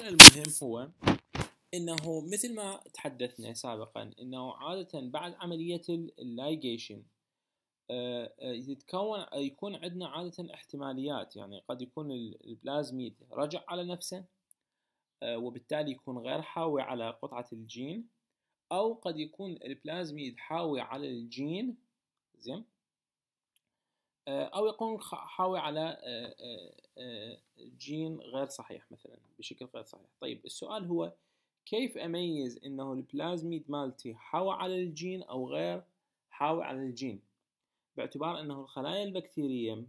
طبعا المهم هو انه مثل ما تحدثنا سابقا انه عاده بعد عمليه الليجيشن آه، آه، يتكون يكون عندنا عاده احتماليات يعني قد يكون البلازميد رجع على نفسه آه، وبالتالي يكون غير حاوي على قطعه الجين او قد يكون البلازميد حاوي على الجين زين آه، أو يكون حاوي على آه، آه، جين غير صحيح مثلا بشكل غير صحيح طيب السؤال هو كيف أميز أنه البلازميد مالتي حاوي على الجين أو غير حاوي على الجين باعتبار أنه الخلايا البكتيرية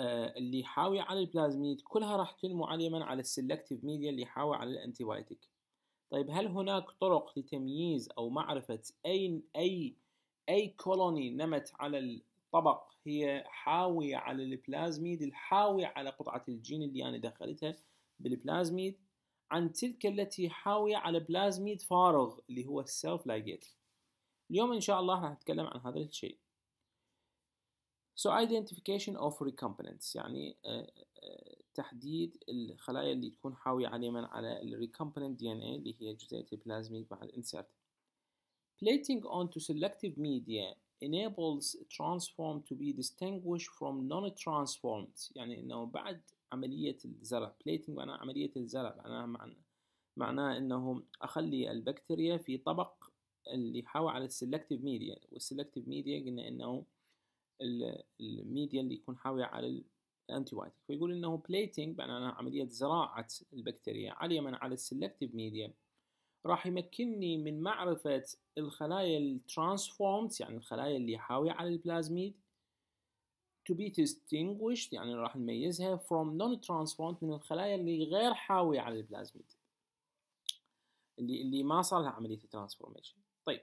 اللي حاوية على البلازميد كلها راح تكون معلما على السلكتيف ميديا اللي حاوية على الانتيبايتيك طيب هل هناك طرق لتمييز أو معرفة أي أي أي كولوني نمت على طبق هي حاوية على البلازميد الحاوية على قطعة الجين اللي أنا دخلتها بالبلازميد عن تلك التي حاوية على بلازميد فارغ اللي هو السيلف لايجيت اليوم إن شاء الله راح نتكلم عن هذا الشيء So identification of recombinants يعني آه، آه، تحديد الخلايا اللي تكون حاوية عليما على الريكمبننت دي ان اي اللي هي جزيئة البلازميد مع الانسرت Plating onto selective media enables transform to be distinguished from non-transformed يعني انه بعد عملية الزرع plating معناها عملية الزرع معناها معناه معناه انه اخلي البكتيريا في طبق اللي حوى على السلكتيف ميديا والسلكتيف ميديا قلنا انه الميديا اللي يكون حاوي على الانتيبايتيك فيقول انه بليتنج معناها عمليه زراعه البكتيريا على من على السلكتيف ميديا راح يمكنني من معرفة الخلايا الترانسفورمد يعني الخلايا اللي حاوية على البلازميد to be distinguished يعني راح نميزها from non-transformed من الخلايا اللي غير حاوية على البلازميد اللي اللي ما صار لها عملية الترانسفورميشن طيب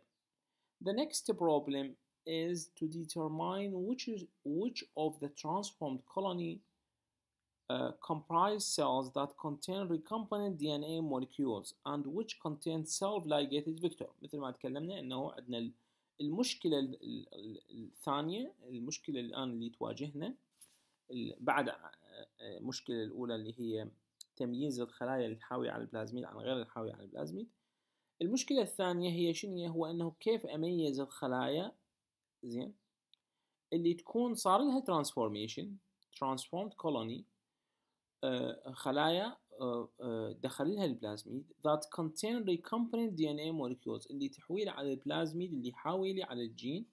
the next problem is to determine which is which of the transformed colony Uh, comprise cells that contain recombinant DNA molecules and which contain self-ligated vector مثل ما تكلمنا انه عندنا المشكلة الثانية المشكلة الآن اللي تواجهنا بعد آه، آه، المشكلة الأولى اللي هي تمييز الخلايا الحاوية على البلازميد عن غير الحاوية على البلازميد المشكلة الثانية هي شنو هو أنه كيف أميز الخلايا زين اللي تكون صار لها ترانسفورميشن ترانسفورمد كولوني خلايا دخللها البلازميد that contain recombinant DNA molecules اللي تحويل على البلازميد اللي حاويلي على الجين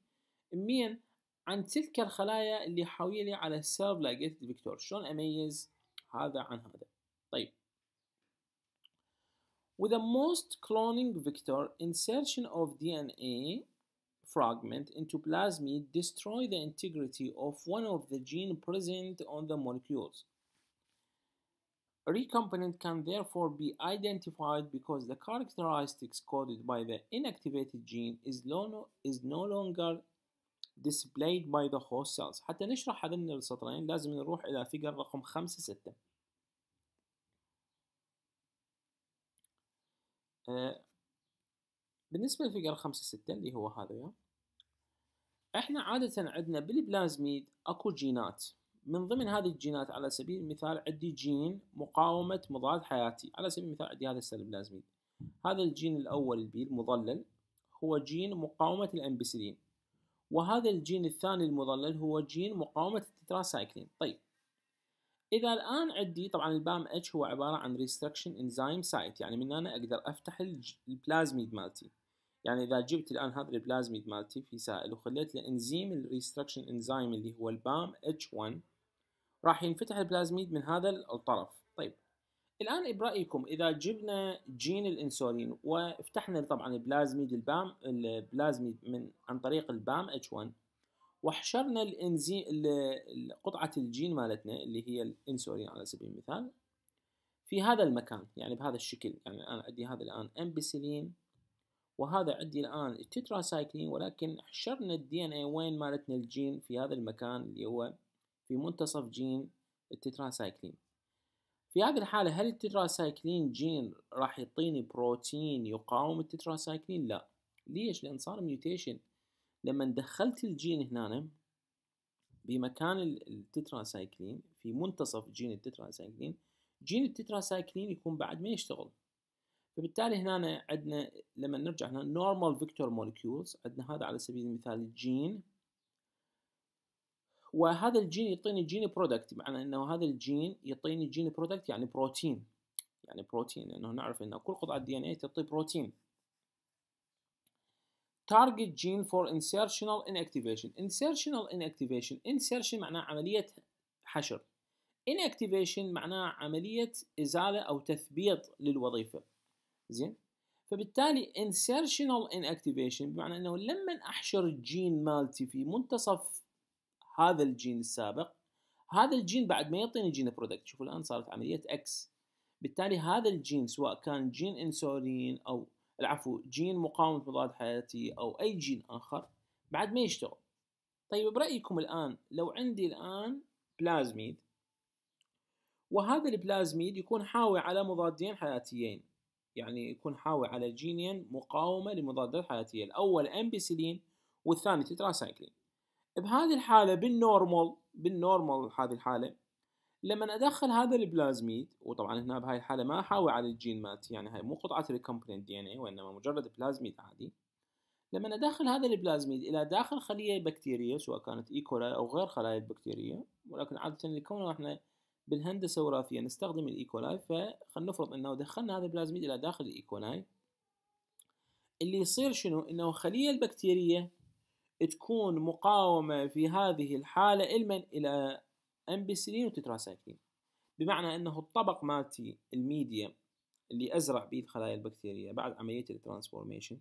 من عن تلك الخلايا اللي حاويلي على السيرف لاجيت الفيكتور شلون اميز هذا عن هذا طيب with the most cloning vector insertion of DNA fragment into plasmid destroy the integrity of one of the gene present on the molecules recombinant can therefore be identified because the characteristics coded by the inactivated gene is, no, is no longer displayed by the host cells حتى نشرح هذين السطرين لازم نروح إلى فيجر رقم خمسة ستة بالنسبة لفيجر خمسة ستة اللي هو هذا احنا عادة عندنا بالبلازميد اكو جينات من ضمن هذه الجينات على سبيل المثال عندي جين مقاومة مضاد حياتي على سبيل المثال عندي هذا السيلبلازميد هذا الجين الأول البي المضلل هو جين مقاومة الأمبسلين وهذا الجين الثاني المضلل هو جين مقاومة التتراسايكلين طيب إذا الآن عندي طبعا البام اتش هو عبارة عن ريستركشن انزيم سايت يعني من هنا أقدر أفتح البلازميد مالتي يعني إذا جبت الآن هذا البلازميد مالتي في سائل وخليت له انزيم الريستركشن انزيم اللي هو البام اتش 1 راح ينفتح البلازميد من هذا الطرف طيب الآن إيه برأيكم إذا جبنا جين الإنسولين وفتحنا طبعا البلازميد البام البلازميد من عن طريق البام اتش 1 وحشرنا الانزيم قطعة الجين مالتنا اللي هي الإنسولين على سبيل المثال في هذا المكان يعني بهذا الشكل يعني أنا عندي هذا الآن أمبسلين وهذا عندي الآن التتراسايكلين ولكن حشرنا الدي ان اي وين مالتنا الجين في هذا المكان اللي هو في منتصف جين التتراسايكلين في هذه الحالة هل التتراسايكلين جين راح يعطيني بروتين يقاوم التتراسايكلين؟ لا ليش؟ لأن صار ميوتيشن لما دخلت الجين هنا بمكان التتراسايكلين في منتصف جين التتراسايكلين جين التتراسايكلين يكون بعد ما يشتغل فبالتالي هنا عندنا لما نرجع هنا نورمال فيكتور مولكيولز عندنا هذا على سبيل المثال الجين وهذا الجين يعطيني جين برودكت بمعنى انه هذا الجين يعطيني جين برودكت يعني بروتين يعني بروتين لانه نعرف ان كل قطعه دي ان اي تعطي بروتين target جين for insertional inactivation insertional inactivation insertion معناه عملية حشر inactivation معناه عملية إزالة أو تثبيط للوظيفة زين فبالتالي insertional inactivation بمعنى أنه لما أحشر الجين مالتي في منتصف هذا الجين السابق هذا الجين بعد ما يعطيني جين برودكت شوفوا الان صارت عمليه اكس بالتالي هذا الجين سواء كان جين انسولين او العفو جين مقاومه مضاد حياتي او اي جين اخر بعد ما يشتغل طيب برايكم الان لو عندي الان بلازميد وهذا البلازميد يكون حاوي على مضادين حياتيين يعني يكون حاوي على جينين مقاومه لمضادات حياتيه الاول امبيسيلين والثاني تتراسايكلين بهذه الحالة بالنورمال بالنورمال هذه الحالة لما ادخل هذا البلازميد وطبعا هنا بهاي الحالة ما احاول على الجين مات يعني هاي مو قطعة ريكومبنت دي ان اي وانما مجرد بلازميد عادي لما ادخل هذا البلازميد الى داخل خلية بكتيرية سواء كانت ايكولاي e. او غير خلايا بكتيريه ولكن عادة لكوننا احنا بالهندسة الوراثية نستخدم الايكولاي e. فخلينا نفرض انه دخلنا هذا البلازميد الى داخل الايكولاي e. اللي يصير شنو انه الخلية البكتيرية تكون مقاومة في هذه الحالة المن إلى أمبسلين وتتراسايكلين بمعنى أنه الطبق مالتي الميديا اللي أزرع به الخلايا البكتيرية بعد عملية الترانسفورميشن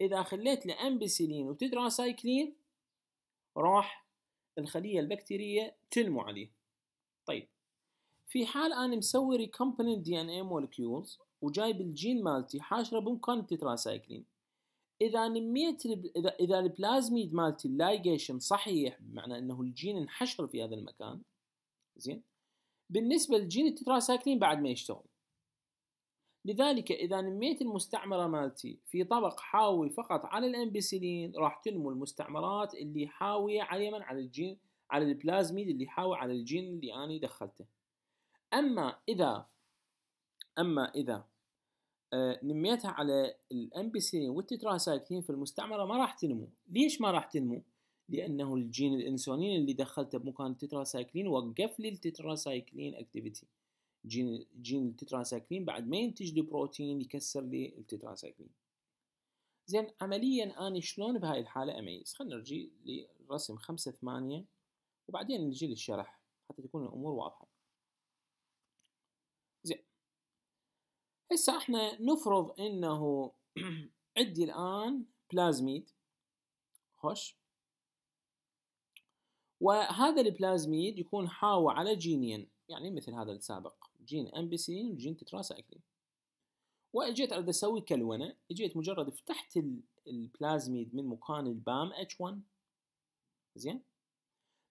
إذا خليت له وتتراسايكلين راح الخلية البكتيرية تلمو عليه طيب في حال أنا مسوي ريكمبننت دي ان اي مولكيولز وجايب الجين مالتي حاشره بمكان التتراسايكلين اذا نميت الب... اذا اذا البلازميد مالتي اللايجيشن صحيح بمعنى انه الجين انحشر في هذا المكان زين بالنسبه للجين التتراسايكلين بعد ما يشتغل لذلك اذا نميت المستعمره مالتي في طبق حاوي فقط على الامبسلين راح تنمو المستعمرات اللي حاويه على يمن على الجين على البلازميد اللي حاوي على الجين اللي انا دخلته اما اذا اما اذا آه، نميتها على سي والتتراسايكلين في المستعمرة ما راح تنمو ليش ما راح تنمو لانه الجين الانسولين اللي دخلته بمكان التتراسايكلين وقف لي التتراسايكلين اكتيفيتي جين جين التتراسايكلين بعد ما ينتج لي بروتين يكسر لي التتراسايكلين زين عمليا انا شلون بهاي الحاله اميز خلينا نرجع لرسم 5 8 وبعدين نجي للشرح حتى تكون الامور واضحه هسه احنا نفرض انه عندي الان بلازميد خوش وهذا البلازميد يكون حاوى على جينين يعني مثل هذا السابق جين امبسين وجين تتراسايكلين واجيت اريد اسوي كلونه اجيت مجرد فتحت البلازميد من مكان البام اتش 1 زين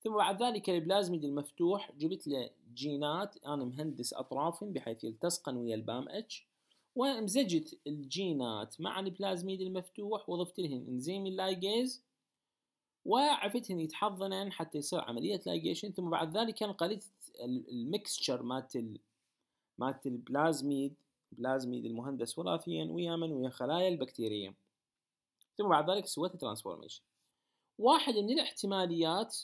ثم بعد ذلك البلازميد المفتوح جبت له جينات انا مهندس اطرافهم بحيث يلتصقن ويا البام اتش ومزجت الجينات مع البلازميد المفتوح وضفت لهن انزيم اللايجيز وعفتهن يتحضنن حتى يصير عملية لايجيشن ثم بعد ذلك انقلت المكسشر مالت مات البلازميد البلازميد المهندس وراثيا ويا من ويا خلايا البكتيريا ثم بعد ذلك سويت ترانسفورميشن واحد من الاحتماليات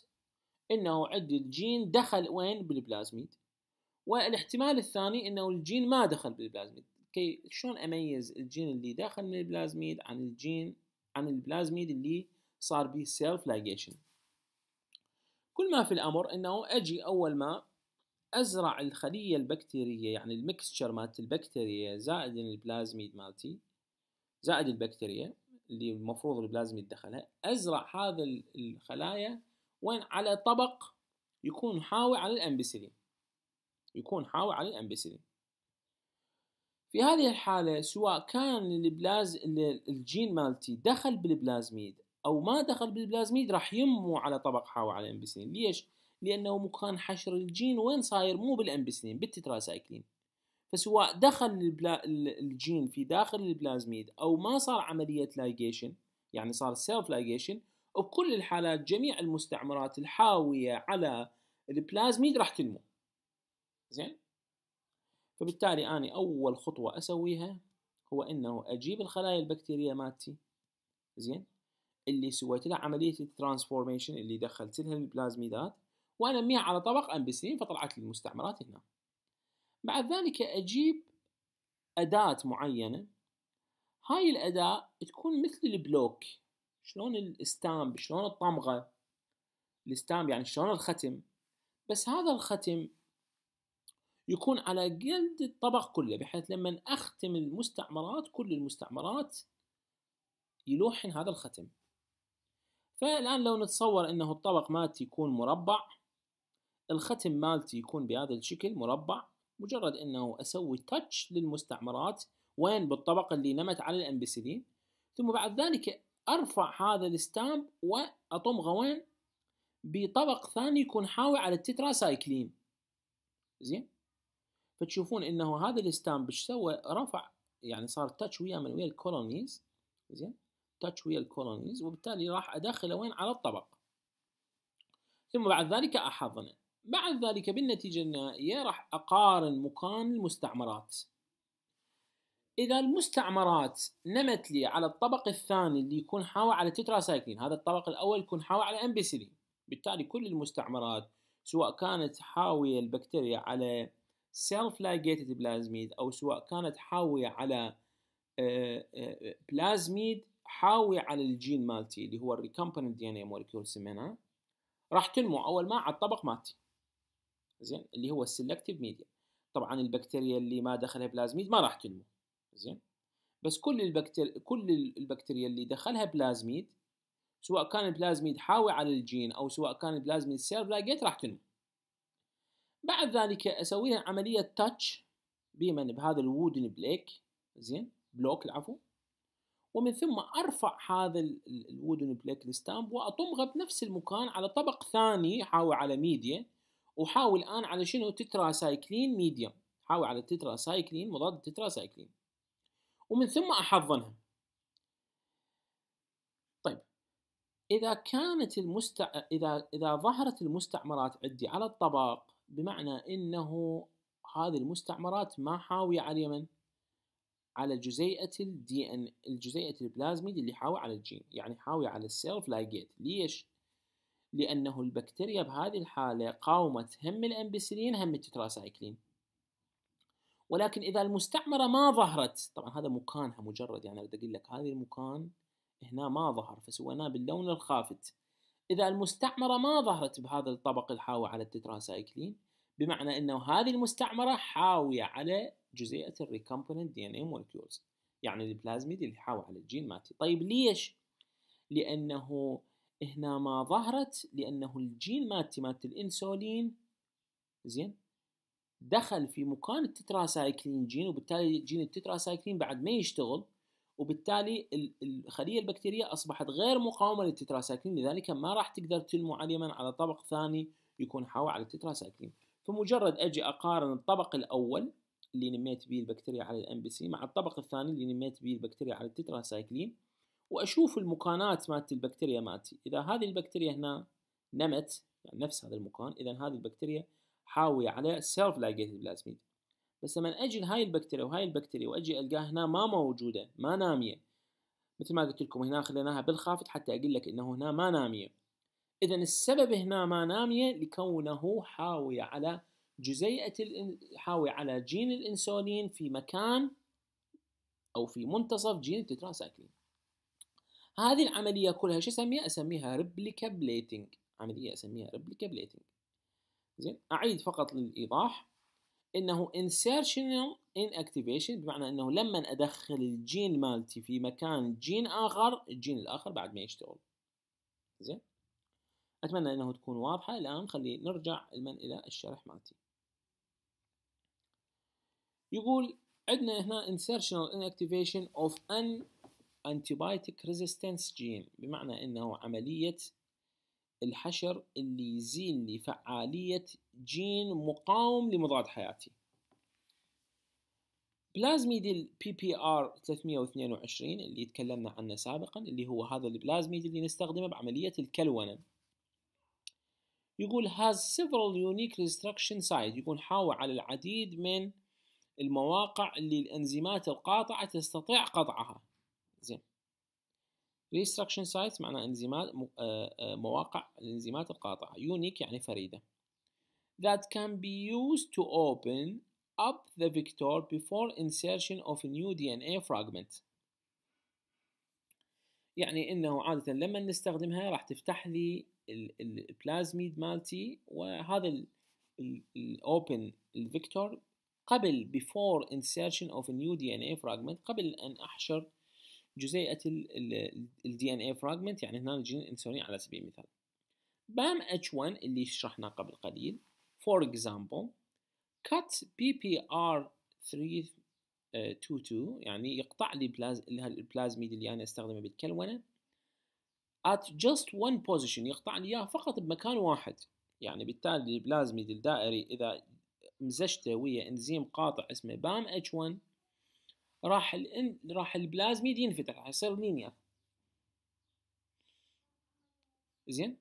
انه عد الجين دخل وين بالبلازميد والاحتمال الثاني انه الجين ما دخل بالبلازميد كي شلون اميز الجين اللي داخل من البلازميد عن الجين عن البلازميد اللي صار به سيلف لايجيشن كل ما في الامر انه اجي اول ما ازرع الخليه البكتيريه يعني المكسشر مالت البكتيريا زائد البلازميد مالتي زائد البكتيريا اللي المفروض البلازميد دخلها ازرع هذا الخلايا وين على طبق يكون حاوي على الامبيسيلين يكون حاوي على الامبيسيلين في هذه الحالة سواء كان البلاز الجين مالتي دخل بالبلازميد أو ما دخل بالبلازميد راح ينمو على طبق حاوي على الامبسلين ليش؟ لأنه مكان حشر الجين وين صاير مو بالامبسلين بالتتراسايكلين فسواء دخل البلا... الجين في داخل البلازميد أو ما صار عملية لايجيشن يعني صار سيلف لايجيشن وبكل الحالات جميع المستعمرات الحاوية على البلازميد راح تنمو زين فبالتالي أنا أول خطوة أسويها هو أنه أجيب الخلايا البكتيرية مالتي زين اللي سويت لها عملية الترانسفورميشن اللي دخلت لها البلازميدات وأنميها على طبق أنبسلين فطلعت لي المستعمرات هنا بعد ذلك أجيب أداة معينة هاي الأداة تكون مثل البلوك شلون الستامب شلون الطمغة الستامب يعني شلون الختم بس هذا الختم يكون على جلد الطبق كله بحيث لما أختم المستعمرات كل المستعمرات يلوحن هذا الختم فالآن لو نتصور أنه الطبق مالتي يكون مربع الختم مالتي يكون بهذا الشكل مربع مجرد أنه أسوي تاتش للمستعمرات وين بالطبقة اللي نمت على الأمبسيلين ثم بعد ذلك أرفع هذا الستامب وأطمغه وين بطبق ثاني يكون حاوي على التترا سايكلين زين فتشوفون انه هذا الستامب ايش سوى؟ رفع يعني صار تاتش وياه من ويا الكولونيز زين تاتش ويا الكولونيز وبالتالي راح ادخله وين؟ على الطبق. ثم بعد ذلك احضنه. بعد ذلك بالنتيجه النهائيه راح اقارن مكان المستعمرات. إذا المستعمرات نمت لي على الطبق الثاني اللي يكون حاوي على تتراسايكلين هذا الطبق الأول يكون حاوي على امبيسيلين. بالتالي كل المستعمرات سواء كانت حاوية البكتيريا على سيلف لايجيتد بلازميد او سواء كانت حاويه على بلازميد آه، آه، آه، حاويه على الجين مالتي اللي هو الريكمبنت دي ان اي مولكيول سميناه راح تنمو اول ما على الطبق مالتي زين اللي هو السلكتيف ميديا طبعا البكتيريا اللي ما دخلها بلازميد ما راح تنمو زين بس كل البكتيريا كل البكتيريا اللي دخلها بلازميد سواء كان البلازميد حاوي على الجين او سواء كان البلازميد سيرف لاجيت راح تنمو بعد ذلك اسوي لها عمليه تاتش بمن بهذا الوودن بليك زين بلوك العفو ومن ثم ارفع هذا الوودن بليك الستامب واطمغه بنفس المكان على طبق ثاني حاوي على ميديا وحاوي الان على شنو تترا سايكلين ميديوم حاوي على تترا سايكلين مضاد تترا سايكلين ومن ثم احضنها طيب اذا كانت المستع اذا اذا ظهرت المستعمرات عندي على الطبق بمعنى انه هذه المستعمرات ما حاوية على اليمن على جزيئة الدي ان الجزيئة البلازميد اللي حاوية على الجين يعني حاوية على السيلف لايجيت ليش؟ لأنه البكتيريا بهذه الحالة قاومت هم الأمبسلين هم التتراسايكلين ولكن إذا المستعمرة ما ظهرت طبعا هذا مكانها مجرد يعني أريد أقول لك هذه المكان هنا ما ظهر فسويناه باللون الخافت إذا المستعمرة ما ظهرت بهذا الطبق الحاوي على التتراسايكلين بمعنى أنه هذه المستعمرة حاوية على جزيئة الريكومبوننت دي ان اي مولكيولز يعني البلازميد اللي حاوي على الجين مالتي طيب ليش؟ لأنه هنا ما ظهرت لأنه الجين مالتي مالت الإنسولين زين دخل في مكان التتراسايكلين جين وبالتالي جين التتراسايكلين بعد ما يشتغل وبالتالي الخلية البكتيرية أصبحت غير مقاومة للتتراسايكلين لذلك ما راح تقدر تنمو عليما على طبق ثاني يكون حاوي على التتراسايكلين فمجرد أجي أقارن الطبق الأول اللي نميت به البكتيريا على الام بي سي مع الطبق الثاني اللي نميت به البكتيريا على التتراسايكلين واشوف المكانات مالت البكتيريا مالتي اذا هذه البكتيريا هنا نمت يعني نفس هذا المكان اذا هذه البكتيريا حاويه على سيلف لايجيتد بلازميد بس لما اجي لهاي البكتيريا وهاي البكتيريا واجي القاها هنا ما موجوده ما ناميه مثل ما قلت لكم هنا خليناها بالخافض حتى اقول لك انه هنا ما ناميه اذا السبب هنا ما ناميه لكونه حاوي على جزيئه حاوي على جين الانسولين في مكان او في منتصف جين التتراسايكلين هذه العملية كلها شو اسميها؟ اسميها ريبليكابليتنج، عملية اسميها ريبليكابليتنج. زين؟ اعيد فقط للايضاح انه insertional inactivation بمعنى انه لما ادخل الجين مالتي في مكان جين اخر الجين الاخر بعد ما يشتغل زين اتمنى انه تكون واضحه الان خلي نرجع المن الى الشرح مالتي يقول عندنا هنا insertional inactivation of an antibiotic resistance gene بمعنى انه عمليه الحشر اللي يزيل لي فعاليه جين مقاوم لمضاد حياتي بلازميد البي بي ار 322 اللي تكلمنا عنه سابقا اللي هو هذا البلازميد اللي نستخدمه بعملية الكلونة يقول has several unique restriction sites يكون حاوى على العديد من المواقع اللي الانزيمات القاطعة تستطيع قطعها زين restriction sites معناه انزيمات آه، آه، مواقع الانزيمات القاطعة unique يعني فريدة that can be used to open up the vector before insertion of new DNA fragment يعني انه عادة لما نستخدمها راح تفتح لي البلازميد مالتي وهذا الاوبن الفيكتور قبل before insertion of a new DNA fragment قبل ان احشر جزيئة ال DNA fragment يعني هنا الجين نسويه على سبيل المثال بام H1 اللي شرحناه قبل قليل For example, cut ppr 322 uh, يعني يقطع لي بلاز البلازميد اللي أنا استخدمه بالكلونة at just one position يقطع لي إياه فقط بمكان واحد يعني بالتالي البلازميد الدائري إذا مزجته ويا انزيم قاطع اسمه بام اتش 1 راح الان راح البلازميد ينفتح راح يصير لينير زين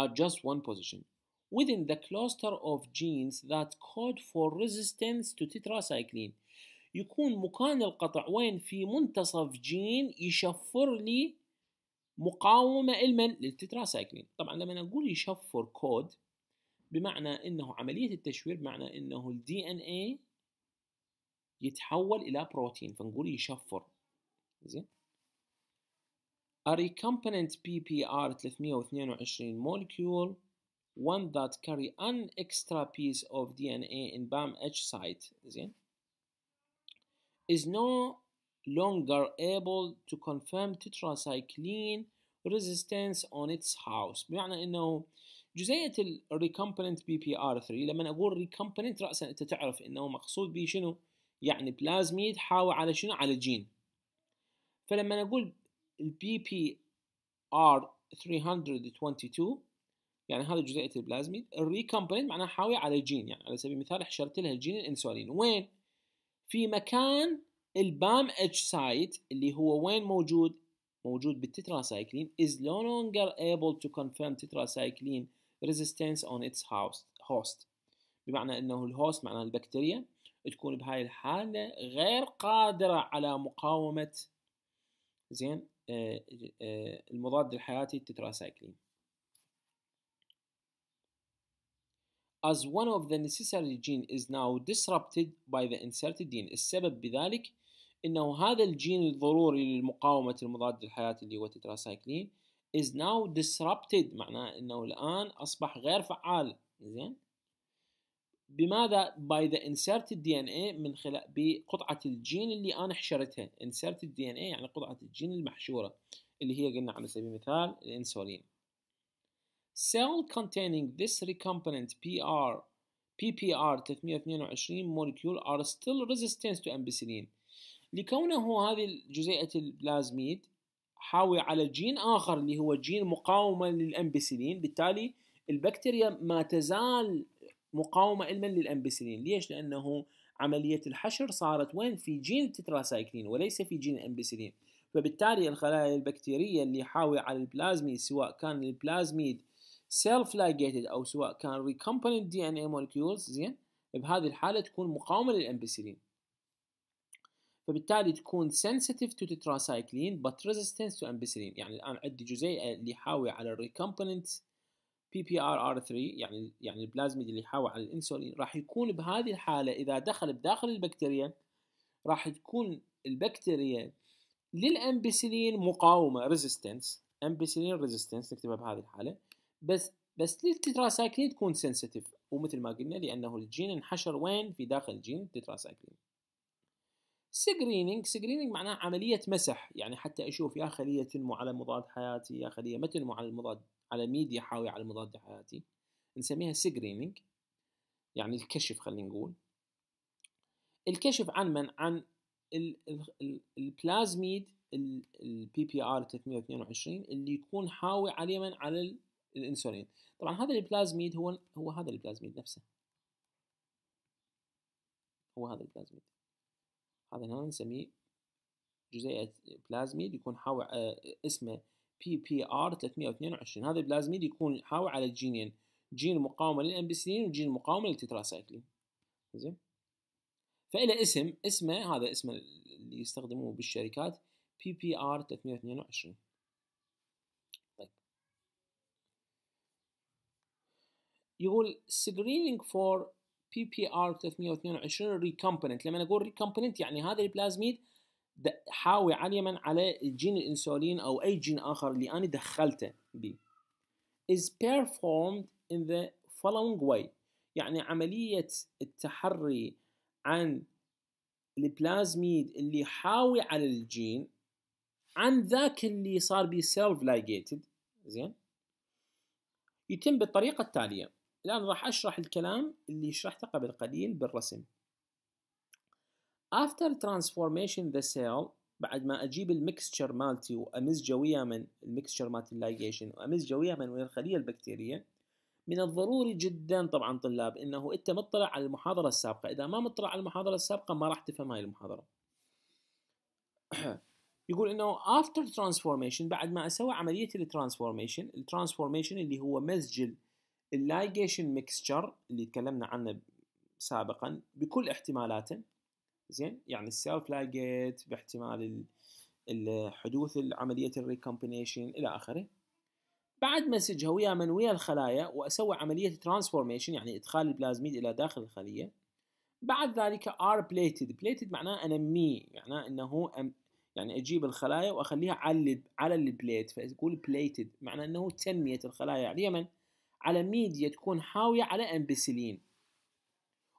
at just one position within the cluster of genes that code for resistance to tetracycline يكون مكان القطع وين في منتصف جين يشفر لي مقاومة المن للتتراسايكلين طبعا لما نقول يشفر كود بمعنى انه عملية التشوير بمعنى انه الـ DNA يتحول الى بروتين فنقول يشفر زين A recombinant PPR 322 molecule one that carry an extra piece of DNA in BAM H site is no longer able to confirm tetracycline resistance on its house بمعنى انه جزيئة ال recombinant BPR3 لما اقول recombinant رأسا انت تعرف انه مقصود به شنو يعني بلازميد حاوى على شنو على جين فلما نقول ال BPR322 يعني هذا جزيئه البلازميد الريكومبوننت معناها حاويه على جين يعني على سبيل المثال حشرت لها الجين الانسولين وين في مكان البام اتش سايت اللي هو وين موجود موجود بالتتراسايكلين is no longer able to confirm تتراسايكلين resistance on its host بمعنى انه الهوست معناها البكتيريا تكون بهاي الحالة غير قادرة على مقاومة زين آه، آه، المضاد الحياتي التتراسايكلين as one of the necessary gene is now disrupted by the inserted gene السبب بذلك انه هذا الجين الضروري لمقاومه المضاد الحياتي اللي هو تتراسايكلين is now disrupted معناه انه الان اصبح غير فعال زين بماذا by the inserted DNA من خلال بقطعه الجين اللي انا حشرتها inserted DNA يعني قطعه الجين المحشوره اللي هي قلنا على سبيل المثال الانسولين Cell containing this recombinant PR, PPR 322 molecule are still resistant to ampicillin لكونه هذه جزيئة البلازميد حاوي على جين آخر اللي هو جين مقاومة للامبيسيلين بالتالي البكتيريا ما تزال مقاومة علما للامبيسيلين ليش؟ لأنه عملية الحشر صارت وين؟ في جين التتراسايكلين وليس في جين الامبيسيلين فبالتالي الخلايا البكتيرية اللي حاوي على البلازميد سواء كان البلازميد سيلف لايجيتد او سواء كان ريكومبوننت دي ان اي مولكيولز زين بهذه الحاله تكون مقاومه للامبسلين فبالتالي تكون sensitive to tetracycline but resistant to ampicillin يعني الان عندي جزيء اللي يحاوي على الريكومبوننت PPRR3 يعني يعني البلازميد اللي يحاوي على الانسولين راح يكون بهذه الحاله اذا دخل بداخل البكتيريا راح تكون البكتيريا للامبسلين مقاومه ريزيستنس امبسلين ريزيستنس نكتبها بهذه الحاله بس بس للتتراسايكلين تكون سنسيتيف ومثل ما قلنا لانه الجين انحشر وين في داخل جين التتراسايكلين سكرينينج سكرينينج معناه عملية مسح يعني حتى أشوف يا خلية تنمو على مضاد حياتي يا خلية ما تنمو على المضاد على ميديا حاوية على مضاد حياتي نسميها سكرينينج يعني الكشف خلينا نقول الكشف عن من عن البلازميد البي بي ار 322 اللي يكون حاوي على من على الانسولين طبعا هذا البلازميد هو هو هذا البلازميد نفسه هو هذا البلازميد هذا هنا نسميه جزيئة بلازميد يكون حاوي اسمه بي بي ار 322 هذا البلازميد يكون حاوي على جينين جين مقاومة للأمبسلين وجين مقاومة للتتراسايكلين زين فإلى اسم اسمه هذا اسمه اللي يستخدموه بالشركات بي بي ار 322 يقول سكرينينج فور بي بي ار 322 recombinant لما اقول recombinant يعني هذا البلازميد حاوي عاليا على جين الانسولين او اي جين اخر اللي انا دخلته به is performed in the following way يعني عملية التحري عن البلازميد اللي حاوي على الجين عن ذاك اللي صار بي self ligated زين يتم بالطريقة التالية الآن راح أشرح الكلام اللي شرحته قبل قليل بالرسم After transformation the cell بعد ما أجيب المكسشر مالتي وأمزجه ويا من المكسشر مالت اللايجيشن وأمزجه ويا من ويا الخلية البكتيرية من الضروري جدا طبعا طلاب انه انت مطلع على المحاضره السابقه اذا ما مطلع على المحاضره السابقه ما راح تفهم هاي المحاضره يقول انه after transformation بعد ما اسوي عمليه الترانسفورميشن الترانسفورميشن اللي هو مزج الليجيشن ميكسشر اللي تكلمنا عنه سابقا بكل احتمالاته زين يعني السيلف لايجيت باحتمال حدوث عمليه الريكومبينيشن الى اخره بعد ما اسجها ويا من ويا الخلايا واسوي عمليه ترانسفورميشن يعني ادخال البلازميد الى داخل الخليه بعد ذلك ار بليتد بليتد معناه انميه معناه انه أم يعني اجيب الخلايا واخليها على على البليت فاقول بليتد معناه انه تنميه الخلايا على يعني اليمن على ميديا تكون حاوية على امبسيلين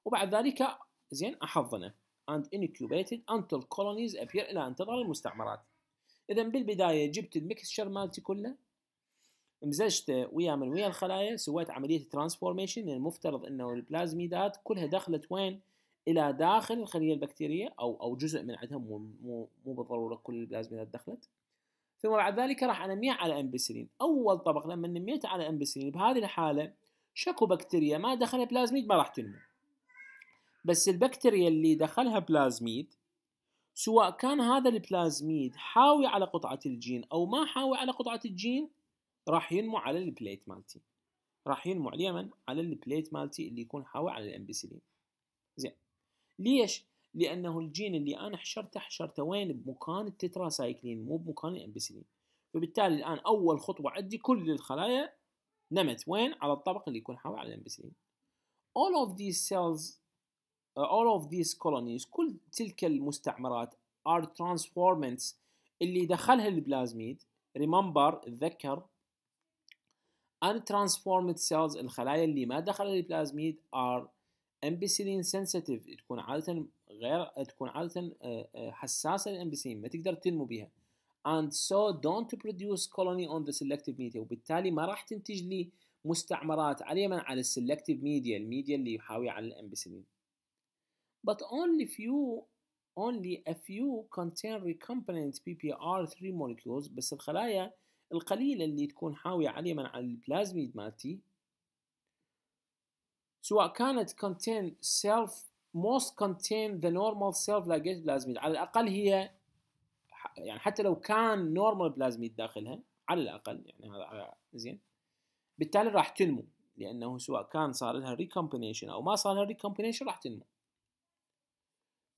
وبعد ذلك زين أحضنه and incubated until colonies appear إلى أن تظهر المستعمرات إذا بالبداية جبت المكسشر مالتي كله مزجته ويا من ويا الخلايا سويت عملية ترانسفورميشن يعني المفترض أنه البلازميدات كلها دخلت وين إلى داخل الخلية البكتيرية أو أو جزء من عندها مو مو بالضرورة كل البلازميدات دخلت ثم بعد ذلك راح انميه على امبسلين اول طبق لما نميته على امبسلين بهذه الحاله شكو بكتيريا ما دخلها بلازميد ما راح تنمو بس البكتيريا اللي دخلها بلازميد سواء كان هذا البلازميد حاوي على قطعة الجين أو ما حاوي على قطعة الجين راح ينمو على البليت مالتي راح ينمو على اليمن على البليت مالتي اللي يكون حاوي على الأمبسلين زين ليش؟ لانه الجين اللي انا حشرته حشرته وين بمكان التتراسايكلين مو بمكان الامبسلين فبالتالي الان اول خطوه عندي كل الخلايا نمت وين على الطبق اللي يكون حوالي الامبسلين all of these cells uh, all of these colonies كل تلك المستعمرات are transformants اللي دخلها البلازميد remember اتذكر untransformed cells الخلايا اللي ما دخلها البلازميد are ampicillin sensitive تكون عادة غير تكون عادة آه، آه، حساسة للإمبسين ما تقدر تنمو بها and so don't produce colony on the selective media وبالتالي ما راح تنتج لي مستعمرات على من على السلكتيف ميديا الميديا اللي حاوية على الأنبسيلين but only few only a few contain recombinant PPR3 molecules بس الخلايا القليلة اللي تكون حاوية على من على البلازميد مالتي سواء كانت contain self most contain the normal self plasmid على الأقل هي يعني حتى لو كان normal plasmid داخلها على الأقل يعني هذا زين بالتالي راح تنمو لأنه سواء كان صار لها recombination أو ما صار لها recombination راح تنمو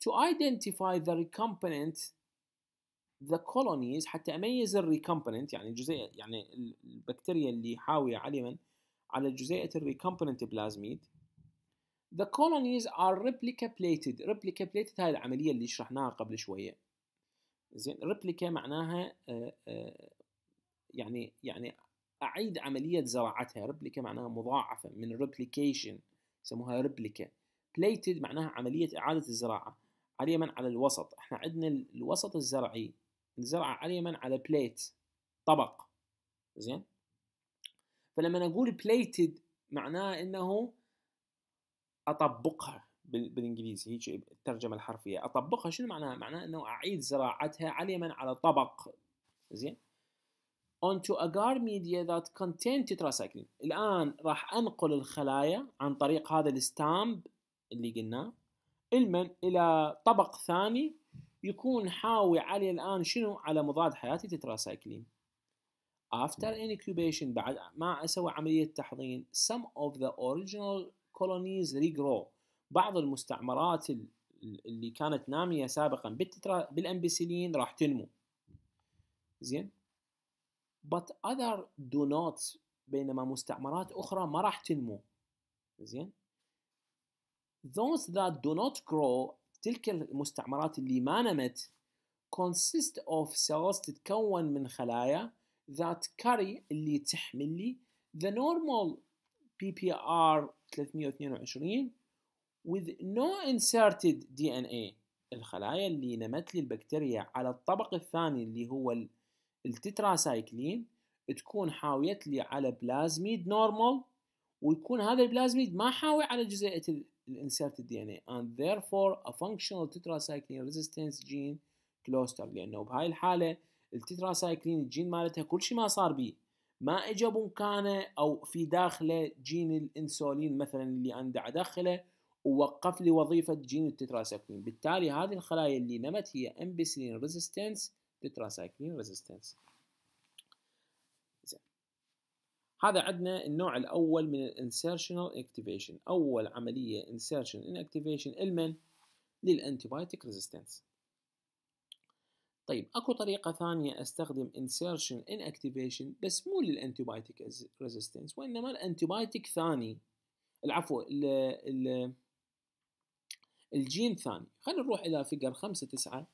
to identify the recombinant the colonies حتى اميز الريكمبننت يعني جزيء يعني البكتيريا اللي حاويه على من على جزيئه الريكمبننت بلازميد The colonies are replica plated replica plated هاي العملية اللي شرحناها قبل شوية زين ريبليكا معناها آه، آه، يعني يعني أعيد عملية زراعتها ريبليكا معناها مضاعفة من replication يسموها ريبليكا بليتد معناها عملية إعادة الزراعة على يمن على الوسط احنا عندنا الوسط الزرعي الزرعة على يمن على بليت طبق زين فلما نقول بليتد معناه انه اطبقها بالانجليزي هيك الترجمه الحرفيه اطبقها شنو معناها معناها انه اعيد زراعتها على من على طبق زين onto a guard media that contain tetracycline الان راح انقل الخلايا عن طريق هذا الستامب اللي قلناه المن الى طبق ثاني يكون حاوي عليه الان شنو على مضاد حياتي تتراسايكلين after incubation بعد ما اسوي عمليه تحضين some of the original colonies regrow بعض المستعمرات اللي كانت ناميه سابقا بالتترا بالامبسيلين راح تنمو زين but other do not بينما مستعمرات اخرى ما راح تنمو زين those that do not grow تلك المستعمرات اللي ما نمت consist of cells تتكون من خلايا that carry اللي تحمل لي the normal PPR 322 with no inserted DNA الخلايا اللي نمت لي البكتيريا على الطبق الثاني اللي هو التتراسايكلين تكون حاويت لي على بلازميد نورمال ويكون هذا البلازميد ما حاوي على جزيئة الانسيرت دي ان اي and therefore a functional tetracycline resistance gene cluster لانه بهاي الحالة التتراسايكلين الجين مالتها كل شيء ما صار بيه ما اجى بمكانه او في داخله جين الانسولين مثلا اللي عنده ادخله ووقف لي وظيفه جين التتراسايكلين بالتالي هذه الخلايا اللي نمت هي امبسلين ريزيستنس تتراسايكلين ريزيستنس هذا عندنا النوع الاول من الانسرشنال اكتيفيشن اول عمليه انسرشن ان اكتيفيشن المن للانتيبايوتيك ريزيستنس طيب اكو طريقة ثانية استخدم insertion in activation بس مو للانتيبايتيك ريزيستنس وانما الانتيبايتيك ثاني العفو الـ الـ الجين ثاني خلينا نروح الى فيجر 5 9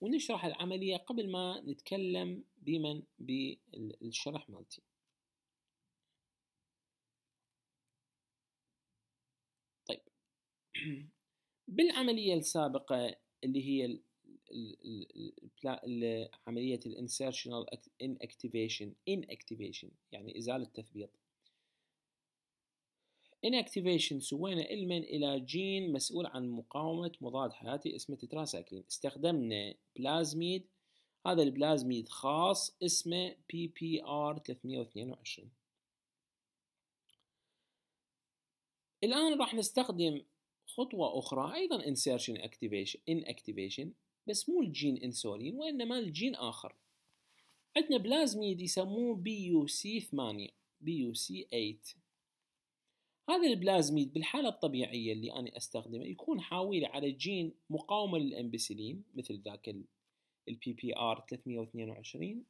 ونشرح العملية قبل ما نتكلم بمن بالشرح مالتي طيب بالعملية السابقة اللي هي عملية الانسرشنال ان اكتيفيشن يعني إزالة تثبيط اكتيفيشن سوينا إلمن إلى جين مسؤول عن مقاومة مضاد حياتي اسمه تتراساكلين استخدمنا بلازميد هذا البلازميد خاص اسمه PPR322 الآن راح نستخدم خطوة أخرى أيضا insertion activation in activation بس مو الجين انسولين وإنما الجين آخر عندنا بلازميد يسموه بي يو سي 8 بي يو سي 8 هذا البلازميد بالحالة الطبيعية اللي أنا أستخدمه يكون حاويل على جين مقاومة للأمبسلين مثل ذاك البي بي ار 322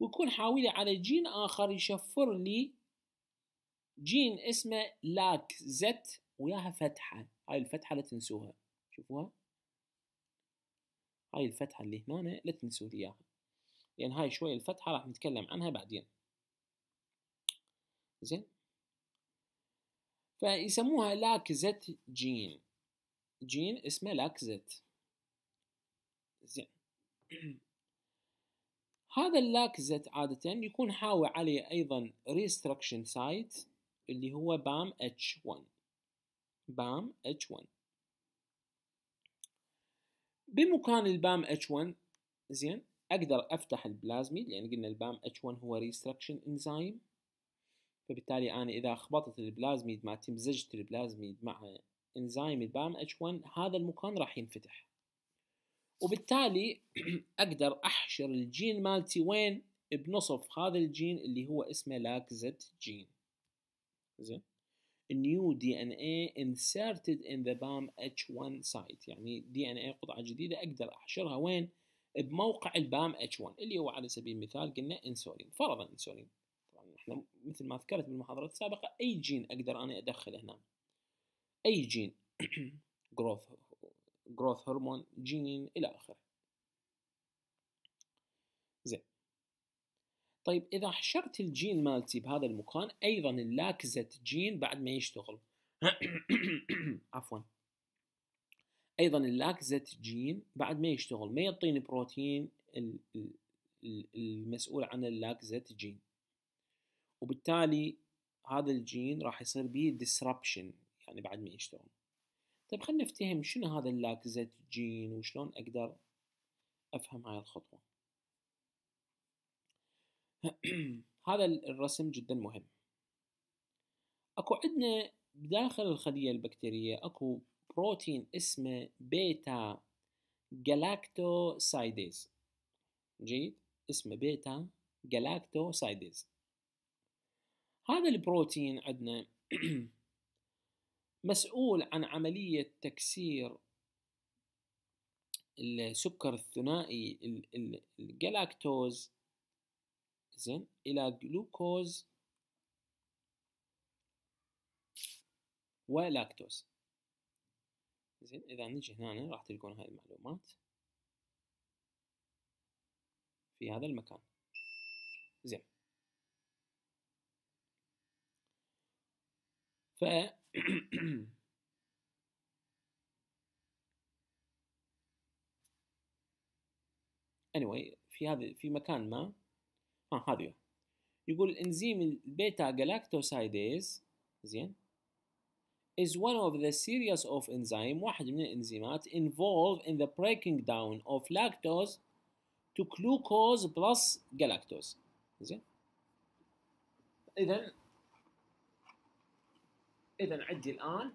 ويكون حاويلي على جين آخر يشفر لي جين اسمه لاك زت وياها فتحة هاي الفتحة لا تنسوها شوفوها هاي الفتحة اللي هنا لا تنسوا لي اياها لأن يعني هاي شوي الفتحة راح نتكلم عنها بعدين زين فيسموها لاكزت جين جين اسمه لاكزت زين هذا اللاكزت عادة يكون حاوي عليه أيضا ريستركشن سايت اللي هو بام H1 بام H1 بمكان البام اتش 1 زين اقدر افتح البلازميد لان يعني قلنا البام اتش 1 هو ريستركشن انزيم فبالتالي انا اذا خبطت البلازميد مع تمزجت البلازميد مع انزيم البام اتش 1 هذا المكان راح ينفتح وبالتالي اقدر احشر الجين مالتي وين بنصف هذا الجين اللي هو اسمه لاكزت جين زين new DNA inserted in the h 1 site يعني DNA قطعة جديدة أقدر أحشرها وين؟ بموقع البام اتش 1 اللي هو على سبيل المثال قلنا انسولين فرضا انسولين طبعا احنا مثل ما ذكرت بالمحاضرات السابقه اي جين اقدر انا أدخل هنا اي جين جروث جروث هرمون جين الى اخره طيب إذا حشرت الجين مالتي بهذا المكان أيضا اللاكزة جين بعد ما يشتغل عفوا أيضا اللاكزة جين بعد ما يشتغل ما يعطيني بروتين المسؤول عن اللاكزة جين وبالتالي هذا الجين راح يصير به ديسربشن يعني بعد ما يشتغل طيب خلينا نفتهم شنو هذا اللاكزة جين وشلون أقدر أفهم هاي الخطوة هذا الرسم جدا مهم اكو عندنا بداخل الخلية البكتيرية اكو بروتين اسمه بيتا جالاكتوسايديز جيد اسمه بيتا جالاكتوسايديز هذا البروتين عندنا مسؤول عن عملية تكسير السكر الثنائي الجلاكتوز زين إلى جلوكوز ولاكتوز زين إذا نجي هنا راح تلقون هاي المعلومات في هذا المكان زين ف anyway في هذا في مكان ما اه هذه يقول الانزيم البيتا جلاكتوسايديز زين is one of the series of enzymes واحد من الانزيمات involved in the breaking down of lactose to glucose plus galactose زين اذا اذا عندي الان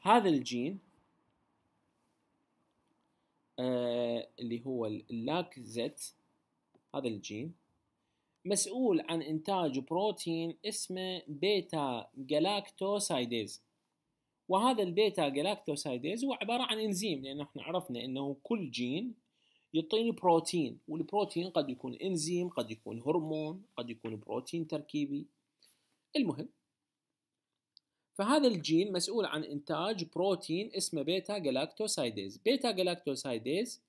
هذا الجين آه اللي هو اللاكزت هذا الجين مسؤول عن إنتاج بروتين اسمه بيتا جلاكتوسايديز وهذا البيتا جلاكتوسايديز هو عبارة عن إنزيم لأن احنا عرفنا أنه كل جين يعطيني بروتين والبروتين قد يكون إنزيم قد يكون هرمون قد يكون بروتين تركيبي المهم فهذا الجين مسؤول عن إنتاج بروتين اسمه بيتا جلاكتوسايديز بيتا جلاكتوسايديز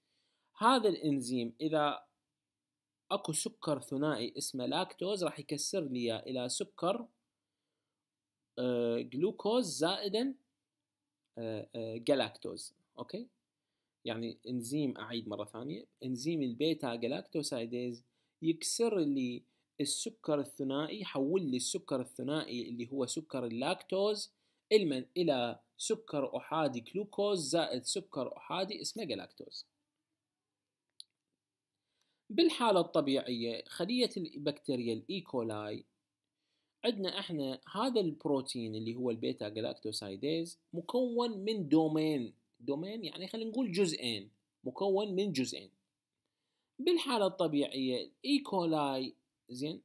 هذا الإنزيم إذا اكو سكر ثنائي اسمه لاكتوز راح يكسر لي الى سكر آه، جلوكوز زائدا آه، آه، جلاكتوز اوكي يعني انزيم اعيد مره ثانيه انزيم البيتا جلاكتوسايديز يكسر لي السكر الثنائي يحول لي السكر الثنائي اللي هو سكر اللاكتوز المن الى سكر احادي جلوكوز زائد سكر احادي اسمه جلاكتوز بالحالة الطبيعية خلية البكتيريا الإيكولاي e. عندنا احنا هذا البروتين اللي هو البيتا جلاكتوسايديز مكون من دومين دومين يعني خلينا نقول جزئين مكون من جزئين بالحالة الطبيعية الإيكولاي e. زين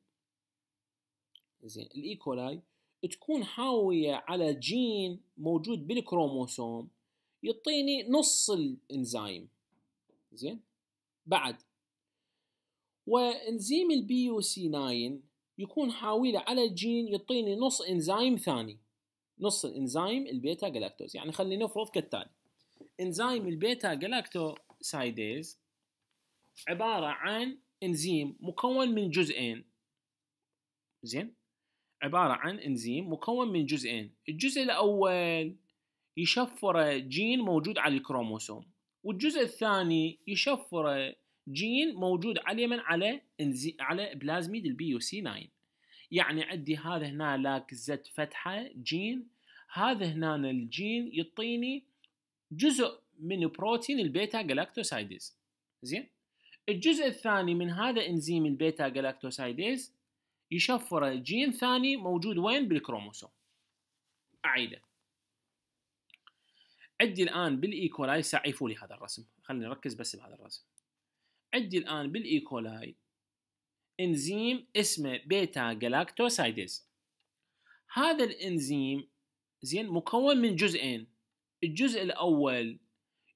زين الإيكولاي e. تكون حاوية على جين موجود بالكروموسوم يعطيني نص الإنزيم زين بعد وانزيم البي يو سي 9 يكون حاويله على الجين يعطيني نص انزيم ثاني نص الانزيم البيتا جلاكتوز يعني خلينا نفرض كالتالي انزيم البيتا جلاكتوسايديز عباره عن انزيم مكون من جزئين زين عباره عن انزيم مكون من جزئين الجزء الاول يشفره جين موجود على الكروموسوم والجزء الثاني يشفره جين موجود على اليمن على انزي على بلازميد البي يو سي 9 يعني عندي هذا هنا لاك زد فتحه جين هذا هنا الجين يعطيني جزء من بروتين البيتا جلاكتوسايديز زين الجزء الثاني من هذا انزيم البيتا جلاكتوسايديز يشفره جين ثاني موجود وين بالكروموسوم اعيده عندي الان بالايكولاي سعيفوا لي هذا الرسم خليني اركز بس بهذا الرسم عندي الآن بالإيكولاي إنزيم اسمه بيتا جلاكتوسايدز هذا الإنزيم زين مكون من جزئين الجزء الأول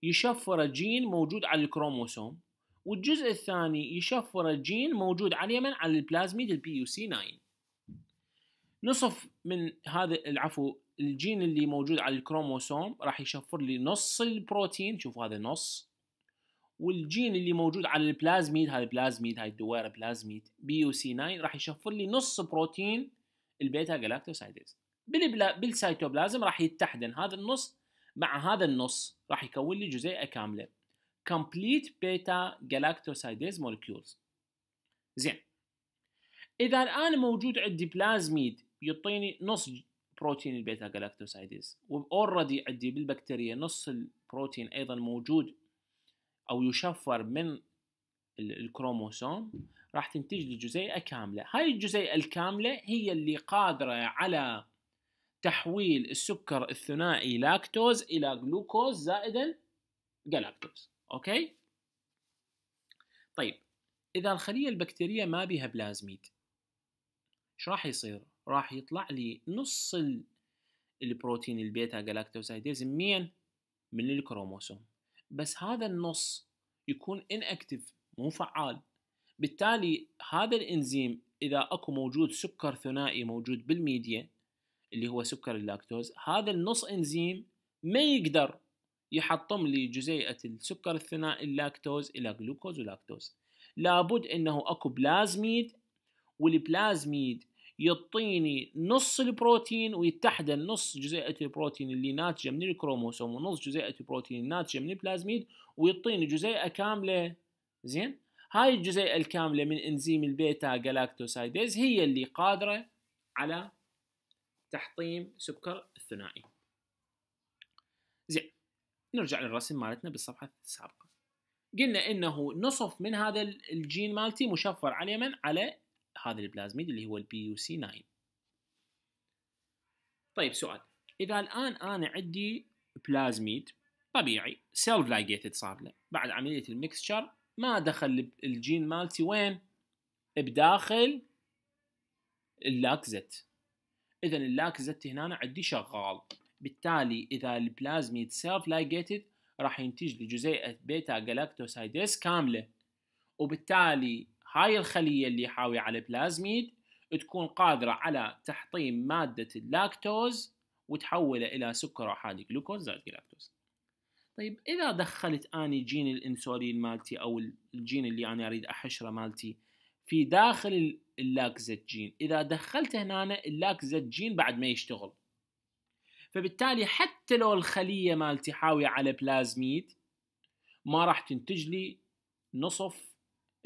يشفر جين موجود على الكروموسوم والجزء الثاني يشفر جين موجود على اليمن على البلازميد البي يو سي 9 نصف من هذا العفو الجين اللي موجود على الكروموسوم راح يشفر لي نص البروتين شوف هذا نص والجين اللي موجود على البلازميد هاي البلازميد هاي الدويره بلازميد بي يو سي 9 راح يشفر لي نص بروتين البيتا جلاكتوسايدز بالبلا... بالسيتوبلازم راح يتحدن هذا النص مع هذا النص راح يكون لي جزيئه كامله كومبليت بيتا جلاكتوسايدز مولكيولز زين اذا الان موجود عندي بلازميد يعطيني نص بروتين البيتا جلاكتوسايدز واوريدي عندي بالبكتيريا نص البروتين ايضا موجود او يشفر من الكروموسوم راح تنتج لي جزيئه كامله هاي الجزيئه الكامله هي اللي قادره على تحويل السكر الثنائي لاكتوز الى جلوكوز زائدا الجلاكتوز اوكي طيب اذا الخليه البكتيريه ما بها بلازميد ايش راح يصير راح يطلع لي نص البروتين البيتا جلاكتوسايديز من من الكروموسوم بس هذا النص يكون inactive مو فعال بالتالي هذا الانزيم اذا اكو موجود سكر ثنائي موجود بالميديا اللي هو سكر اللاكتوز هذا النص انزيم ما يقدر يحطم لي جزيئه السكر الثنائي اللاكتوز الى جلوكوز ولاكتوز لابد انه اكو بلازميد والبلازميد يعطيني نص البروتين ويتحدى نص جزيئة البروتين اللي ناتجة من الكروموسوم ونص جزيئة البروتين الناتجة من البلازميد ويعطيني جزيئة كاملة زين هاي الجزيئة الكاملة من انزيم البيتا جلاكتوسايديز هي اللي قادرة على تحطيم سكر الثنائي زين نرجع للرسم مالتنا بالصفحة السابقة قلنا انه نصف من هذا الجين مالتي مشفر على من على هذا البلازميد اللي هو البي يو سي 9 طيب سؤال اذا الان انا عندي بلازميد طبيعي سيلف لايجيتد صار له بعد عمليه الميكسشر ما دخل الجين مالتي وين بداخل اللاكزت اذا اللاكزت هنا عندي شغال بالتالي اذا البلازميد سيلف لايجيتد راح ينتج لي جزيئه بيتا جلاكتوسايدس كامله وبالتالي هاي الخليه اللي حاوي على البلازميد تكون قادره على تحطيم ماده اللاكتوز وتحوله الى سكر احادي جلوكوز زائد جلاكتوز طيب اذا دخلت اني جين الانسولين مالتي او الجين اللي انا اريد احشره مالتي في داخل اللاكزت جين اذا دخلته هنا اللاكزت جين بعد ما يشتغل فبالتالي حتى لو الخليه مالتي حاويه على بلازميد ما راح تنتج لي نصف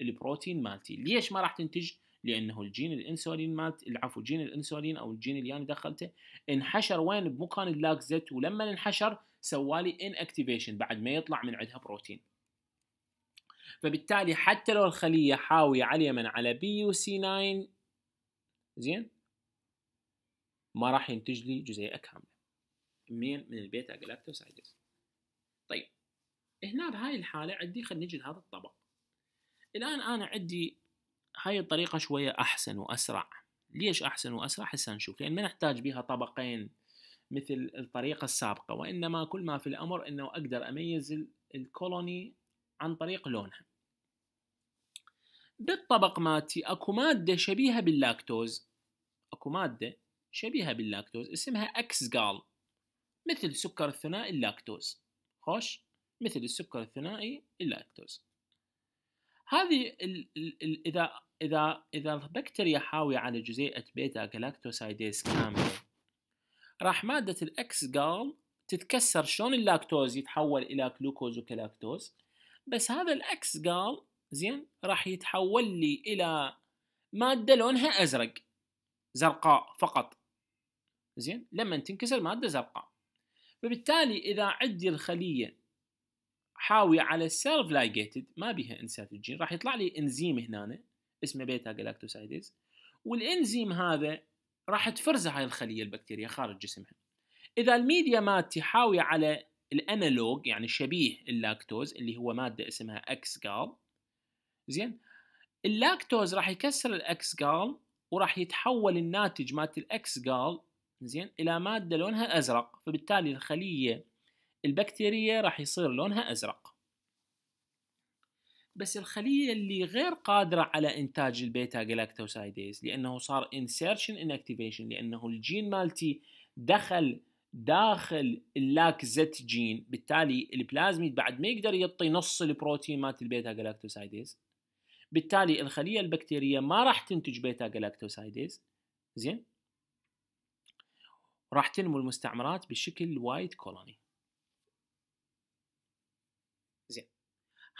البروتين مالتي ليش ما راح تنتج لانه الجين الانسولين مالت العفو جين الانسولين او الجين اللي انا دخلته انحشر وين بمكان اللاكزيت ولما انحشر سوالي ان اكتيفيشن بعد ما يطلع من عندها بروتين فبالتالي حتى لو الخليه حاويه على اليمن على بي يو سي 9 زين ما راح ينتج لي جزيئه كامله منين من البيتا جلاكتوسايدز طيب هنا بهاي الحاله عندي خلينا نجي لهذا الطبق الان انا عندي هاي الطريقه شويه احسن واسرع ليش احسن واسرع هسه نشوف لان يعني ما نحتاج بها طبقين مثل الطريقه السابقه وانما كل ما في الامر انه اقدر اميز الكولوني عن طريق لونها بالطبق مالتي اكو ماده شبيهه باللاكتوز اكو ماده شبيهه باللاكتوز اسمها اكسجال مثل سكر الثنائي اللاكتوز خوش مثل السكر الثنائي اللاكتوز هذه الـ الـ الـ اذا اذا اذا البكتيريا حاويه على جزيئه بيتا جلاكتوسايديز كامله راح ماده الاكس جال تتكسر شلون اللاكتوز يتحول الى جلوكوز وكلاكتوز بس هذا الاكس جال زين راح يتحول لي الى ماده لونها ازرق زرقاء فقط زين لما تنكسر ماده زرقاء فبالتالي اذا عندي الخليه حاوي على سيلف لايجيتد ما بيها الجين راح يطلع لي انزيم هنا اسمه بيتا جلاكتوسايدز والانزيم هذا راح تفرز هاي الخليه البكتيريا خارج جسمها اذا الميديا مالتي حاويه على الانالوج يعني شبيه اللاكتوز اللي هو ماده اسمها اكس جال زين اللاكتوز راح يكسر الاكس جال وراح يتحول الناتج مالت الاكس جال زين الى ماده لونها ازرق فبالتالي الخليه البكتيريا راح يصير لونها أزرق بس الخلية اللي غير قادرة على إنتاج البيتا جلاكتوسايديز لأنه صار insertion inactivation لأنه الجين مالتي دخل داخل اللاكزت جين بالتالي البلازميد بعد ما يقدر يعطي نص البروتين مالت البيتا جلاكتوسايديز بالتالي الخليه البكتيريه ما راح تنتج بيتا جلاكتوسايديز زين راح تنمو المستعمرات بشكل وايد كولوني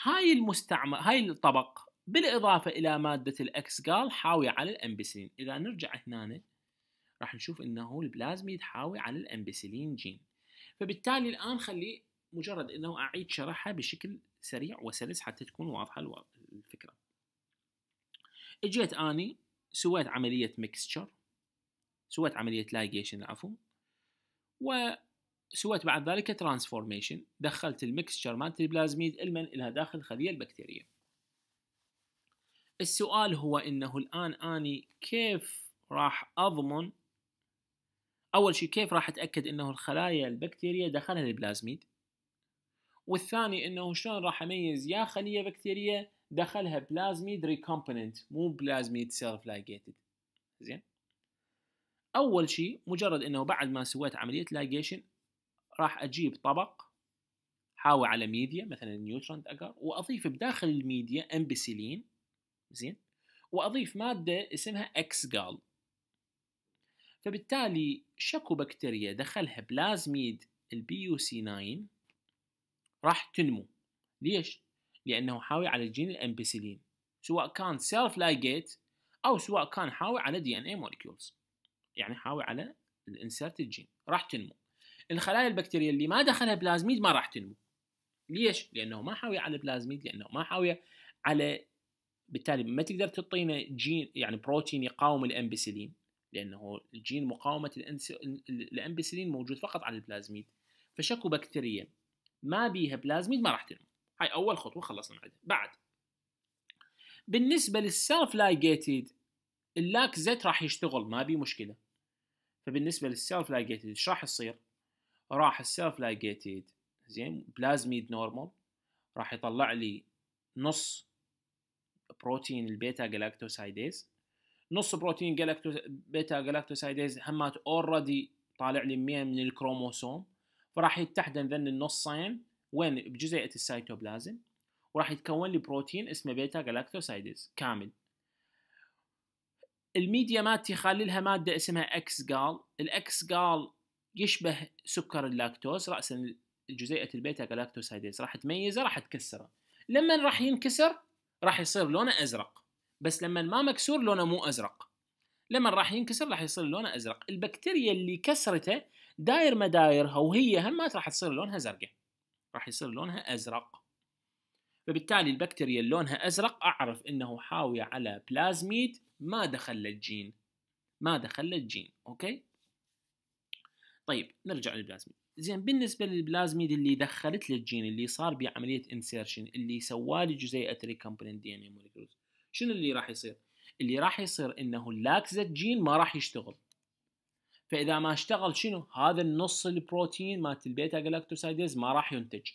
هاي المستعمل هاي الطبق بالاضافه الى ماده الاكس قال حاوي على الامبسلين اذا نرجع هنا راح نشوف انه البلازميد حاوي على الامبسلين جين فبالتالي الان خلي مجرد انه اعيد شرحها بشكل سريع وسلس حتى تكون واضحه الفكره اجيت اني سويت عمليه ميكستشر سويت عمليه لايجيشن عفوا سويت بعد ذلك ترانسفورميشن دخلت الميكسشر مالت البلازميد المن الى داخل الخليه البكتيريه السؤال هو انه الان اني كيف راح اضمن اول شيء كيف راح اتاكد انه الخلايا البكتيريه دخلها البلازميد والثاني انه شلون راح اميز يا خليه بكتيريه دخلها بلازميد ريكومبوننت مو بلازميد سيلف لايجيتد زين اول شيء مجرد انه بعد ما سويت عمليه لايجيشن راح اجيب طبق حاوي على ميديا مثلا نيوترون اجار واضيف بداخل الميديا امبسيلين زين واضيف ماده اسمها اكس جال فبالتالي شكو بكتيريا دخلها بلازميد البي يو سي 9 راح تنمو ليش؟ لانه حاوي على جين الامبسيلين سواء كان سيلف لايجيت او سواء كان حاوي على دي ان اي موليكيولز يعني حاوي على الانسرت الجين راح تنمو الخلايا البكتيريه اللي ما دخلها بلازميد ما راح تنمو ليش؟ لانه ما حاويه على بلازميد لانه ما حاويه على بالتالي ما تقدر تعطينا جين يعني بروتين يقاوم الامبسيلين لانه الجين مقاومه الامبسيلين موجود فقط على البلازميد فشكو بكتيريا ما بيها بلازميد ما راح تنمو هاي اول خطوه خلصنا عندها بعد بالنسبه للسيلف لايجيتد اللاك زيت راح يشتغل ما بي مشكله فبالنسبه للسيلف لايجيتد ايش راح يصير راح السيلف لايجيتد زين بلازميد نورمال راح يطلع لي نص بروتين البيتا جلاكتوسايديز نص بروتين جلاكتو بيتا جلاكتوسايديز همات اوريدي طالع لي 100 من الكروموسوم فراح يتحدن ذن النصين وين بجزيئه السيتوبلازم وراح يتكون لي بروتين اسمه بيتا جلاكتوسايديز كامل الميديا مالتي خالي لها ماده اسمها اكس جال الاكس جال يشبه سكر اللاكتوز راسا جزيئه البيتا جلاكتوسيدز راح تميزه راح تكسره لما راح ينكسر راح يصير لونه ازرق بس لما ما مكسور لونه مو ازرق لما راح ينكسر راح يصير لونه ازرق البكتيريا اللي كسرته داير مدايرها وهي هم راح تصير لونها زرقاء راح يصير لونها ازرق فبالتالي البكتيريا اللي لونها ازرق اعرف انه حاوي على بلازميد ما دخل الجين ما دخل الجين اوكي طيب نرجع للبلازميد زين بالنسبه للبلازميد اللي دخلت للجين اللي صار بعمليه انسيرشن اللي لي جزيئه ريكمبننت دي ان اي شنو اللي راح يصير؟ اللي راح يصير انه اللاكزت جين ما راح يشتغل فاذا ما اشتغل شنو؟ هذا النص البروتين مالت البيتا جلاكتوسايدز ما راح ينتج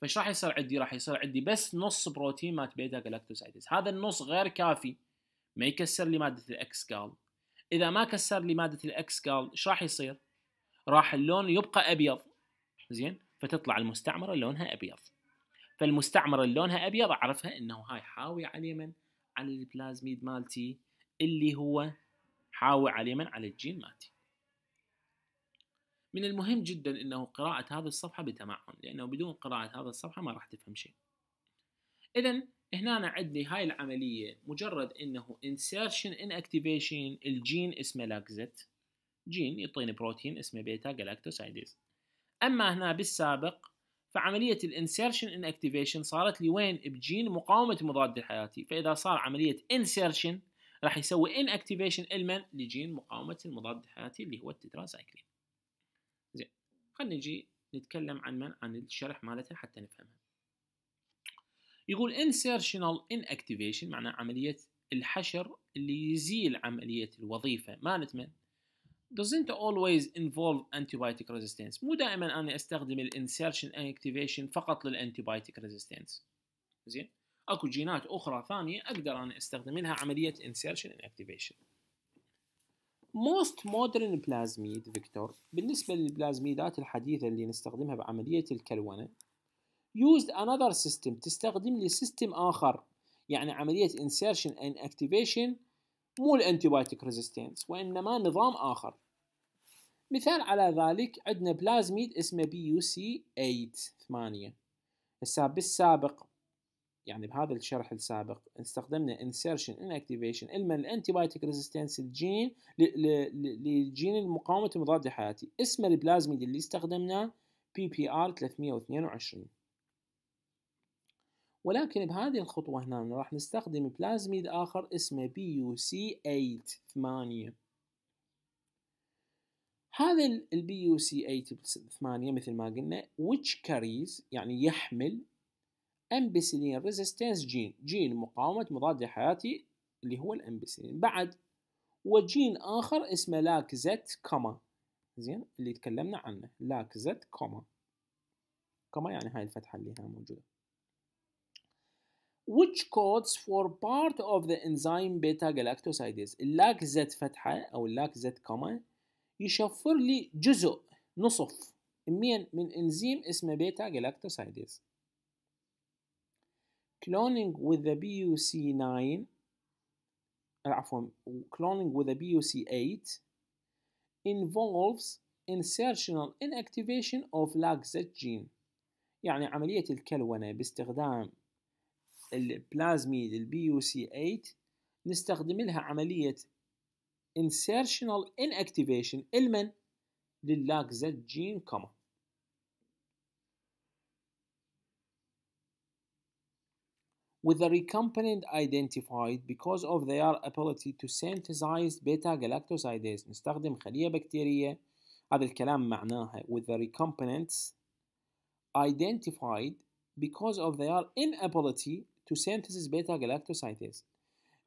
فايش راح يصير عندي؟ راح يصير عندي بس نص بروتين مالت بيتا جلاكتوسايدز هذا النص غير كافي ما يكسر لي ماده الاكس قال اذا ما كسر لي ماده الاكس قال ايش راح يصير؟ راح اللون يبقى ابيض زين فتطلع المستعمره لونها ابيض فالمستعمره اللي لونها ابيض اعرفها انه هاي حاوي على اليمن على البلازميد مالتي اللي هو حاوي على اليمن على الجين مالتي من المهم جدا انه قراءة هذه الصفحة بتمعن لانه بدون قراءة هذه الصفحة ما راح تفهم شيء. اذا هنا أنا عندي هاي العملية مجرد انه انسيرشن ان اكتيفيشن الجين اسمه لاكزت جين يعطيني بروتين اسمه بيتا جلاكتوسايديز اما هنا بالسابق فعملية الانسيرشن ان اكتيفيشن صارت لي وين بجين مقاومة مضاد الحياتي فإذا صار عملية انسيرشن راح يسوي ان اكتيفيشن المن لجين مقاومة المضاد الحياتي اللي هو التتراسايكلين زين خلينا نجي نتكلم عن من عن الشرح مالته حتى نفهمها يقول insertional inactivation معناه عملية الحشر اللي يزيل عملية الوظيفة مالت من doesn't always involve antibiotic resistance مو دائما أنا أستخدم الانسيرشن activation فقط للانتيبايتيك resistance زين اكو جينات اخرى ثانيه اقدر انا استخدم لها عمليه insertion and activation. Most modern plasmid vector بالنسبه للبلازميدات الحديثه اللي نستخدمها بعمليه الكلونه used another system تستخدم لي سيستم اخر يعني عمليه insertion and activation مو الانتيبايتيك ريزيستنس وانما نظام اخر مثال على ذلك عندنا بلازميد اسمه بي يو سي 8 8 هسه بالسابق يعني بهذا الشرح السابق استخدمنا انسرشن inactivation الما الانتيبايتيك ريزيستنس الجين للجين المقاومه المضاد الحياتي اسم البلازميد اللي استخدمناه بي بي ار 322 ولكن بهذه الخطوة هنا راح نستخدم بلازميد آخر اسمه BUC8 هذا ال BUC8 مثل ما قلنا which carries يعني يحمل امبسلين ريزيستنس جين جين مقاومة مضاد حياتي اللي هو الامبسلين بعد وجين آخر اسمه لاكزت كوما زين اللي تكلمنا عنه لاكزت كوما كوما يعني هاي الفتحة اللي هنا موجودة which codes for part of the enzyme beta galactosidase اللاك زد فتحة أو اللاك زد كوما يشفر لي جزء نصف من من انزيم اسمه بيتا جلاكتوسايديز cloning with the BUC9 عفوا cloning with the BUC8 involves insertional inactivation of lag Z gene يعني عملية الكلونة باستخدام البلازميد البي يو سي 8 نستخدم لها عملية insertional inactivation المن لللاكزات جين كما with the recombinant identified because of their ability to synthesize beta galactosidase نستخدم خلية بكتيرية هذا الكلام معناها with the recombinants identified because of their inability to synthesis beta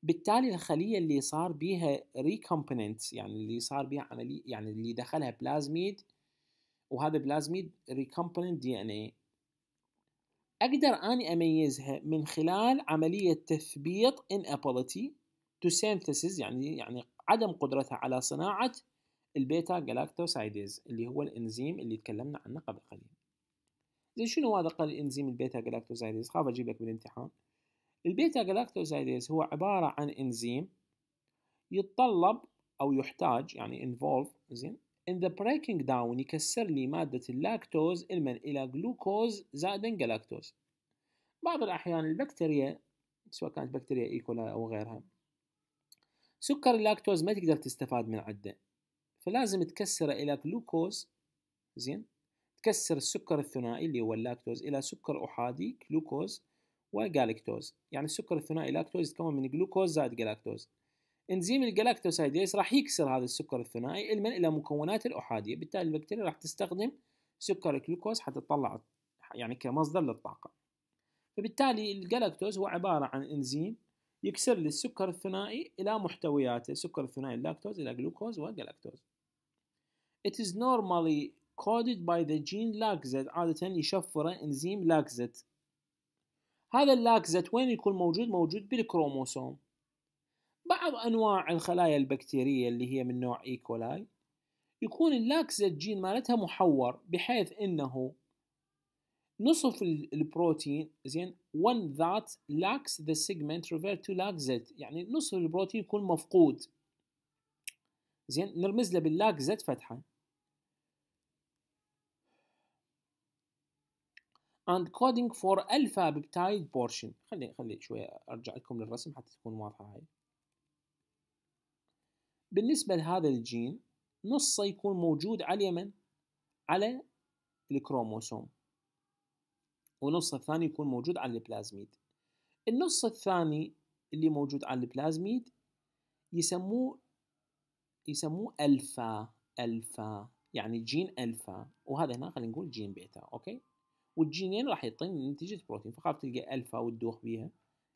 بالتالي الخليه اللي صار بيها ريكومبوننت يعني اللي صار بيها عمليه يعني اللي دخلها بلازميد وهذا بلازميد ريكومبوننت دي ان اي اقدر اني اميزها من خلال عمليه تثبيط inability to synthesis يعني يعني عدم قدرتها على صناعه البيتا جلاكتوسايديز اللي هو الانزيم اللي تكلمنا عنه قبل قليل زين شنو هذا قال الانزيم البيتا جلاكتوسايديز خاف اجيب لك بالامتحان البيتا جلاكتوزايديز هو عبارة عن إنزيم يتطلب أو يحتاج يعني involve زين in the breaking down يكسر لي مادة اللاكتوز المن إلى جلوكوز زائدا جلاكتوز بعض الأحيان البكتيريا سواء كانت بكتيريا إيكولا أو غيرها سكر اللاكتوز ما تقدر تستفاد من عده فلازم تكسره إلى جلوكوز زين تكسر السكر الثنائي اللي هو اللاكتوز إلى سكر أحادي جلوكوز وجالكتوز يعني السكر الثنائي لاكتوز يتكون من جلوكوز زائد جالكتوز انزيم الجلاكتوسايديز راح يكسر هذا السكر الثنائي المن الى مكونات الاحاديه بالتالي البكتيريا راح تستخدم سكر الجلوكوز حتى تطلع يعني كمصدر للطاقه فبالتالي الجلاكتوز هو عباره عن انزيم يكسر لي السكر الثنائي الى محتوياته السكر الثنائي اللاكتوز الى جلوكوز وجالكتوز It is normally coded by the gene لاكزت عادة يشفره انزيم لاكزت هذا اللاكزت وين يكون موجود موجود بالكروموسوم بعض انواع الخلايا البكتيريه اللي هي من نوع ايكولاي e. يكون اللاكزت جين مالتها محور بحيث انه نصف البروتين زين one that lacks the segment revert to laxate يعني نصف البروتين يكون مفقود زين نرمز له باللاكزت فتحه and coding for alpha peptide portion خلي خلي شوية أرجع لكم للرسم حتى تكون واضحة هاي بالنسبة لهذا الجين نصه يكون موجود على اليمن على الكروموسوم ونص الثاني يكون موجود على البلازميد النص الثاني اللي موجود على البلازميد يسموه يسموه الفا الفا يعني جين الفا وهذا هنا خلينا نقول جين بيتا اوكي والجينين راح يعطيني نتيجة بروتين فخاف تلقى ألفا وتدوخ بيها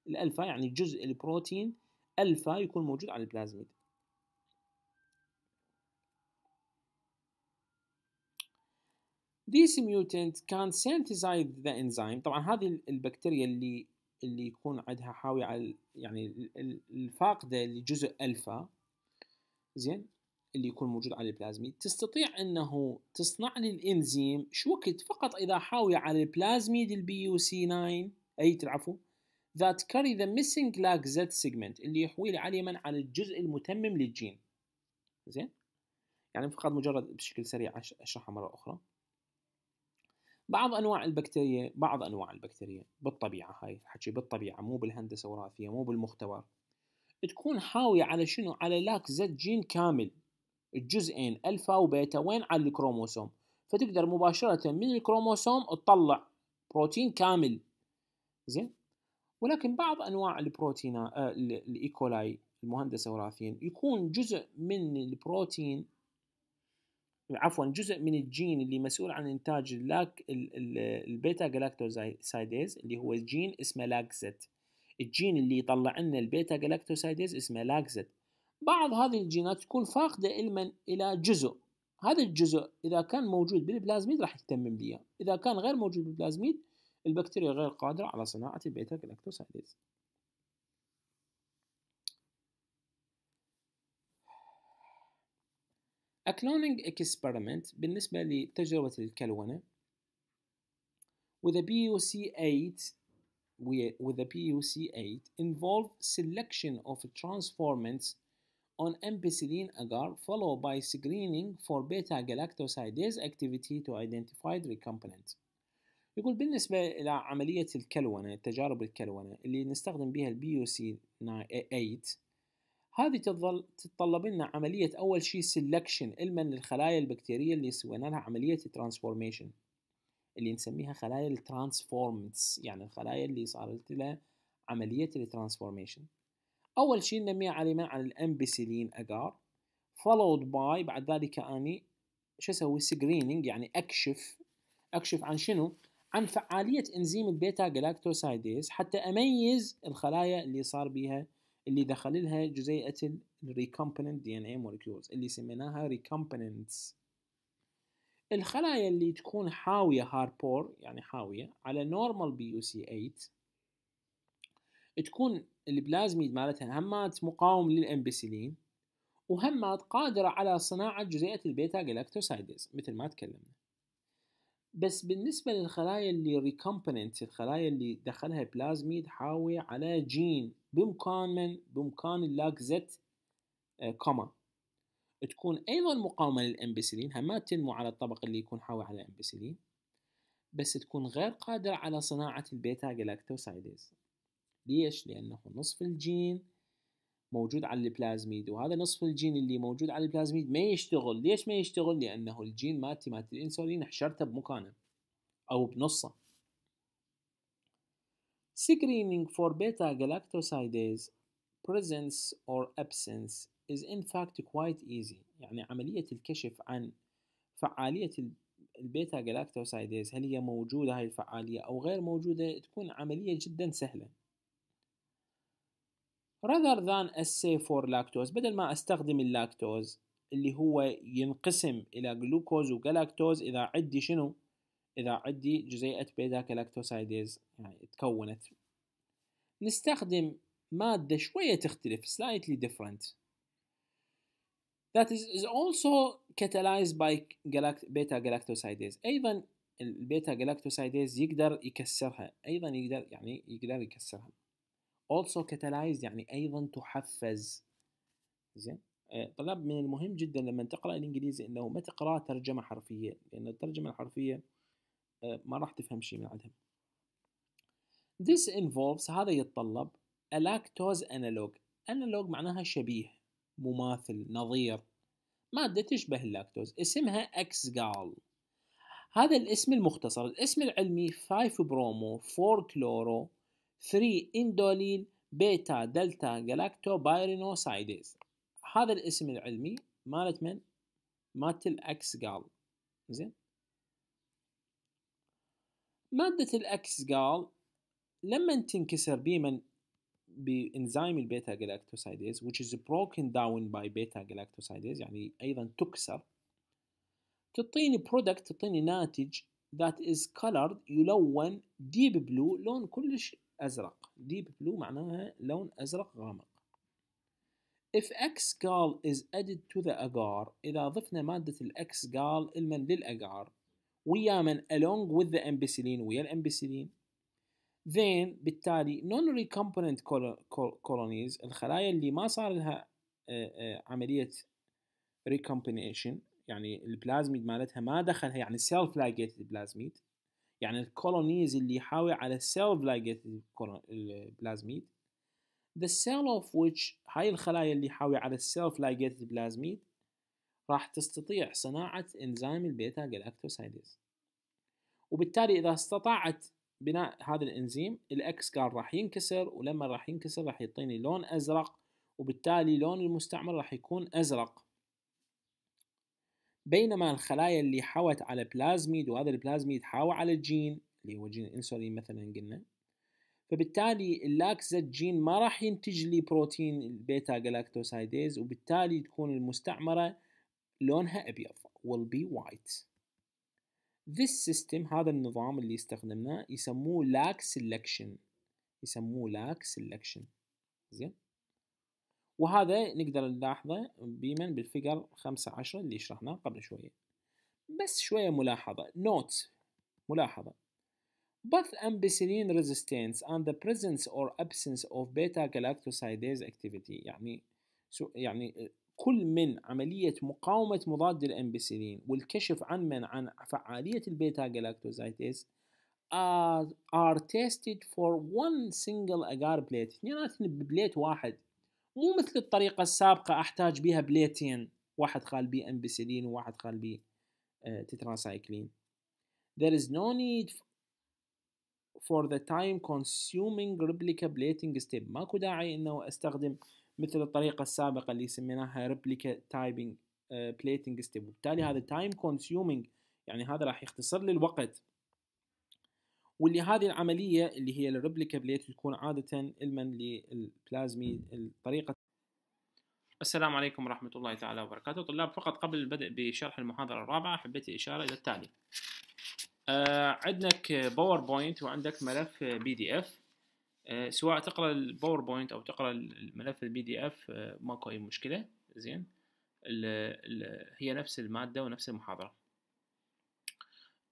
الألفا يعني جزء البروتين ألفا يكون موجود على البلازميد This mutant can synthesize the enzyme طبعا هذه البكتيريا اللي اللي يكون عندها حاوية على يعني الفاقدة لجزء ألفا زين اللي يكون موجود على البلازميد تستطيع انه تصنع لي الانزيم شوكت فقط اذا حاوي على البلازميد البي يو سي 9 اي العفو ذات كاري ذا ميسنج لاك زد سيجمنت اللي يحوي لي على على الجزء المتمم للجين زين يعني فقط مجرد بشكل سريع اشرحها مرة اخرى بعض انواع البكتيريا بعض انواع البكتيريا بالطبيعه هاي الحكي بالطبيعه مو بالهندسه الوراثيه مو بالمختبر تكون حاويه على شنو على لاك زد جين كامل الجزئين الفا وبيتا وين على الكروموسوم فتقدر مباشرة من الكروموسوم تطلع بروتين كامل زين ولكن بعض انواع آه الايكولاي المهندسه وراثيا يكون جزء من البروتين عفوا جزء من الجين اللي مسؤول عن انتاج اللاك البيتا جلاكتوسايديز اللي هو جين اسمه لاكزت الجين اللي يطلع لنا البيتا جلاكتوسايديز اسمه لاكزت بعض هذه الجينات تكون فاقدة علما إلى جزء هذا الجزء إذا كان موجود بالبلازميد راح يتمم لي إذا كان غير موجود بالبلازميد البكتيريا غير قادرة على صناعة البيتا A أكلونينج experiment بالنسبة لتجربة الكلونة with a PUC8 with a PUC8 involve selection of transformants on ampicillin agar followed by screening for beta-galactosidase activity to identify the recombinant. يقول بالنسبة إلى عملية الكلونة تجارب الكلونة اللي نستخدم بها البي يو سي 8 هذه تظل تتطلب لنا عملية أول شيء سلكشن علما للخلايا البكتيرية اللي سوينا لها عملية ترانسفورميشن اللي نسميها خلايا الترانسفورمنتس يعني الخلايا اللي صارت لها عملية الترانسفورميشن أول شيء نمي عالما عن الأمبسيلين أجار followed by بعد ذلك أني شو أسوي سكرينينج يعني أكشف أكشف عن شنو؟ عن فعالية إنزيم البيتا جلاكتوسايديز حتى أميز الخلايا اللي صار بيها اللي دخل لها جزيئة الريكومبننت دي ان اي مولكيولز اللي سميناها ريكومبننتس الخلايا اللي تكون حاوية هاربور يعني حاوية على نورمال بي يو سي 8 تكون البلازميد مالتها همات مقاوم للامبسلين وهمات قادرة على صناعة جزيئة البيتا جلاكتوسايدز مثل ما تكلمنا بس بالنسبة للخلايا اللي ريكومبوننت الخلايا اللي دخلها بلازميد حاوي على جين بمكان من بإمكان اللاكزت آه، كوما تكون أيضا مقاومة للامبسيلين هم تنمو على الطبق اللي يكون حاوي على الامبسيلين بس تكون غير قادرة على صناعة البيتا جلاكتوسايدز ليش؟ لأنه نصف الجين موجود على البلازميد وهذا نصف الجين اللي موجود على البلازميد ما يشتغل ليش ما يشتغل لأنه الجين مالتي مالت الإنسولين حشرته بمكانه أو بنصه Screening for beta galactosidase presence or absence is in fact quite easy يعني عملية الكشف عن فعالية البيتا جلاكتوسايديز هل هي موجودة هاي الفعالية أو غير موجودة تكون عملية جدا سهلة rather than a SA for lactose بدل ما استخدم اللاكتوز اللي هو ينقسم الى جلوكوز وجلاكتوز اذا عدي شنو اذا عدي جزيئه بيتا كلاكتوسايديز يعني تكونت نستخدم ماده شويه تختلف slightly different that is, is also catalyzed by galact beta galactosidase ايضا البيتا جلاكتوسايديز يقدر يكسرها ايضا يقدر يعني يقدر يكسرها also catalyzed يعني أيضا تحفز زين آه، طلاب من المهم جدا لما تقرأ الإنجليزي أنه ما تقرأ ترجمة حرفية لأن الترجمة الحرفية آه، ما راح تفهم شيء من عندها This involves هذا يتطلب a lactose analog analog معناها شبيه مماثل نظير مادة تشبه اللاكتوز اسمها اكسجال هذا الاسم المختصر الاسم العلمي 5 برومو 4 كلورو 3 اندوليل بيتا دلتا جلاكتو بايرينوسايديز هذا الاسم العلمي مالت من؟ مالت الاكس قال زين مادة الاكس قال لما تنكسر بمن بانزيم البيتا جلاكتوسايديز which is broken down by beta galactosidase يعني ايضا تكسر تعطيني برودكت تعطيني ناتج that is colored يلون deep blue لون كلش أزرق deep blue معناها لون أزرق غامق if x gal is added to the agar إذا ضفنا مادة الاكس gal المن للأجار ويا من along with the ampicillin ويا الأمبسلين then بالتالي non recomponent colonies الخلايا اللي ما صار لها آه، آه، عملية recombination يعني البلازميد مالتها ما دخلها يعني self ligated بلازميد يعني الكولونيز اللي يحاوي على cell البلازميد the cell of which هاي الخلايا اللي يحاوي على السيل فلاجيتد البلازميد راح تستطيع صناعة إنزيم البيتا جلاكتوسايديز وبالتالي إذا استطاعت بناء هذا الإنزيم الأكس كار راح ينكسر ولما راح ينكسر راح يعطيني لون أزرق وبالتالي لون المستعمل راح يكون أزرق بينما الخلايا اللي حوت على بلازميد وهذا البلازميد حاوى على الجين اللي هو جين الانسولين مثلا قلنا فبالتالي اللاكزد جين ما راح ينتج لي بروتين البيتا جلاكتوسايديز وبالتالي تكون المستعمرة لونها أبيض will be white this system هذا النظام اللي استخدمناه يسموه لاك selection يسموه لاك selection زين وهذا نقدر نلاحظه بمن بالفيجر 5 10 اللي شرحناه قبل شوية بس شوية ملاحظة نوت ملاحظة Both ampicillin resistance and the presence or absence of beta galactosidase activity يعني يعني كل من عملية مقاومة مضاد الأمبسلين والكشف عن من عن فعالية البيتا جلاكتوزايتيز are tested for one single agar plate اثنيناتهم ببليت واحد مو مثل الطريقة السابقة أحتاج بها بليتين واحد قال بي أمبسلين وواحد قال بي آه، تتراسايكلين There is no need for the time consuming replica plating step ماكو داعي انه استخدم مثل الطريقة السابقة اللي سميناها replica typing uh, plating step وبالتالي هذا time consuming يعني هذا راح يختصر لي الوقت واللي هذه العمليه اللي هي الريبليكابليت تكون عاده علما للبلازمي الطريقه السلام عليكم ورحمة الله تعالى وبركاته طلاب فقط قبل البدء بشرح المحاضرة الرابعة حبيت إشارة إلى التالي آه عندك باوربوينت وعندك ملف بي دي اف سواء تقرا الباوربوينت او تقرا الملف البي دي اف آه، ماكو اي مشكله زين هي نفس الماده ونفس المحاضره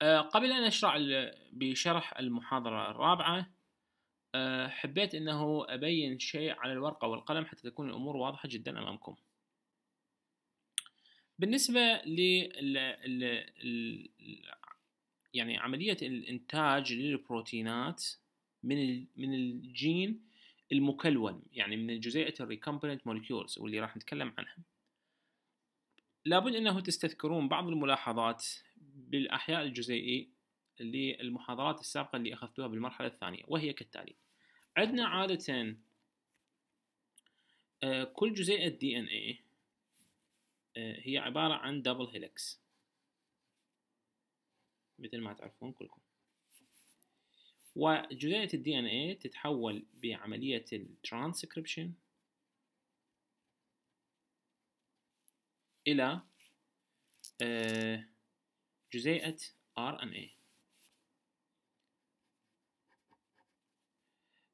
آه، قبل أن أشرع بشرح المحاضرة الرابعة آه، حبيت أنه أبين شيء على الورقة والقلم حتى تكون الأمور واضحة جدا أمامكم بالنسبة ل يعني عملية الإنتاج للبروتينات من من الجين المكلون يعني من جزيئة الريكومبوننت مولكيولز واللي راح نتكلم عنها لابد أنه تستذكرون بعض الملاحظات بالاحياء الجزيئي للمحاضرات السابقه اللي اخذتوها بالمرحله الثانيه وهي كالتالي عندنا عاده آه، كل جزيئه دي ان اي هي عباره عن دبل هيلكس مثل ما تعرفون كلكم وجزيئة الدي ان اي تتحول بعملية الترانسكريبشن إلى آه جزيئة RNA إيه.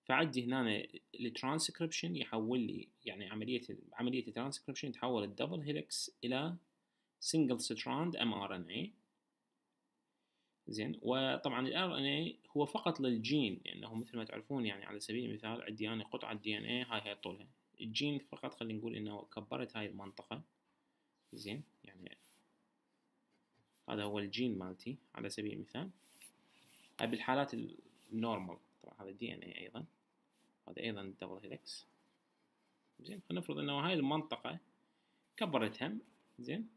فعندي هنا الترانسكريبشن يحول لي يعني عملية عملية الترانسكريبشن تحول الدبل هيلكس إلى سنجل ستراند ام ار ان اي زين وطبعا الار ان اي هو فقط للجين لانه مثل ما تعرفون يعني على سبيل المثال عندي انا قطعه دي ان اي هاي هاي طولها الجين فقط خلينا نقول انه كبرت هاي المنطقه زين يعني هذا هو الجين مالتي على سبيل المثال هاي بالحالات النورمال طبعا هذا دي ان اي ايضا هذا ايضا دبل هيلكس زين خلينا نفرض انه هاي المنطقه كبرتها زين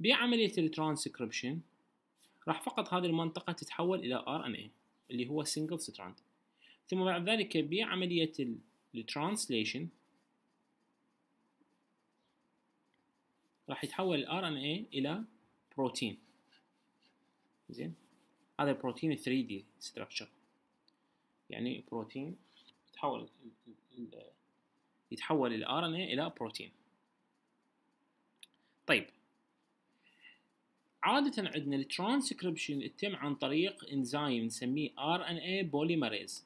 بعمليه الترانسكريبشن راح فقط هذه المنطقه تتحول الى ار ان اي اللي هو سنجل ستراند ثم بعد ذلك بعمليه الترانسليشن راح يتحول الار ان اي الى بروتين زين هذا البروتين 3 d ستراكشر يعني بروتين يتحول يتحول ال RNA الى بروتين طيب عادة عندنا الترانسكريبشن يتم عن طريق انزيم نسميه RNA ان بوليمريز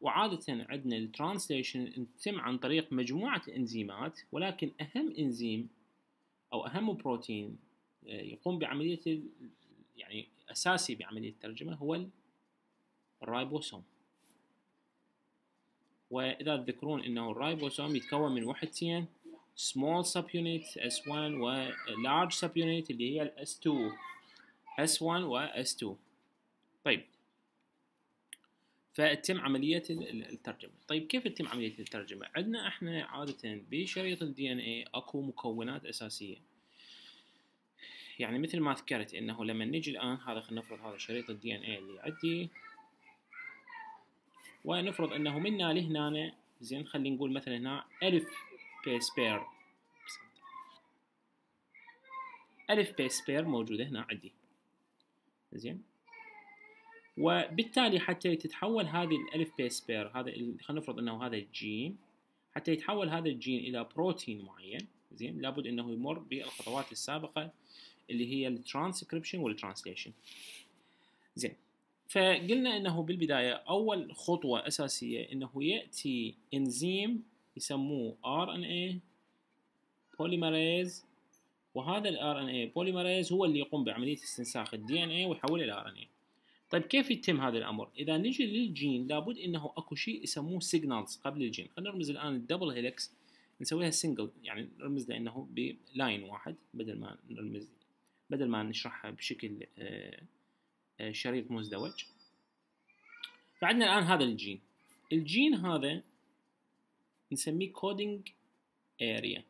وعادة عندنا الترانسليشن يتم عن طريق مجموعة انزيمات ولكن اهم انزيم او اهم بروتين يقوم بعملية يعني أساسي بعملية الترجمة هو الرايبوسوم وإذا تذكرون أنه الرايبوسوم يتكون من وحدتين small subunit S1 و large subunit اللي هي s 2 S1 و S2 طيب فتم عملية الترجمة طيب كيف تتم عملية الترجمة عندنا احنا عادة بشريط الـ DNA اكو مكونات اساسية يعني مثل ما ذكرت انه لما نجي الان هذا خلينا نفرض هذا شريط الدي ان اي اللي عندي ونفرض انه منا لهنا زين خلينا نقول مثلا هنا الف بيس بير ألف بيس بير موجودة هنا عندي زين وبالتالي حتى تتحول هذه الألف بيس بير هذا خلينا نفرض أنه هذا الجين حتى يتحول هذا الجين إلى بروتين معين زين لابد أنه يمر بالخطوات السابقة اللي هي الترانسكريبشن والترانسليشن زين فقلنا انه بالبدايه اول خطوه اساسيه انه ياتي انزيم يسموه ار ان اي بوليمريز وهذا الار ان اي بوليمريز هو اللي يقوم بعمليه استنساخ الدي ان اي ويحوله الى ار ان اي طيب كيف يتم هذا الامر؟ اذا نجي للجين لابد انه اكو شيء يسموه سيجنالز قبل الجين، خلينا نرمز الان الدبل هيلكس نسويها سنجل يعني نرمز لانه بلاين واحد بدل ما نرمز بدل ما نشرحها بشكل آه، آه، شريط مزدوج فعندنا الآن هذا الجين الجين هذا نسميه كودينج اريا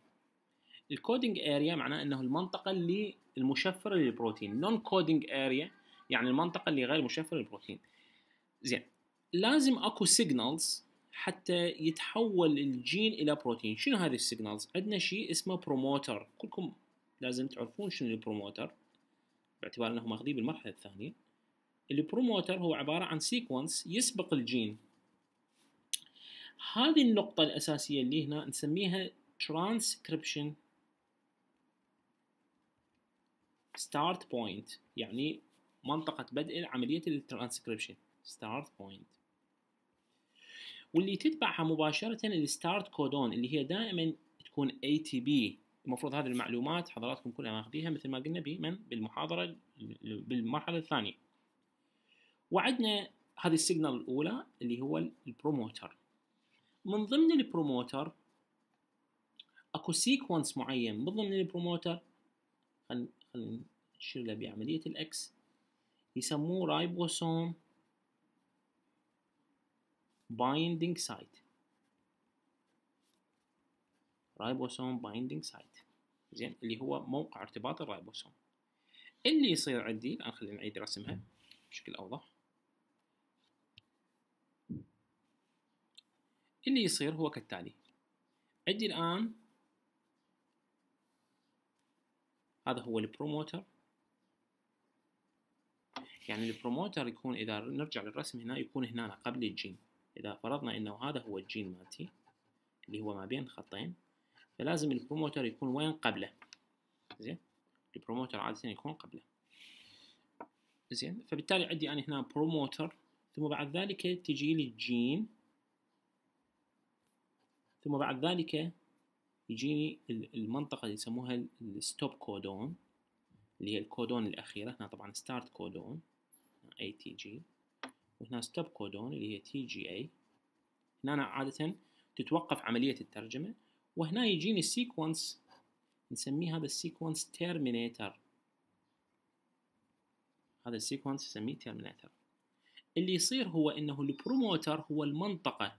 الكودينج اريا معناه انه المنطقه اللي المشفره للبروتين نون كودينج اريا يعني المنطقه اللي غير مشفره للبروتين زين لازم اكو سيجنالز حتى يتحول الجين الى بروتين شنو هذه السيجنالز عندنا شيء اسمه بروموتر كلكم لازم تعرفون شنو البروموتر باعتبار انه ماخذيه بالمرحله الثانيه البروموتر هو عباره عن سيكونس يسبق الجين هذه النقطه الاساسيه اللي هنا نسميها ترانسكريبشن ستارت بوينت يعني منطقه بدء عمليه الترانسكريبشن ستارت بوينت واللي تتبعها مباشره الستارت كودون اللي هي دائما تكون اي تي بي المفروض هذه المعلومات حضراتكم كلها ماخذيها مثل ما قلنا بمن بالمحاضرة بالمرحلة الثانية وعدنا هذه السيجنال الأولى اللي هو البروموتر من ضمن البروموتر اكو سيكونس معين من ضمن البروموتر خلينا خل نشير له بعملية الاكس يسموه رايبوسوم بايندينج سايت رايبوسوم بايندينج سايت زين اللي هو موقع ارتباط الرايبوسوم اللي يصير عندي الان خلينا نعيد رسمها بشكل اوضح اللي يصير هو كالتالي عندي الان هذا هو البروموتر يعني البروموتر يكون اذا نرجع للرسم هنا يكون هنا قبل الجين اذا فرضنا انه هذا هو الجين مالتي اللي هو ما بين خطين فلازم البروموتر يكون وين قبله زين البروموتر عادة يكون قبله زين فبالتالي عندي أنا هنا بروموتر ثم بعد ذلك تجي لي الجين ثم بعد ذلك يجيني المنطقة اللي يسموها الستوب كودون اللي هي الكودون الأخيرة هنا طبعا ستارت كودون اي تي جي وهنا ستوب كودون اللي هي تي جي اي هنا عادة تتوقف عملية الترجمة وهنا يجيني سيكونس نسميه هذا السيكونس تيرمينيتر هذا السيكونس نسميه تيرمينيتر اللي يصير هو انه البروموتر هو المنطقه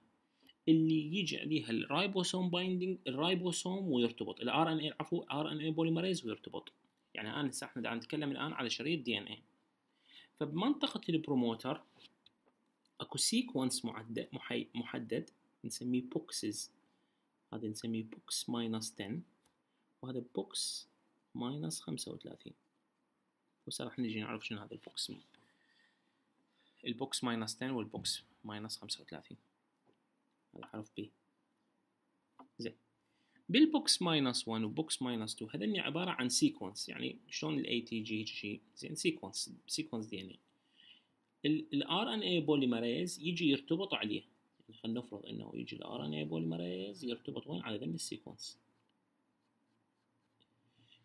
اللي يجي عليها الرايبوسوم بايندينج الرايبوسوم ويرتبط الار ان اي عفوا ار ان اي بوليمريز ويرتبط يعني الان هسه احنا قاعد نتكلم الان على شريط دي ان اي فبمنطقه البروموتر اكو سيكونس محدد نسميه بوكسز هذا نسميه بوكس ماينس 10 وهذا بوكس ماينس 35 وهسه راح نجي نعرف شنو هذا البوكس مين. البوكس ماينس 10 والبوكس ماينس 35 هذا حرف بي زين بالبوكس ماينس 1 وبوكس ماينس 2 هذني عباره عن سيكونس يعني شلون الاي تي جي شيء زين سيكونس سيكونس دي ان اي الار ان اي بوليمريز يجي يرتبط عليه خلينا نفرض انه يجي الار ان اي بوليمريز يرتبط وين على ذم السيكونس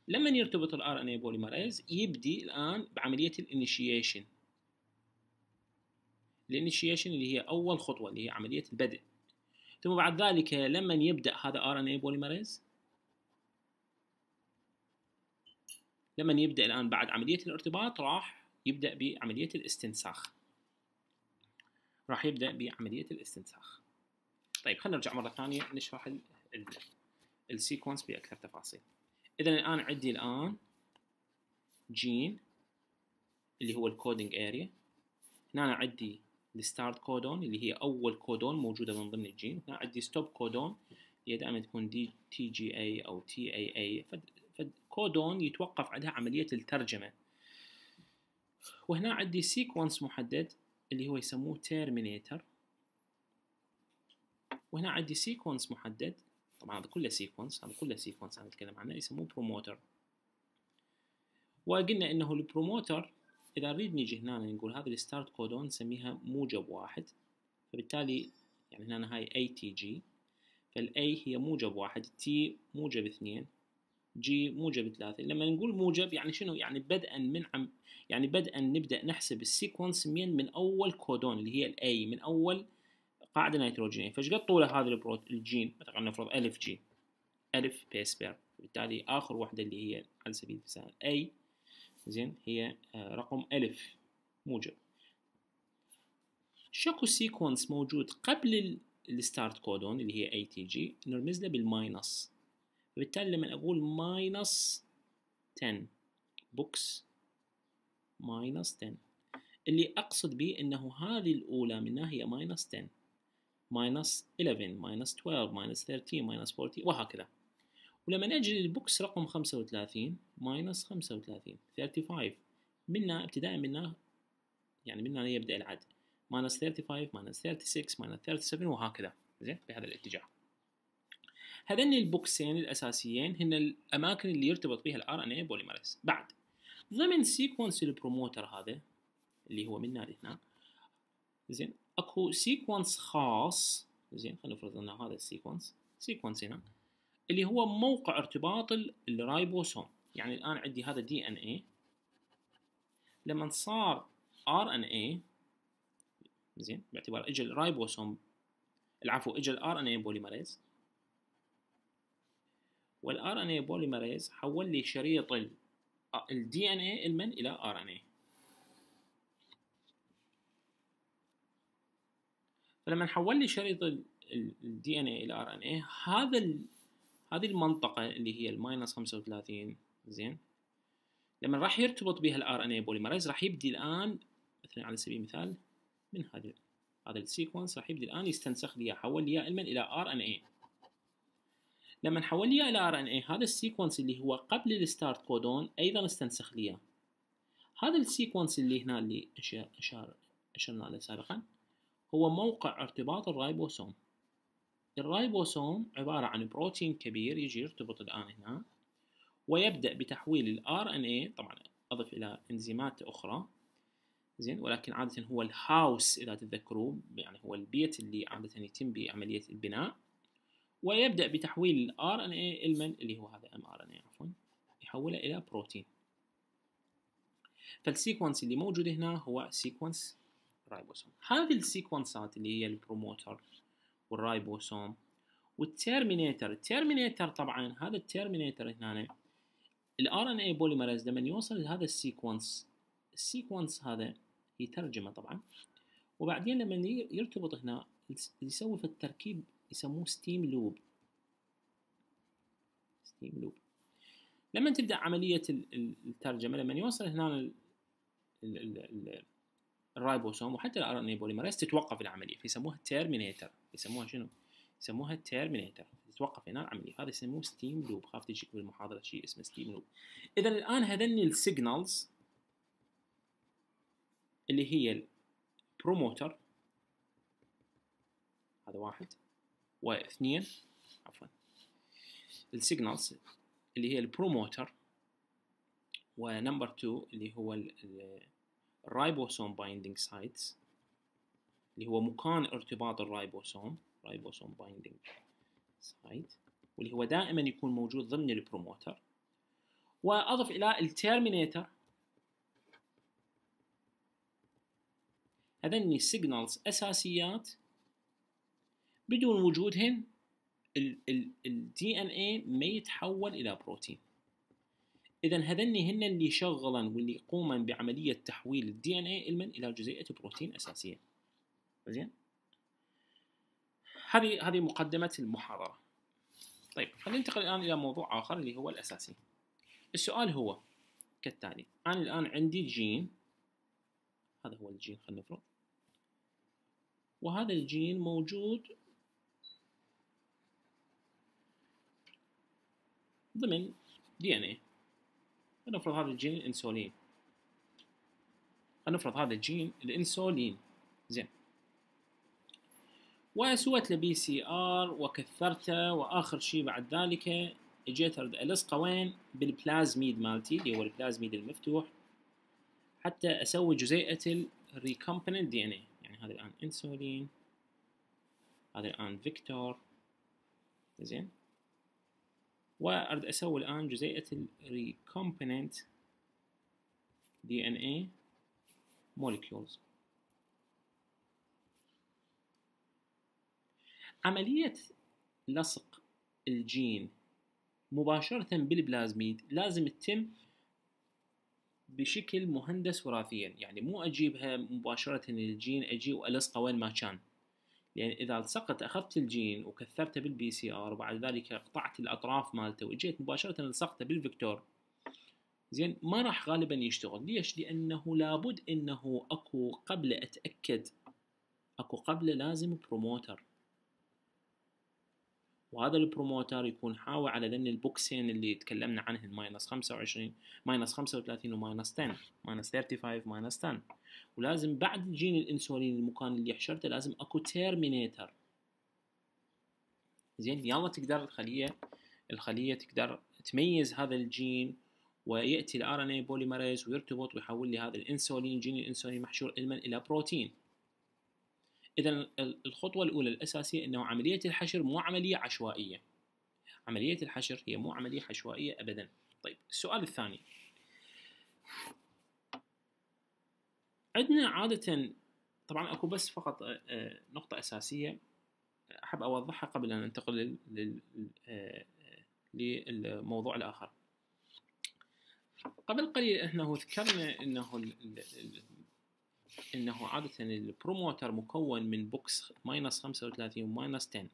لما يرتبط الار ان اي بوليمريز يبدي الان بعمليه الانيشيشن الانيشيشن اللي هي اول خطوه اللي هي عمليه البدء ثم بعد ذلك لما يبدا هذا ار ان اي بوليمريز لما يبدا الان بعد عمليه الارتباط راح يبدا بعمليه الاستنساخ راح يبدأ بعملية الاستنساخ طيب خلينا نرجع مرة ثانية نشرح السيكونس بأكثر تفاصيل إذا الآن عندي الآن جين اللي هو الكودنج اريا هنا عندي الستارت كودون اللي هي اول كودون موجوده من ضمن الجين هنا عندي ستوب كودون هي دائما تكون دي تي جي اي او تي اي اي فكودون يتوقف عندها عمليه الترجمه وهنا عندي سيكونس محدد اللي هو يسموه تيرمينيتر وهنا عندي سيكونس محدد طبعا هذا كله سيكونس هذا كله سيكونس انا اتكلم عنه يسموه بروموتر وقلنا انه البروموتر اذا نريد نيجي هنا نقول هذا الستارت كودون نسميها موجب واحد فبالتالي يعني هنا هاي اي تي جي فالاي هي موجب واحد تي موجب اثنين جي موجب 3 لما نقول موجب يعني شنو يعني بدءا من عم يعني بدءا نبدا نحسب السيكونس من من اول كودون اللي هي الاي من اول قاعده نيتروجينيه فايش قد طوله هذا الجين مثلا نفرض الف جين الف بيس بير بالتالي اخر وحده اللي هي على سبيل المثال اي زين هي آه، رقم الف موجب شكو سيكونس موجود قبل الستارت كودون اللي هي اي تي جي نرمز له بالماينس فبالتالي لما أقول minus 10 books minus 10 اللي أقصد به أنه هذه الأولى منها هي minus 10 minus 11 minus 12 minus 13 minus 40 وهكذا ولما نجي للبوكس رقم 35 minus 35 35 منها ابتداء منها يعني منها يبدأ العد minus 35 minus 36 minus 37 وهكذا زين بهذا الاتجاه هذين البوكسين الاساسيين هن الاماكن اللي يرتبط بها الار ان اي بوليمريز بعد ضمن سيكونس البروموتر هذا اللي هو من هنا زين اكو سيكونس خاص زين خلينا نفرض ان هذا السيكونس سيكونس هنا اللي هو موقع ارتباط الرايبوسوم يعني الان عندي هذا دي ان اي لما صار ار ان اي زين باعتبار اجى الرايبوسوم العفو اجى الار ان اي بوليمريز والار ان اي بوليميريز حول لي شريط الدي ان اي المن الى ار ان اي فلما نحول لي شريط الدي ان اي الى ار ان اي هذا هذه المنطقه اللي هي الماينس 35 زين لما راح يرتبط بها الار ان اي بوليميريز راح يبدي الان مثلا على سبيل المثال من هذا هذا السيكونس راح يبدي الان يستنسخ لي يحول لي المن الى ار ان اي لما نحول لي الى ار ان اي هذا السيكونس اللي هو قبل الستارت كودون ايضا استنسخ لي هذا السيكونس اللي هنا اللي اشار اشرنا له سابقا هو موقع ارتباط الرايبوسوم الرايبوسوم عبارة عن بروتين كبير يجي يرتبط الآن هنا ويبدأ بتحويل ال RNA طبعا أضف إلى إنزيمات أخرى زين ولكن عادة هو الهاوس إذا تتذكروه يعني هو البيت اللي عادة يتم بعملية البناء ويبدأ بتحويل ال RNA المن اللي هو هذا mRNA عفوا يحوله إلى بروتين فالسيكونس اللي موجود هنا هو سيكونس رايبوسوم هذه السيكونسات اللي هي البروموتر والرايبوسوم والتيرمينيتر التيرمينيتر طبعا هذا التيرمينيتر هنا الار ان اي بوليميريز لما يوصل لهذا السيكونس السيكونس هذا يترجمه طبعا وبعدين لما يرتبط هنا يسوي في التركيب يسموه ستيم لوب ستيم لوب لما تبدا عمليه الترجمه لما يوصل هنا الرايبوسوم وحتى الار ان اي بوليميريز تتوقف العمليه فيسموها تيرمينيتر يسموها شنو؟ يسموها تيرمينيتر تتوقف هنا العمليه هذا يسموه ستيم لوب خاف تجيك بالمحاضره شيء اسمه ستيم لوب اذا الان هذني السيجنالز اللي هي البروموتر هذا واحد واثنين عفوا السيجنالز اللي هي البروموتر ونمبر 2 اللي هو الرايبوسوم بايندينج سايتس اللي هو مكان ارتباط الرايبوسوم رايبوسوم بايندينج سايت واللي هو دائما يكون موجود ضمن البروموتر واضف الى التيرمينيتر هذني سيجنالز اساسيات بدون وجودهن الدي ان اي ما يتحول الى بروتين اذا هذني هن اللي شغلا واللي يقوما بعمليه تحويل الدي ان اي المن الى جزيئه بروتين اساسيه زين هذه هذه مقدمه المحاضره طيب خلينا ننتقل الان الى موضوع اخر اللي هو الاساسي السؤال هو كالتالي انا الان عندي جين هذا هو الجين خلينا نفرض وهذا الجين موجود ضمن دي ان اي نفرض هذا الجين الانسولين نفرض هذا الجين الانسولين زين وسويت له بي سي ار وكثرته واخر شيء بعد ذلك اجيت الصقه وين؟ بالبلازميد مالتي اللي هو البلازميد المفتوح حتى اسوي جزيئه الريكومبننت دي ان اي يعني هذا الان انسولين هذا الان فيكتور زين وارد اسوي الان جزيئه الريكومبوننت دي ان اي مولكيولز عمليه لصق الجين مباشره بالبلازميد لازم تتم بشكل مهندس وراثيا يعني مو اجيبها مباشره الجين اجي والصقه وين ما كان يعني إذا التصقت أخذت الجين وكثرته بالبي سي آر وبعد ذلك قطعت الأطراف مالته وإجيت مباشرة لصقته بالفيكتور زين ما راح غالبا يشتغل ليش؟ لأنه لابد أنه أكو قبل أتأكد أكو قبل لازم بروموتر وهذا البروموتر يكون حاوي على ذن البوكسين اللي تكلمنا عنه ماينس 25 ماينس 35 وماينس 10 ماينس 35 ماينس 10 ولازم بعد جين الانسولين المكان اللي حشرته لازم اكو تيرمينيتر زين يلا تقدر الخليه الخليه تقدر تميز هذا الجين وياتي الار ان اي بوليمريز ويرتبط ويحول لي هذا الانسولين جين الانسولين محشور المن الى بروتين اذا الخطوه الاولى الاساسيه انه عمليه الحشر مو عمليه عشوائيه عمليه الحشر هي مو عمليه عشوائيه ابدا طيب السؤال الثاني عندنا عاده طبعا اكو بس فقط آه، آه، نقطه اساسيه احب اوضحها قبل ان ننتقل آه، للموضوع الاخر قبل قليل انه ذكرنا انه انه عاده البروموتر مكون من بوكس ماينس 35 وماينس 10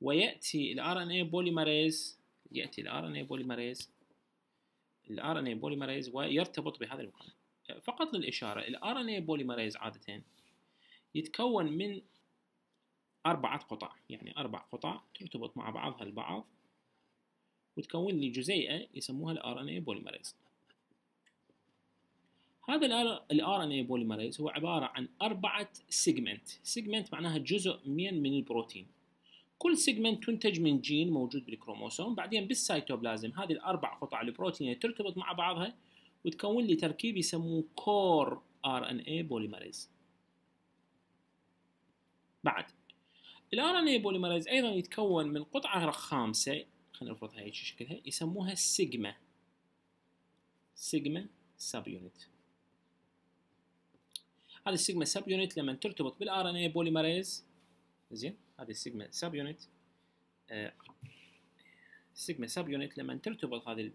وياتي الار ان اي بوليمريز ياتي الار ان اي بوليمريز الار ان اي بوليمريز ويرتبط بهذا المكان فقط للاشاره الار ان اي بوليمريز عاده يتكون من أربعة قطع يعني أربع قطع ترتبط مع بعضها البعض وتكون لي جزيئة يسموها ال RNA polymerase هذا الار ان اي بوليمريز هو عباره عن اربعه سيجمنت، سيجمنت معناها جزء من من البروتين. كل سيجمنت تنتج من جين موجود بالكروموسوم، بعدين بالسيتوبلازم هذه الاربع قطع البروتينيه ترتبط مع بعضها وتكون لي تركيب يسموه كور ار ان اي بوليمريز. بعد الار ان اي بوليمريز ايضا يتكون من قطعه خامسه خلينا نفرضها هيك شكلها يسموها سيجما سيجما سب يونت هذه السيجما سب يونت لما ترتبط بالار ان اي بوليمريز زين هذه السيجما سب يونت آه، السيجما سب يونت لما ترتبط هذه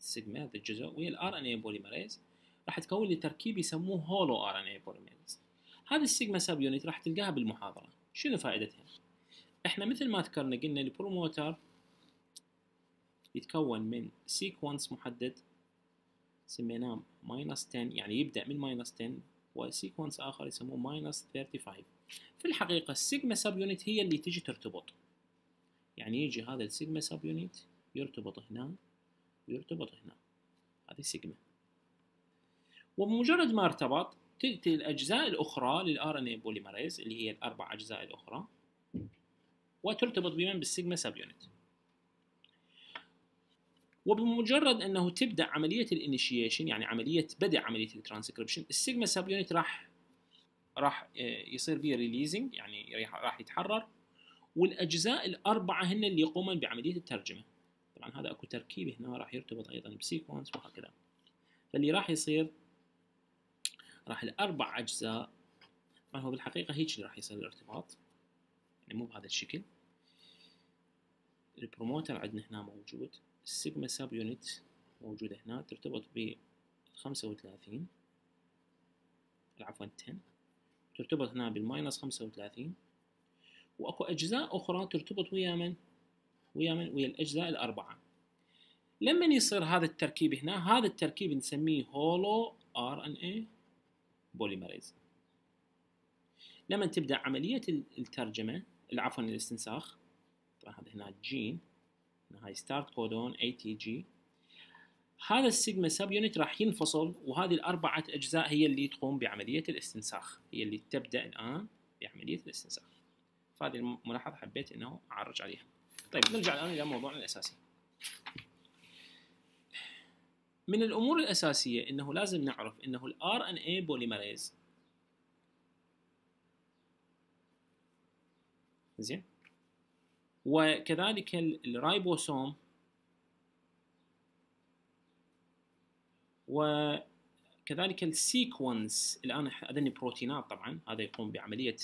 السيجما هذا الجزء ويا الار ان اي بوليمريز راح تكون لي تركيب يسموه هولو ار ان اي بوليمريز هذه السيجما سب يونت راح تلقاها بالمحاضره شنو فائدتها؟ احنا مثل ما ذكرنا قلنا البروموتر يتكون من سيكونس محدد سميناه ماينس 10 يعني يبدا من ماينس 10 وسيكونس آخر يسموه ماينس 35 في الحقيقة السيجما سب يونت هي اللي تجي ترتبط يعني يجي هذا السيجما سب يونت يرتبط هنا ويرتبط هنا هذه سيجما وبمجرد ما ارتبط تأتي الأجزاء الأخرى للآر إن اي بوليمريز اللي هي الأربع أجزاء الأخرى وترتبط بمن بالسيجما سب يونت وبمجرد انه تبدا عمليه الانيشيشن يعني عمليه بدء عمليه الترانسكريبشن السيجما سب يونت راح راح آه، يصير فيه ريليزنج يعني راح يتحرر والاجزاء الاربعه هن اللي يقومن بعمليه الترجمه طبعا هذا اكو تركيب هنا راح يرتبط ايضا بسيكونس وهكذا فاللي راح يصير راح الاربع اجزاء طبعا هو بالحقيقه هيك اللي راح يصير الارتباط يعني مو بهذا الشكل البروموتر عندنا هنا موجود السيجما ساب يونت موجودة هنا ترتبط ب 35 عفوا 10 ترتبط هنا بالماينس 35 واكو اجزاء اخرى ترتبط ويا من؟ ويا من؟ ويا الاجزاء الاربعه. لما يصير هذا التركيب هنا هذا التركيب نسميه هولو ار ان اي بوليمريز. لما تبدا عمليه الترجمه عفوا الاستنساخ طبعا هذا هنا جين هاي ستارت كودون اي تي جي هذا السيجما سب يونت راح ينفصل وهذه الاربعه اجزاء هي اللي تقوم بعمليه الاستنساخ هي اللي تبدا الان بعمليه الاستنساخ فهذه الملاحظه حبيت انه اعرج عليها طيب نرجع الان الى موضوعنا الاساسي من الامور الاساسيه انه لازم نعرف انه الار ان اي بوليمريز زين وكذلك الرايبوسوم وكذلك السيكونس الان هذني بروتينات طبعا هذا يقوم بعمليه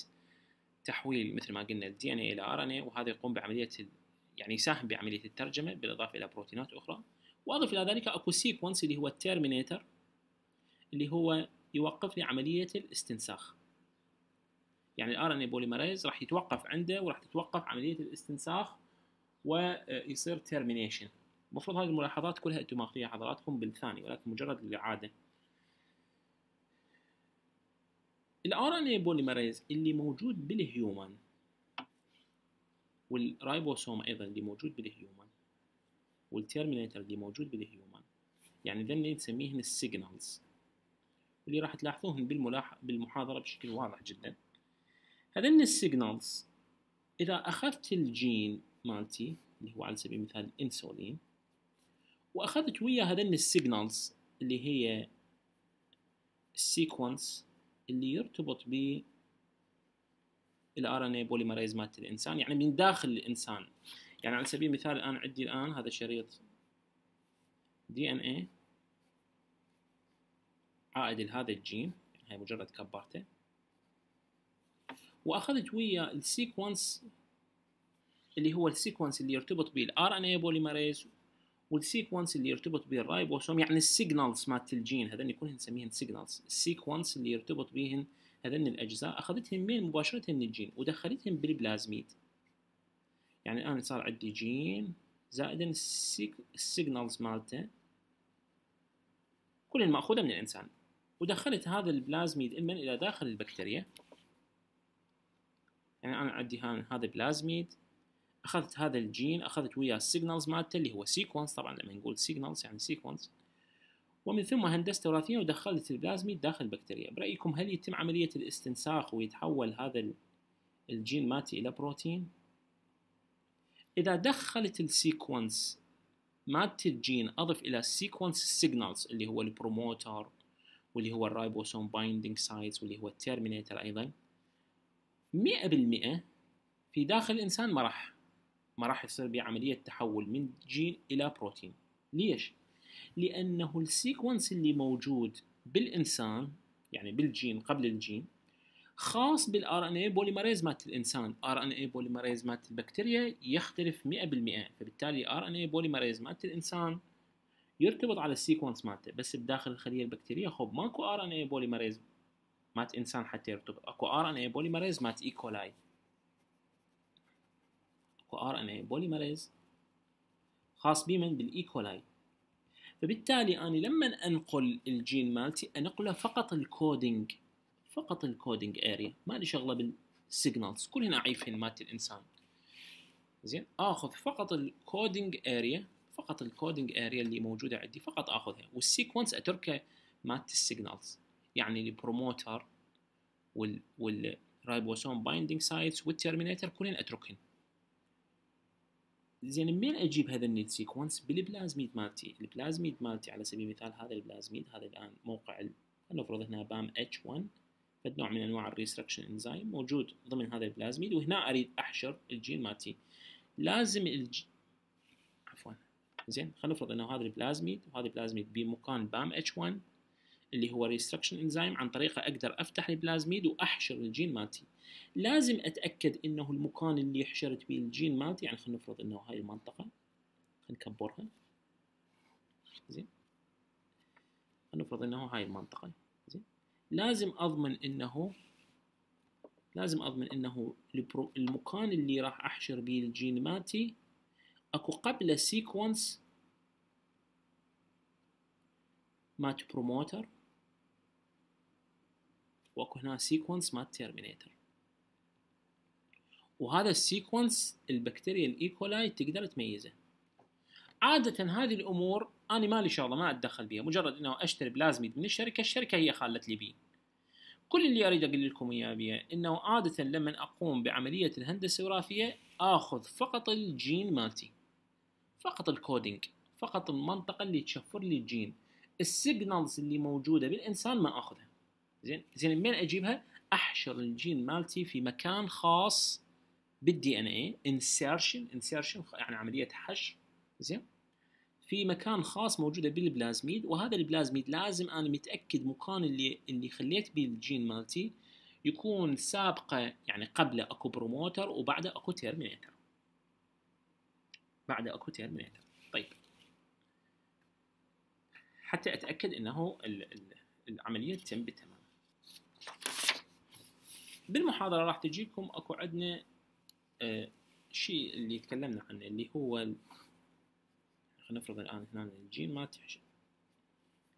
تحويل مثل ما قلنا الدي ان اي الى ار ان اي وهذا يقوم بعمليه يعني يساهم بعمليه الترجمه بالاضافه الى بروتينات اخرى واضف الى ذلك اكو سيكونس اللي هو التيرمينيتر اللي هو يوقف لي عمليه الاستنساخ يعني الار ان اي بوليمريز راح يتوقف عنده وراح تتوقف عمليه الاستنساخ ويصير تيرمينيشن المفروض هذه الملاحظات كلها انتم ماخذيها حضراتكم بالثاني ولكن مجرد الاعاده الار ان اي بوليمريز اللي موجود بالهيومن والرايبوسوم ايضا اللي موجود بالهيومن والتيرمينيتر اللي موجود بالهيومن يعني ذن نسميهن السيجنالز اللي راح تلاحظوهن بالملاح... بالمحاضره بشكل واضح جدا هذين السيجنالز إذا أخذت الجين مالتي اللي هو على سبيل المثال الانسولين وأخذت وياه هذين السيجنالز اللي هي السيكونس اللي يرتبط ب الار ان اي بوليمريز مالت الانسان يعني من داخل الانسان يعني على سبيل المثال الان عندي الان هذا شريط دي ان اي عائد لهذا الجين هاي مجرد كبرته واخذت وياه السيكونس اللي هو السيكونس اللي يرتبط به الار ان اي بوليمريز والسيكونس اللي يرتبط به الرايبوسوم يعني السيجنالز مالت الجين هذول كلهن نسميهن سيجنالز السيكونس اللي يرتبط بهن هذين الاجزاء اخذتهم من مباشره من الجين ودخلتهم بالبلازميد يعني الان صار عندي جين زائدا السيجنالز مالته كل ماخوذه من الانسان ودخلت هذا البلازميد اما الى داخل البكتيريا يعني انا عندي هذا بلازميد اخذت هذا الجين اخذت وياه السيجنالز مالته اللي هو سيكونس طبعا لما نقول سيجنالز يعني سيكونس ومن ثم هندسته وراثيا ودخلت البلازميد داخل البكتيريا برايكم هل يتم عمليه الاستنساخ ويتحول هذا الجين مالتي الى بروتين اذا دخلت السيكونس مالت الجين اضف الى السيكونس السيجنالز اللي هو البروموتر واللي هو الرايبوسوم بايندينج سايتس واللي هو التيرمينيتر ايضا مئة بالمئة في داخل الإنسان ما راح ما راح يصير بعملية عملية تحول من جين إلى بروتين ليش؟ لأنه السيكونس اللي موجود بالإنسان يعني بالجين قبل الجين خاص بالار ان اي بوليمريز مالت الانسان، ار ان اي بوليمريز مالت البكتيريا يختلف 100%، فبالتالي ار ان اي بوليمريز مالت الانسان يرتبط على السيكونس مالته، بس بداخل الخليه البكتيريه خب ماكو ار ان اي بوليمريز مات انسان حتى يرتبط اكو ار ان اي بوليمريز مات ايكولاي e. اكو ار ان اي بوليمريز خاص بمن بالاي بالايكولاي فبالتالي انا لما انقل الجين مالتي انقله فقط الكودينج فقط الكودينج اريا ما لي شغله بالسيجنالز كلهن عيفهن مالت الانسان زين اخذ فقط الكودينج اريا فقط الكودينج اريا اللي موجوده عندي فقط اخذها والسيكونس اتركه مالت السيجنالز يعني البروموتر وال والرايبوسوم بايندينج سايتس والترمينيتر كلين اتركهن زين منين اجيب هذا النيت سيكونس بالبلازميد مالتي البلازميد مالتي على سبيل المثال هذا البلازميد هذا الان موقع خلينا نفرض هنا بام اتش 1 فد نوع من انواع الريستركشن انزايم موجود ضمن هذا البلازميد وهنا اريد احشر الجين مالتي لازم الج... عفوا زين خلينا نفرض انه هذا البلازميد وهذا البلازميد بمكان بام اتش 1 اللي هو ريستركشن انزيم عن طريقه اقدر افتح البلازميد واحشر الجين مالتي لازم اتاكد انه المكان اللي حشرت به الجين مالتي يعني خلينا نفرض انه هاي المنطقه خلينا نكبرها زين خلينا نفرض انه هاي المنطقه زين لازم اضمن انه لازم اضمن انه المكان اللي راح احشر به الجين مالتي اكو قبله سيكونس مات بروموتر واكو هنا سيكونس مال تيرمينيتر وهذا السيكونس البكتيريا الايكولاي تقدر تميزه عاده هذه الامور انا مالي شغله ما اتدخل بها مجرد انه اشتري بلازميد من الشركه الشركه هي خالت لي بيه كل اللي اريد اقول لكم اياه بيه انه عاده لما اقوم بعمليه الهندسه الوراثيه اخذ فقط الجين مالتي فقط الكودينج فقط المنطقه اللي تشفر لي الجين السيجنالز اللي موجوده بالانسان ما اخذها زين زين من اجيبها؟ احشر الجين مالتي في مكان خاص بالدي ان اي انسيرشن انسيرشن يعني عمليه حشر زين في مكان خاص موجوده بالبلازميد وهذا البلازميد لازم انا متاكد مكان اللي اللي خليت به الجين مالتي يكون سابقه يعني قبله اكو بروموتر وبعده اكو تيرمينيتر بعده اكو تيرمينيتر طيب حتى اتاكد انه العمليه تتم بالتمام بالمحاضرة راح تجيكم اكو عندنا آه شيء اللي تكلمنا عنه اللي هو خلينا نفرض الان هنا الجين ما تحشد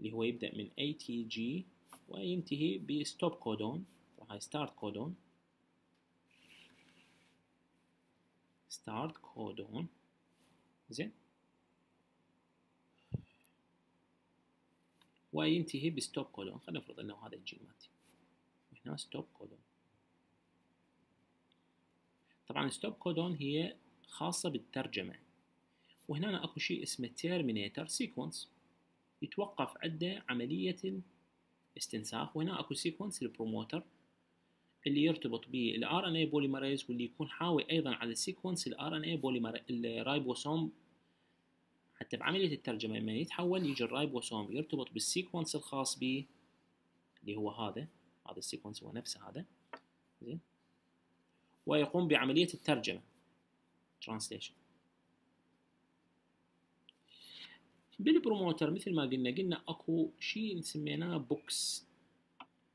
اللي هو يبدأ من ATG وينتهي بستوب كودون وهاي ستارت كودون ستارت كودون زين وينتهي بستوب كودون خلينا نفرض انه هذا الجين مالتي هنا ستوب كودون طبعا ستوب كودون هي خاصة بالترجمة وهنا اكو شيء اسمه تيرمينيتر سيكونس يتوقف عنده عملية الاستنساخ وهنا اكو سيكونس البروموتر اللي يرتبط بالار ان اي بوليمريز واللي يكون حاوي ايضا على سيكونس الار ان اي الرايبوسوم حتى بعملية الترجمة لما يتحول يجي الرايبوسوم يرتبط بالسيكونس الخاص به اللي هو هذا هذا السيكونس هو نفسه هذا زين ويقوم بعملية الترجمة ترانسليشن بالبروموتر مثل ما قلنا قلنا اكو شيء سميناه بوكس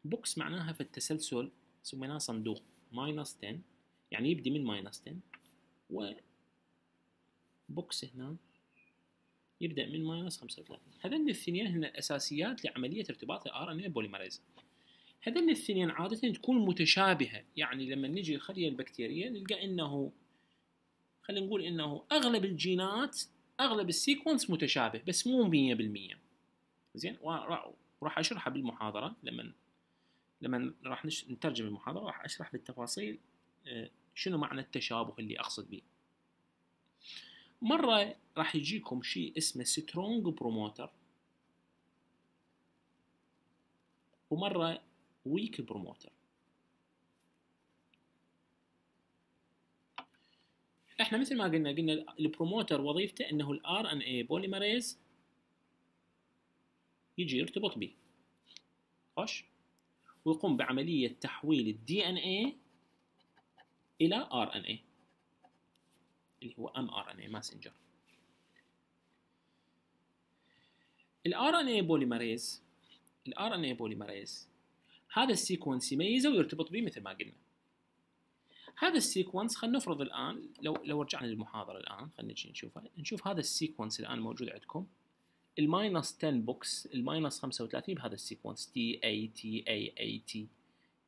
بوكس معناها في التسلسل سميناه صندوق ماينس 10 يعني يبدي من ماينس 10 و بوكس هنا يبدا من ماينس 35 هذين الاثنين هن الاساسيات لعمليه ارتباط الار ان اي بوليمريز هذول الاثنين عادة تكون متشابهة يعني لما نجي الخلية البكتيرية نلقى انه خلينا نقول انه اغلب الجينات اغلب السيكونس متشابه بس مو 100% زين وراح اشرحها بالمحاضرة لما لما راح نترجم المحاضرة راح اشرح بالتفاصيل آه، شنو معنى التشابه اللي اقصد به مرة راح يجيكم شيء اسمه سترونج بروموتر ومرة ويك بروموتر احنا مثل ما قلنا قلنا البروموتر وظيفته انه الار ان اي بوليمريز يجي يرتبط به خش ويقوم بعمليه تحويل الدي ان اي الى ار ان اي اللي هو ام ار ان اي ماسنجر الار ان اي بوليمريز الار ان اي بوليمريز هذا السيكونس يميزه ويرتبط به مثل ما قلنا هذا السيكونس خلينا نفرض الان لو لو رجعنا للمحاضره الان خلينا نجي نشوفها نشوف هذا السيكونس الان موجود عندكم الماينس 10 بوكس الماينس 35 بهذا السيكونس تي اي تي اي اي تي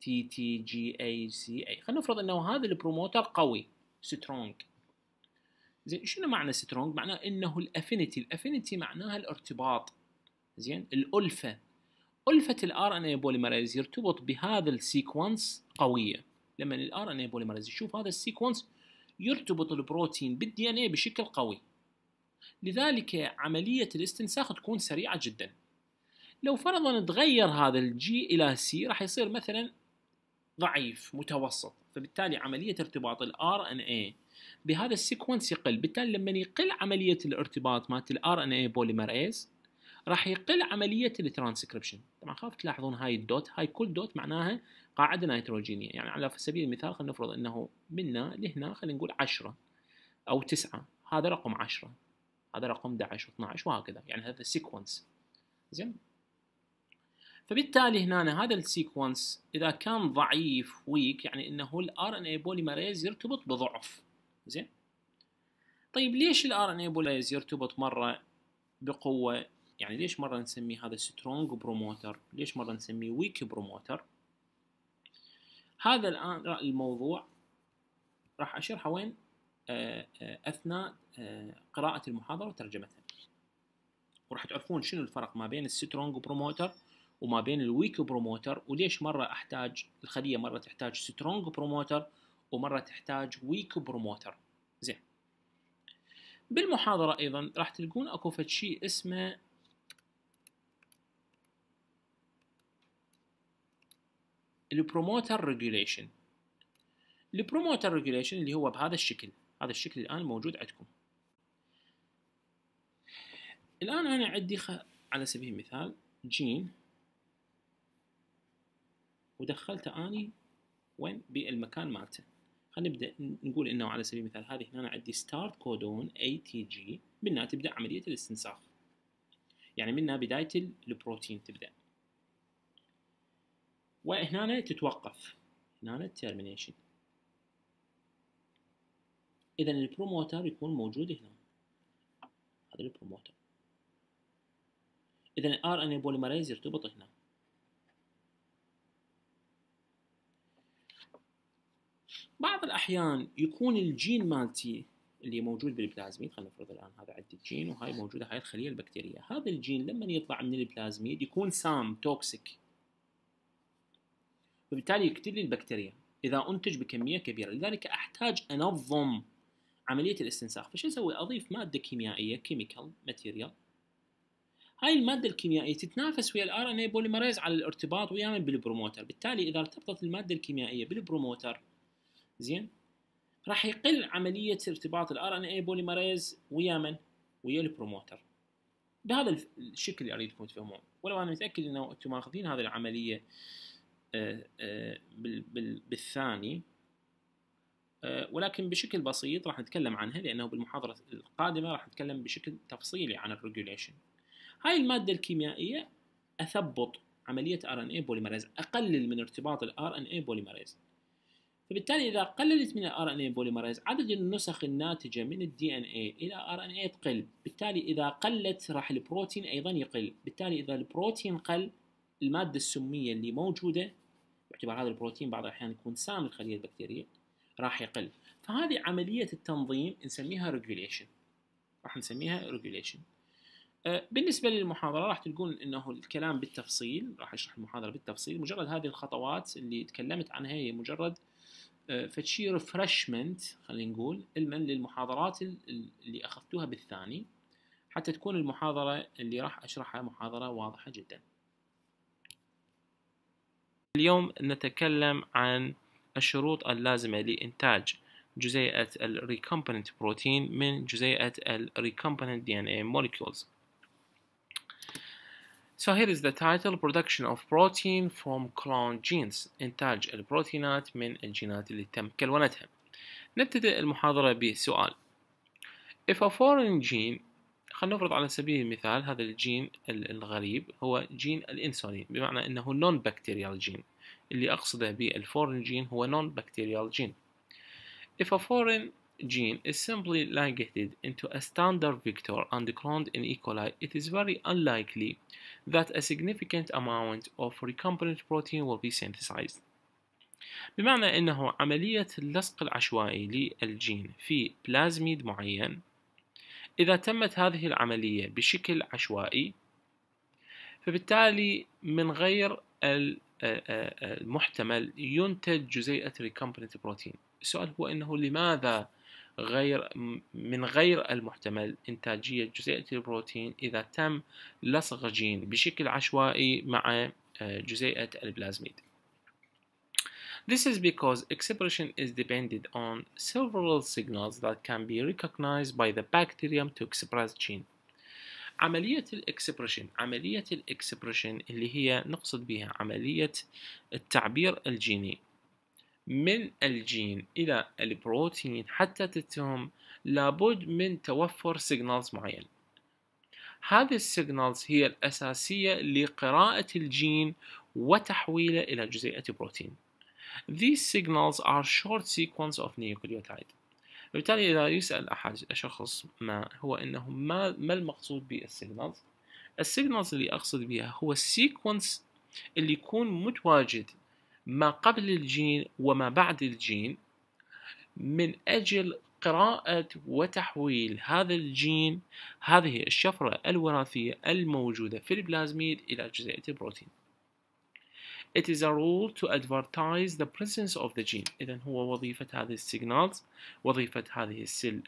تي تي جي اي سي اي خلينا نفرض انه هذا البروموتر قوي سترونج زين شنو معنى سترونج معناه انه الافينيتي الافينيتي معناها الارتباط زين الالفه ألفة الار ان اي بوليميريز يرتبط بهذا السيكونس قوية لما الار ان اي بوليميريز يشوف هذا السيكونس يرتبط البروتين بالدي ان اي بشكل قوي لذلك عملية الاستنساخ تكون سريعة جدا لو فرضا تغير هذا الجي إلى سي راح يصير مثلا ضعيف متوسط فبالتالي عملية ارتباط ال اي بهذا السيكونس يقل بالتالي لما يقل عملية الارتباط مالت ال اي بوليمرايز راح يقل عمليه الترانسكريبشن طبعا خاف تلاحظون هاي الدوت هاي كل دوت معناها قاعده نيتروجينيه يعني على سبيل المثال خلينا نفرض انه منا لهنا خلينا نقول 10 او 9 هذا رقم 10 هذا رقم 11 و12 وهكذا يعني هذا سيكونس زين فبالتالي هنا هذا السيكونس اذا كان ضعيف ويك يعني انه الار ان اي بوليمريز يرتبط بضعف زين طيب ليش الار ان اي بوليمريز يرتبط مره بقوه يعني ليش مرة نسميه هذا سترونج بروموتر ليش مرة نسميه ويك بروموتر هذا الآن الموضوع راح أشرحه وين آه، آه، أثناء آه، قراءة المحاضرة وترجمتها وراح تعرفون شنو الفرق ما بين السترونج بروموتر وما بين الويك بروموتر وليش مرة أحتاج الخلية مرة تحتاج سترونج بروموتر ومرة تحتاج ويك بروموتر زين بالمحاضرة أيضا راح تلقون أكو فد شيء اسمه البروموتر ريجوليشن البروموتر ريجوليشن اللي هو بهذا الشكل هذا الشكل الان موجود عندكم الان انا عندي خ... على سبيل المثال جين ودخلته اني وين بالمكان مالته خلينا نبدا نقول انه على سبيل المثال هذه هنا عندي ستارت كودون اي تي جي منها تبدا عمليه الاستنساخ يعني منها بدايه البروتين تبدا وهنا تتوقف هنا التيرمينيشن اذا البروموتر يكون موجود هنا هذا البروموتر اذا الار ان بوليمريز يرتبط هنا بعض الاحيان يكون الجين مالتي اللي موجود بالبلازميد خلينا نفرض الان هذا عندي الجين وهاي موجوده هاي الخليه البكتيريه هذا الجين لما يطلع من البلازميد يكون سام توكسيك فبالتالي يقتل لي البكتيريا اذا انتج بكميه كبيره لذلك احتاج انظم عمليه الاستنساخ فشو اسوي اضيف ماده كيميائيه كيميكال ماتيريال هاي الماده الكيميائيه تتنافس ويا الار ان اي بوليمريز على الارتباط ويا من بالبروموتر بالتالي اذا ارتبطت الماده الكيميائيه بالبروموتر زين راح يقل عمليه ارتباط الار ان اي بوليمريز ويا من ويا البروموتر بهذا الشكل اللي اريدكم تفهموه ولو انا متاكد انه انتم ماخذين هذه العمليه آه، آه، بالثاني آه، ولكن بشكل بسيط راح نتكلم عنها لانه بالمحاضره القادمه راح نتكلم بشكل تفصيلي عن الريجوليشن. هاي الماده الكيميائيه اثبط عمليه ار ان اي بوليمريز اقلل من ارتباط الار ان اي بوليمريز. فبالتالي اذا قللت من الار ان اي بوليمريز عدد النسخ الناتجه من الدي ان اي الى ار ان اي تقل، بالتالي اذا قلت راح البروتين ايضا يقل، بالتالي اذا البروتين قل الماده السميه اللي موجوده باعتبار هذا البروتين بعض الأحيان يكون سام الخليه البكتيرية راح يقل فهذه عملية التنظيم نسميها ريجوليشن راح نسميها ريجوليشن آه، بالنسبة للمحاضرة راح تلقون انه الكلام بالتفصيل راح اشرح المحاضرة بالتفصيل مجرد هذه الخطوات اللي تكلمت عنها هي مجرد آه، فتشي ريفرشمنت خلينا نقول المن للمحاضرات اللي اخذتوها بالثاني حتى تكون المحاضرة اللي راح اشرحها محاضرة واضحة جداً اليوم نتكلم عن الشروط اللازمة لإنتاج جزيئة الريكمبننت protein من جزيئة الـ دي DNA molecules. So here is the title Production of Protein from Cloned Genes إنتاج البروتينات من الجينات اللي تم كلونتها. نبتدأ المحاضرة بسؤال If a foreign gene خلينا نفرض على سبيل المثال هذا الجين الغريب هو جين الانسولين بمعنى انه نون بكتيريال جين اللي اقصده بالفورن جين هو نون بكتيريال جين if a foreign gene is simply ligated into a standard vector and cloned in E. coli, it is very unlikely that a significant amount of recombinant protein will be synthesized. بمعنى أنه عملية اللصق العشوائي للجين في بلازميد معين إذا تمت هذه العملية بشكل عشوائي فبالتالي من غير آه، آه، آه، المحتمل ينتج جزيئة ريكومبنت بروتين السؤال هو أنه لماذا غير من غير المحتمل إنتاجية جزيئة البروتين إذا تم لصق جين بشكل عشوائي مع جزيئة البلازميد This is because expression is dependent on several signals that can be recognized by the bacterium to express gene. عملية الاكسبرشن عملية الاكسبرشن اللي هي نقصد بها عملية التعبير الجيني من الجين إلى البروتين حتى تتهم لابد من توفر سيجنالز معين هذه السيجنالز هي الأساسية لقراءة الجين وتحويله إلى جزيئة بروتين These signals are short sequence of nucleotide بالتالي إذا يسأل أحد شخص ما هو أنه ما, ما المقصود بالسيجنالز السيجنالز اللي أقصد بها هو السيكونس اللي يكون متواجد ما قبل الجين وما بعد الجين من أجل قراءة وتحويل هذا الجين هذه الشفرة الوراثية الموجودة في البلازميد إلى جزيئة بروتين It is a role to advertise the presence of the gene إذا هو وظيفة هذه السيجنالز وظيفة هذه السل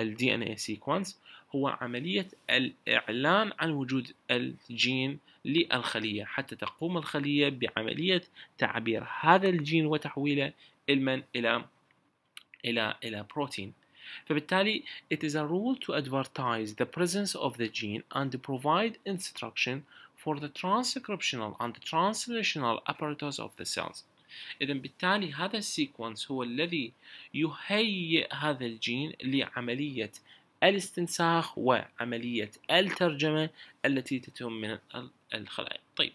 ال DNA sequence هو عملية الإعلان عن وجود الجين للخلية حتى تقوم الخلية بعملية تعبير هذا الجين وتحويله إلى إلى إلى إلى بروتين فبالتالي it is a rule to advertise the presence of the gene and provide instruction for the transcriptional and translational apparatus of the cells إذا بالتالي هذا السيكونس هو الذي يهيئ هذا الجين لعملية الاستنساخ وعملية الترجمة التي تتم من الخلايا طيب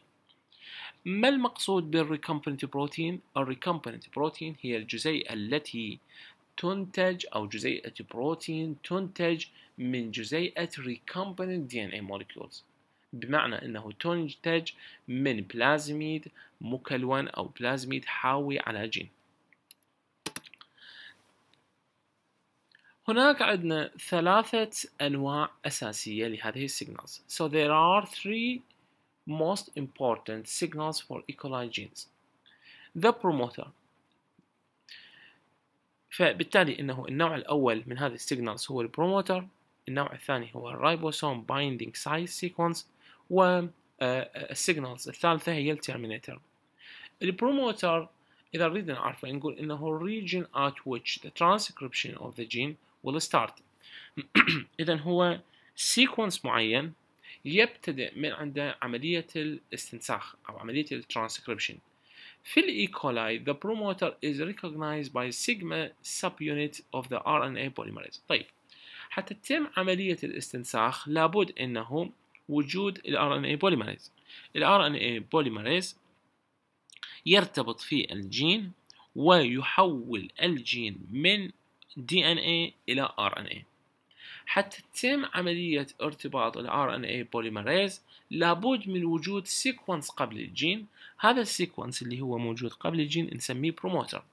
ما المقصود بالريكمبنت بروتين؟ الريكمبنت بروتين هي الجزيئة التي تنتج أو جزيئة بروتين تنتج من جزيئة recombinant DNA molecules بمعنى أنه تنتج من بلازميد مكلون أو بلازميد حاوي على جين هناك عندنا ثلاثة أنواع أساسية لهذه السيجنالز. So there are three most important signals for E. coli genes. The promoter. فبالتالي أنه النوع الأول من هذه السيجنالز هو البروموتر. النوع الثاني هو الريبوسوم binding size sequence. والسيجنالز uh, uh, الثالثة هي الترمينيتر البروموتر إذا نريد نعرفه نقول إنه region at which the transcription of the gene will start إذا هو sequence معين يبتدئ من عند عملية الاستنساخ أو عملية الترانسكريبشن في الايكولاي the promoter is recognized by sigma subunit of the RNA polymerase طيب حتى تتم عملية الاستنساخ لابد أنه وجود ال RNA polymerase ال RNA polymerase يرتبط في الجين ويحول الجين من DNA إلى RNA حتى تتم عملية ارتباط ال RNA polymerase لابد من وجود سيكونس قبل الجين هذا السيكونس اللي هو موجود قبل الجين نسميه بروموتر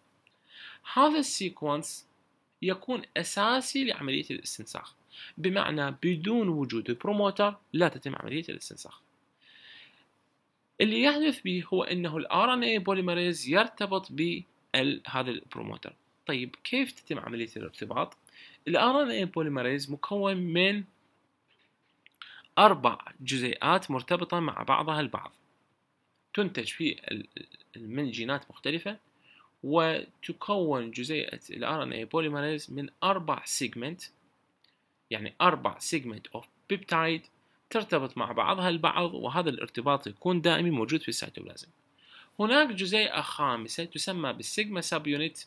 هذا السيكونس يكون أساسي لعملية الاستنساخ بمعنى بدون وجود البروموتر لا تتم عملية الاستنساخ اللي يحدث به هو انه الـ RNA بوليمريز يرتبط بهذا البروموتر طيب كيف تتم عملية الارتباط الـ RNA بوليمريز مكون من أربع جزيئات مرتبطة مع بعضها البعض تنتج في من جينات مختلفة وتكون جزيئة الـ RNA بوليمريز من أربع سيجمنت يعني أربع سيجمنت أوف بيبتايد ترتبط مع بعضها البعض وهذا الارتباط يكون دائمي موجود في السيتوبلازم هناك جزيئة خامسة تسمى بالسيجما سب يونت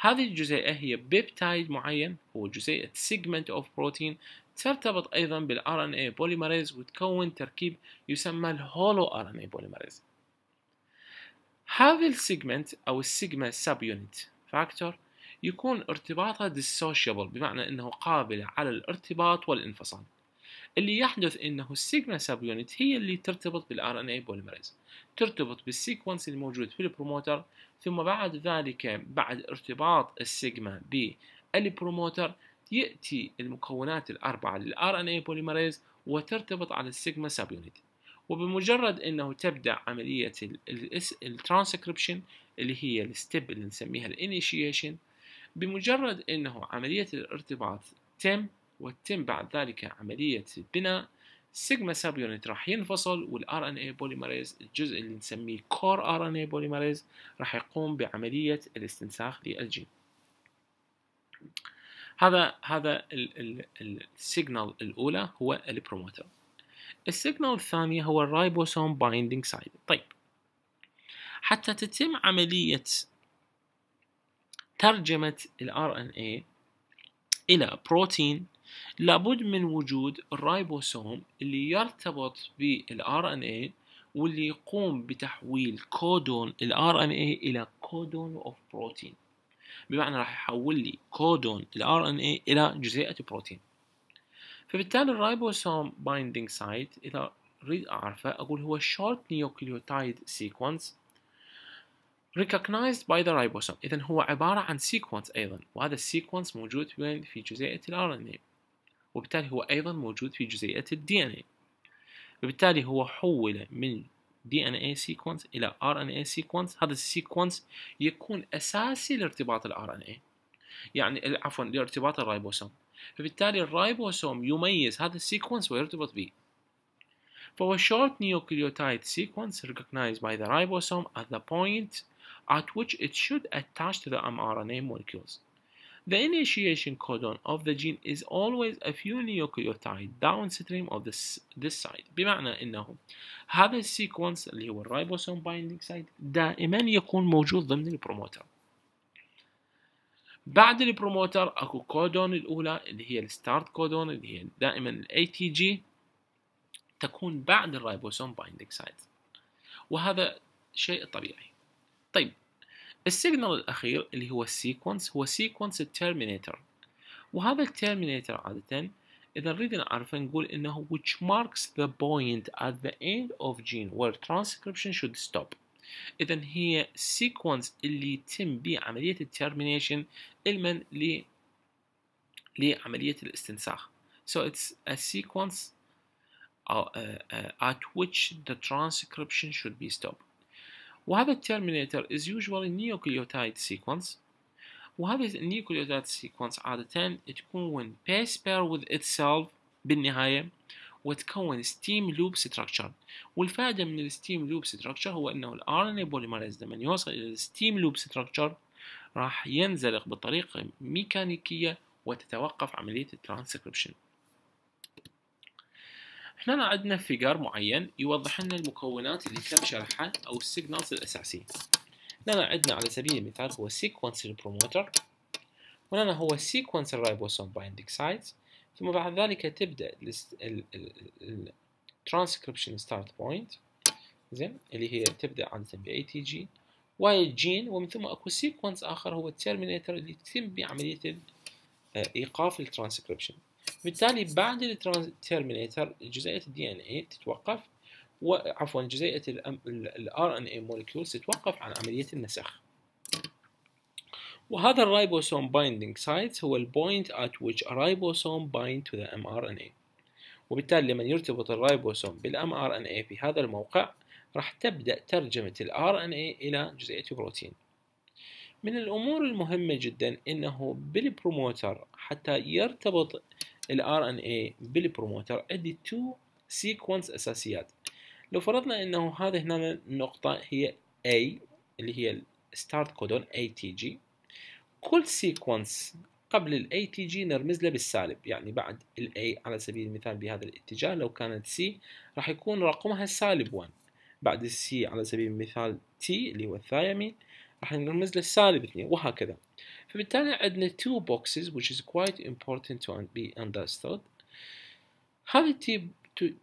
هذه الجزيئة هي بيبتايد معين هو جزيئة سيجمنت أوف بروتين ترتبط أيضا بالار ان اي وتكون تركيب يسمى الهولو ار ان اي بوليمريز هذا السيجمنت أو السيجما سب يونت فاكتور يكون ارتباطها dissociable بمعنى أنه قابل على الارتباط والانفصال اللي يحدث أنه السيجما يونت هي اللي ترتبط بالآر ان اي بوليمريز ترتبط بالسيكونس الموجود في البروموتر ثم بعد ذلك بعد ارتباط السيجما بالبروموتر يأتي المكونات الأربعة للآر ان اي بوليمريز وترتبط على السيجما يونت وبمجرد انه تبدا عمليه الترانسكريبشن اللي هي الستيب اللي نسميها الانيشيشن بمجرد أنه عملية الارتباط تم وتم بعد ذلك عملية بناء سيجما سب يونت راح ينفصل والار ان اي بوليمريز الجزء اللي نسميه كور ار ان اي بوليمريز راح يقوم بعملية الاستنساخ للجين هذا هذا السيجنال الاولى هو البروموتر السيجنال الثاني هو الرايبوسوم بايندينج سايت طيب حتى تتم عملية ترجمة ال RNA إلى بروتين لابد من وجود الرايبوسوم اللي يرتبط بال RNA واللي يقوم بتحويل كودون ال RNA إلى كودون أوف بروتين بمعنى راح يحول لي كودون ال RNA إلى جزيئة بروتين فبالتالي الرايبوسوم بايندينج سايت إذا أريد أعرفه أقول هو short nucleotide sequence recognized by the ribosome إذا هو عبارة عن sequence أيضا وهذا sequence موجود في جزيئة ال RNA وبالتالي هو أيضا موجود في جزيئة ال DNA وبالتالي هو حول من DNA sequence إلى RNA sequence هذا sequence يكون أساسي لارتباط ال RNA يعني عفوا لارتباط الرايبوسوم فبالتالي الرايبوسوم يميز هذا السيكونس ويرتبط به فهو short nucleotide sequence recognized by the ribosome at the point at which it should attach to the mRNA molecules. The initiation codon of the gene is always a few nucleotide downstream of this, this site بمعنى انه هذا السيكونس اللي هو الريبوسوم بايندينج سايت دائما يكون موجود ضمن البروموتر بعد البروموتر اكو كودون الاولى اللي هي الستارت كودون اللي هي دائما الاي تي جي تكون بعد الريبوسوم بايندينج سايت وهذا شيء طبيعي طيب السيجنال الأخير اللي هو السيكونس هو سيكونس التيرمينيتر وهذا التيرمينيتر عادة إذا نريد نعرفه نقول إنه which marks the point at the end of gene where transcription should stop إذا هي سيكونس اللي يتم به عملية التيرمينيشن المن ل لعملية الاستنساخ so it's a sequence uh, uh, at which the transcription should be stopped وهذا الترمينيتر is usually nucleotide sequence وهذا النيوكليوتايد sequence عادة تكون base pair with itself بالنهاية وتكون steam loop structure والفائدة من steam loop structure هو أنه ال RNA polymerase لما يوصل إلى steam loop structure راح ينزلق بطريقة ميكانيكية وتتوقف عملية الترانسكريبشن احنا عندنا فيجر معين يوضح لنا المكونات اللي تم شرحها او السيجنالز الاساسيه هنا عندنا على سبيل المثال هو سيكونس البروموتر وهنا هو سيكونس رايبوسوم بايندينج سايت ثم بعد ذلك تبدا الترانسكريبشن ستارت بوينت زين اللي هي تبدا عاده ب اي تي جي والجين ومن ثم اكو سيكونس اخر هو الترمينيتر اللي تتم بعمليه آه، ايقاف الترانسكريبشن بالتالي بعد الترمينيتر جزيئه الدي ان اي تتوقف وعفوا جزيئه الار ان اي مولكيول تتوقف عن عمليه النسخ وهذا الرايبوسوم بايندينج سايت هو البوينت at which تو ذا ام to the mRNA وبالتالي لما يرتبط الرايبوسوم بالام ار ان اي في هذا الموقع راح تبدا ترجمه الار ان اي الى جزيئه بروتين من الامور المهمه جدا انه بالبروموتر حتى يرتبط الار ان اي بالبروموتر عندي تو سيكونس اساسيات لو فرضنا انه هذا هنا النقطه هي A اللي هي الستارت كودون ATG كل سيكونس قبل ال ATG نرمز له بالسالب يعني بعد ال A على سبيل المثال بهذا الاتجاه لو كانت C راح يكون رقمها سالب 1 بعد C على سبيل المثال T اللي هو الثايمين راح نرمز له سالب 2 وهكذا فبالتالي عندنا two boxes which is quite important to be understood هذه التي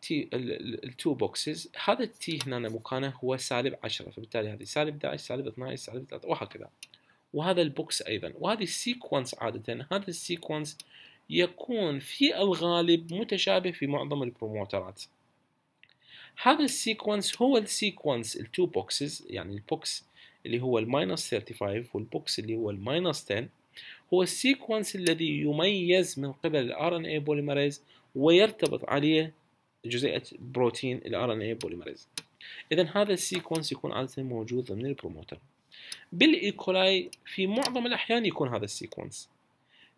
تي التو بوكسز هذا t هنا مكانه هو سالب 10 فبالتالي هذه سالب 11 سالب 12 سالب 3 وهكذا وهذا البوكس ايضا وهذه السيكونس عاده هذا السيكونس يكون في الغالب متشابه في معظم البروموترات هذا السيكونس هو السيكونس التو بوكسز يعني البوكس اللي هو الماينس 35 والبوكس اللي هو الماينس 10 هو السيكونس الذي يميز من قبل الار ان اي ويرتبط عليه جزيئه بروتين الار ان اي اذا هذا السيكونس يكون عاده موجود ضمن البروموتر بالايكولاي في معظم الاحيان يكون هذا السيكونس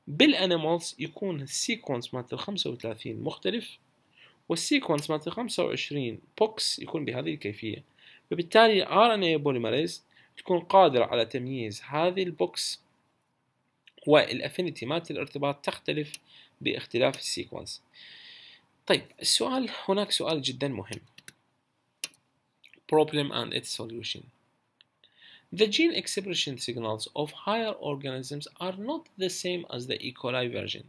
بالانيمالز يكون السيكونس مالت ال 35 مختلف والسيكونس مالت ال 25 بوكس يكون بهذه الكيفيه فبالتالي ار ان اي تكون قادرة على تمييز هذه البوكس والافينيتي مالت الارتباط تختلف باختلاف السيكونس طيب السؤال هناك سؤال جدا مهم problem and its solution The gene expression signals of higher organisms are not the same as the E. coli version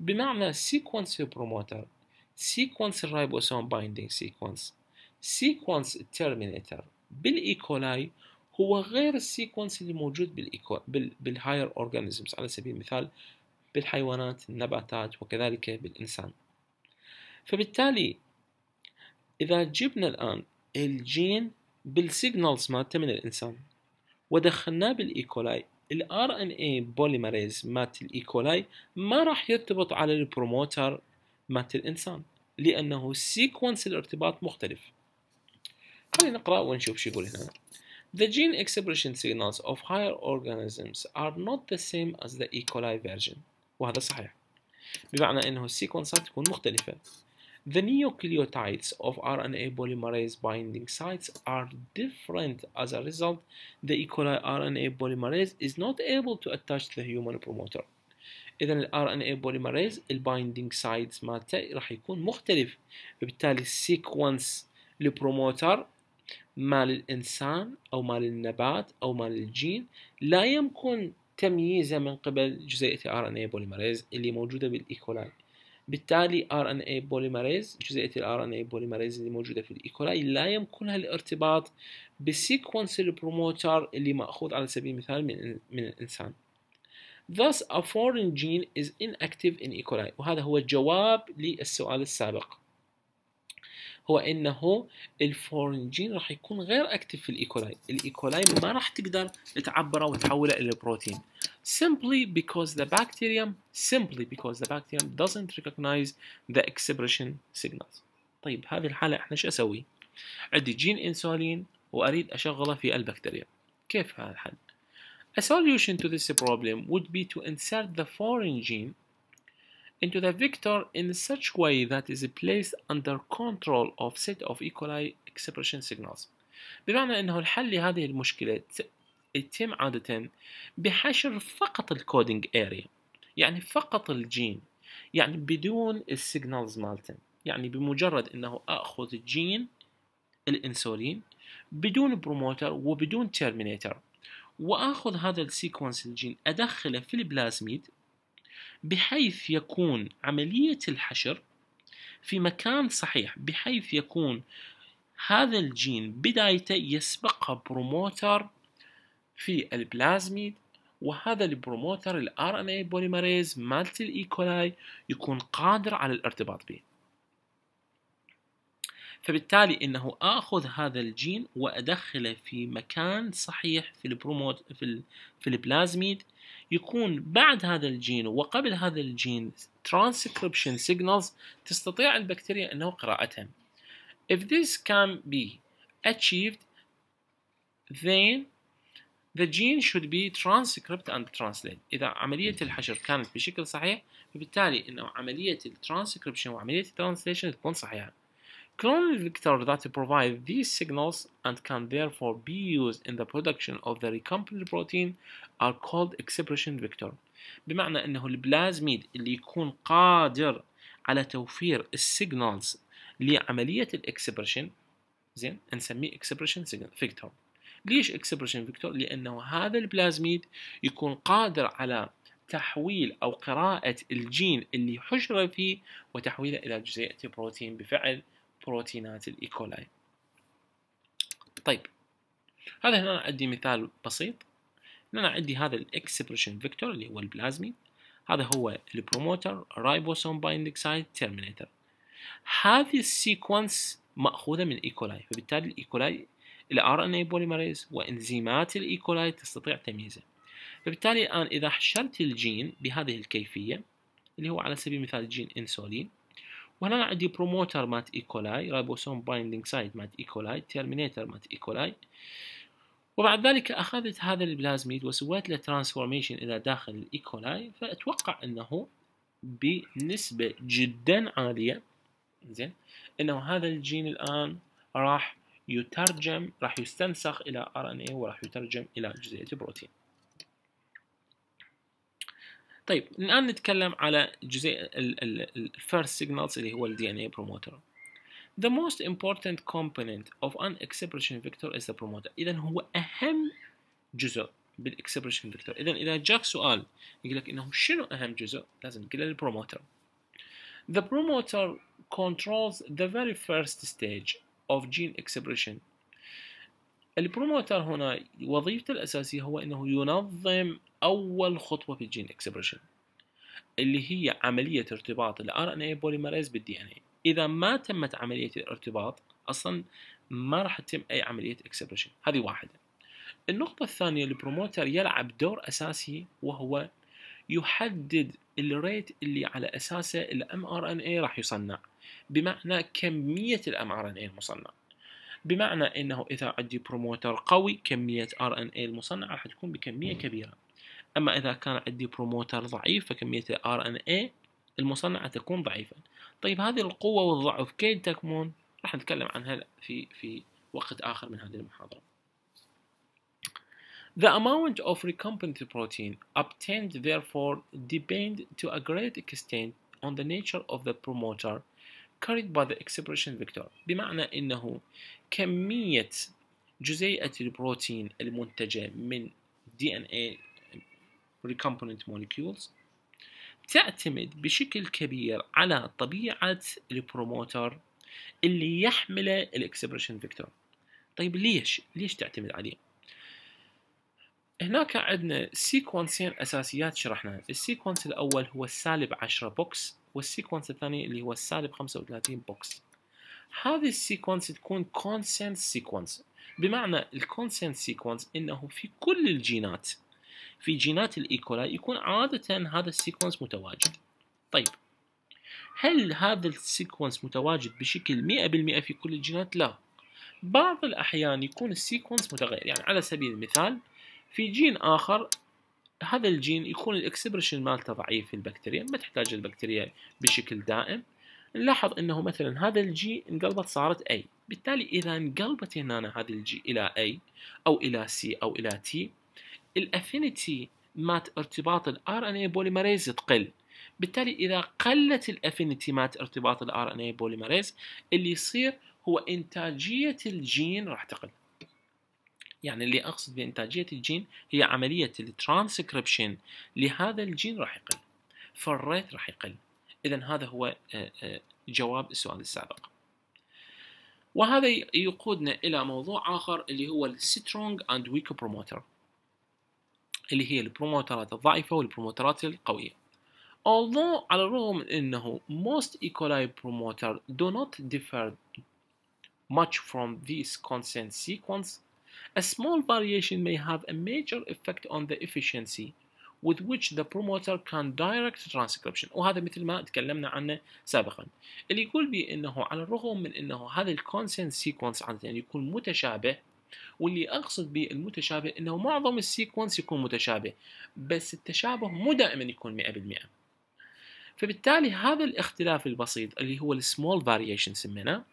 بمعنى sequence promoter sequence ribosome binding sequence sequence terminator بالإيكولاي هو غير السيكونس اللي موجود بالإيكو... بالهاير اورجانيزمز على سبيل المثال بالحيوانات النباتات وكذلك بالإنسان فبالتالي إذا جبنا الآن الجين بالسيجنالز مالته من الإنسان ودخلناه بالإيكولاي الار ان اي بوليمريز مات الايكولاي ما راح يرتبط على البروموتر مات الانسان لانه سيكونس الارتباط مختلف خلينا نقرا ونشوف شو يقول هنا The gene expression signals of higher organisms are not the same as the E. coli version وهذا صحيح بمعنى انه السيكونسات تكون مختلفة The nucleotides of RNA polymerase binding sites are different as a result the E. coli RNA polymerase is not able to attach the human promoter اذا ال RNA polymerase binding sites سايتس مالته راح يكون مختلف فبالتالي the promoter. مال الإنسان أو مال النبات أو مال الجين لا يمكن تمييزه من قبل جزيئة ار ان اي بوليمريز اللي موجودة بالإيكولاي بالتالي ار ان اي بوليمريز جزيئة الار ان اي بوليمريز اللي موجودة في الإيكولاي لا يمكنها الارتباط بسيكونس البروموتر اللي مأخوذ على سبيل المثال من, من الإنسان Thus a foreign gene is inactive in E. coli وهذا هو الجواب للسؤال السابق هو انه الفورنجين راح يكون غير اكتف في الايكولاي الايكولاي ما راح تقدر تعبره وتحوله الى بروتين simply because the bacterium simply because the bacterium doesn't recognize the expression signals طيب هذه الحالة احنا شو اسوي عندي جين انسولين واريد اشغله في البكتيريا كيف هذا الحل A solution to this problem would be to insert the foreign gene into the vector in such way that is placed under control of set of E. coli expression signals بمعنى انه الحل لهذه المشكلة يتم عادة بحشر فقط الكودينج اريا يعني فقط الجين يعني بدون السيجنالز مالتن يعني بمجرد انه اخذ جين الانسولين بدون بروموتر وبدون تيرمينيتر واخذ هذا السيكونس الجين ادخله في البلازميد بحيث يكون عملية الحشر في مكان صحيح بحيث يكون هذا الجين بدايته يسبقها بروموتر في البلازميد وهذا البروموتر الـ RNA بوليماريز بوليمريز مالت الايكولاي e. يكون قادر على الارتباط به فبالتالي انه اخذ هذا الجين وادخله في مكان صحيح في البروموت في, في البلازميد يكون بعد هذا الجين وقبل هذا الجين transcription signals تستطيع البكتيريا أنه قراءتها if this can be achieved then the gene should be transcribed and translated إذا عملية الحشر كانت بشكل صحيح فبالتالي أنه عملية الترانسكريبشن وعملية الترانسليشن تكون صحيحة Clonal vectors that provide these signals and can therefore be used in the production of the recombinant protein are called expression vector بمعنى انه البلازميد اللي يكون قادر على توفير السيجنالز لعملية الاكسبرشن زين نسميه اكسبرشن فيكتور ليش اكسبرشن فيكتور لانه هذا البلازميد يكون قادر على تحويل او قراءة الجين اللي حشر فيه وتحويله الى جزيئة بروتين بفعل بروتينات الإيكولاي طيب هذا هنا عندي مثال بسيط هنا عندي هذا الاكسبريشن فيكتور اللي هو البلازمي هذا هو البروموتر رايبوسوم بايندينج سايت ترمينيتر هذه السيكونس ماخوذه من ايكولاي فبالتالي الايكولاي الار ان اي بوليمريز وانزيمات الايكولاي تستطيع تمييزه فبالتالي الان اذا حشرت الجين بهذه الكيفيه اللي هو على سبيل المثال جين انسولين وهنا عندي بروموتر مات ايكولاي رايبوسوم بايندينج سايت مات ايكولاي تيرمينيتر مات ايكولاي وبعد ذلك اخذت هذا البلازميد وسويت له ترانسفورميشن الى داخل الايكولاي فاتوقع انه بنسبه جدا عاليه زين انه هذا الجين الان راح يترجم راح يستنسخ الى ار ان اي وراح يترجم الى جزيئه بروتين طيب الان نتكلم على جزء الفيرست سيجنالز اللي هو الدي ان اي بروموتر The most important component of an expression vector is the promoter. إذا هو أهم جزء بالاكسبريشن فيكتور اذا اذا جاك سؤال يقول لك انه شنو اهم جزء لازم تقول له البروموتر the promoter controls the very first stage of gene expression البروموتر هنا وظيفته الاساسيه هو انه ينظم أول خطوة في الجين اكسبريشن اللي هي عملية ارتباط ال بوليمريز بالدي ان اي إذا ما تمت عملية الارتباط أصلا ما راح تتم أي عملية اكسبريشن هذه واحدة النقطة الثانية البروموتر يلعب دور أساسي وهو يحدد الريت اللي على أساسه الـ mRNA راح يصنع بمعنى كمية الـ mRNA المصنع بمعنى انه اذا عندي بروموتر قوي كمية RNA المصنعة راح تكون بكمية كبيرة أما إذا كان عندي بروموتر ضعيف فكمية ال RNA المصنعة تكون ضعيفة طيب هذه القوة والضعف كيف تكمن؟ راح نتكلم عنها في في وقت آخر من هذه المحاضرة The amount of recombinant protein obtained therefore depend to a great extent on the nature of the promoter carried by the expression vector بمعنى أنه كمية جزيئة البروتين المنتجة من DNA recombinant molecules تعتمد بشكل كبير على طبيعة البروموتر اللي يحمله الاكسبريشن فيكتور طيب ليش ليش تعتمد عليه هناك عندنا سيكونسين اساسيات شرحناها السيكونس الاول هو السالب 10 بوكس والسيكونس الثاني اللي هو السالب 35 بوكس هذه السيكونس تكون كونسنت سيكونس بمعنى الكونسنت سيكونس انه في كل الجينات في جينات الإيكولا يكون عادة هذا السيكونس متواجد طيب هل هذا السيكونس متواجد بشكل 100% في كل الجينات؟ لا بعض الأحيان يكون السيكونس متغير يعني على سبيل المثال في جين آخر هذا الجين يكون الاكسبريشن مالته ضعيف في البكتيريا ما تحتاج البكتيريا بشكل دائم نلاحظ انه مثلا هذا الجي انقلبت صارت اي بالتالي اذا انقلبت هنا هذا الجي الى اي او الى سي او الى تي الافينيتي مات ارتباط الار ان اي بوليمريز تقل بالتالي اذا قلت الافينيتي مات ارتباط الار ان اي بوليمريز اللي يصير هو انتاجيه الجين راح تقل يعني اللي اقصد بانتاجيه الجين هي عمليه الترانسكريبشن لهذا الجين راح يقل فالريت راح يقل اذا هذا هو آه، آه، جواب السؤال السابق وهذا يقودنا الى موضوع اخر اللي هو السترونج اند ويك بروموتر اللي هي البروموترات الضعيفة والبروموترات القوية although على الرغم من أنه most E. coli promoter do not differ much from this consent sequence a small variation may have a major effect on the efficiency with which the promoter can direct transcription وهذا مثل ما تكلمنا عنه سابقا اللي يقول بي انه على الرغم من انه هذا الكونسنت سيكونس عاده يكون متشابه واللي اقصد به المتشابه انه معظم السيكونس يكون متشابه بس التشابه مو دائما يكون 100% فبالتالي هذا الاختلاف البسيط اللي هو السمول فاريشن سميناه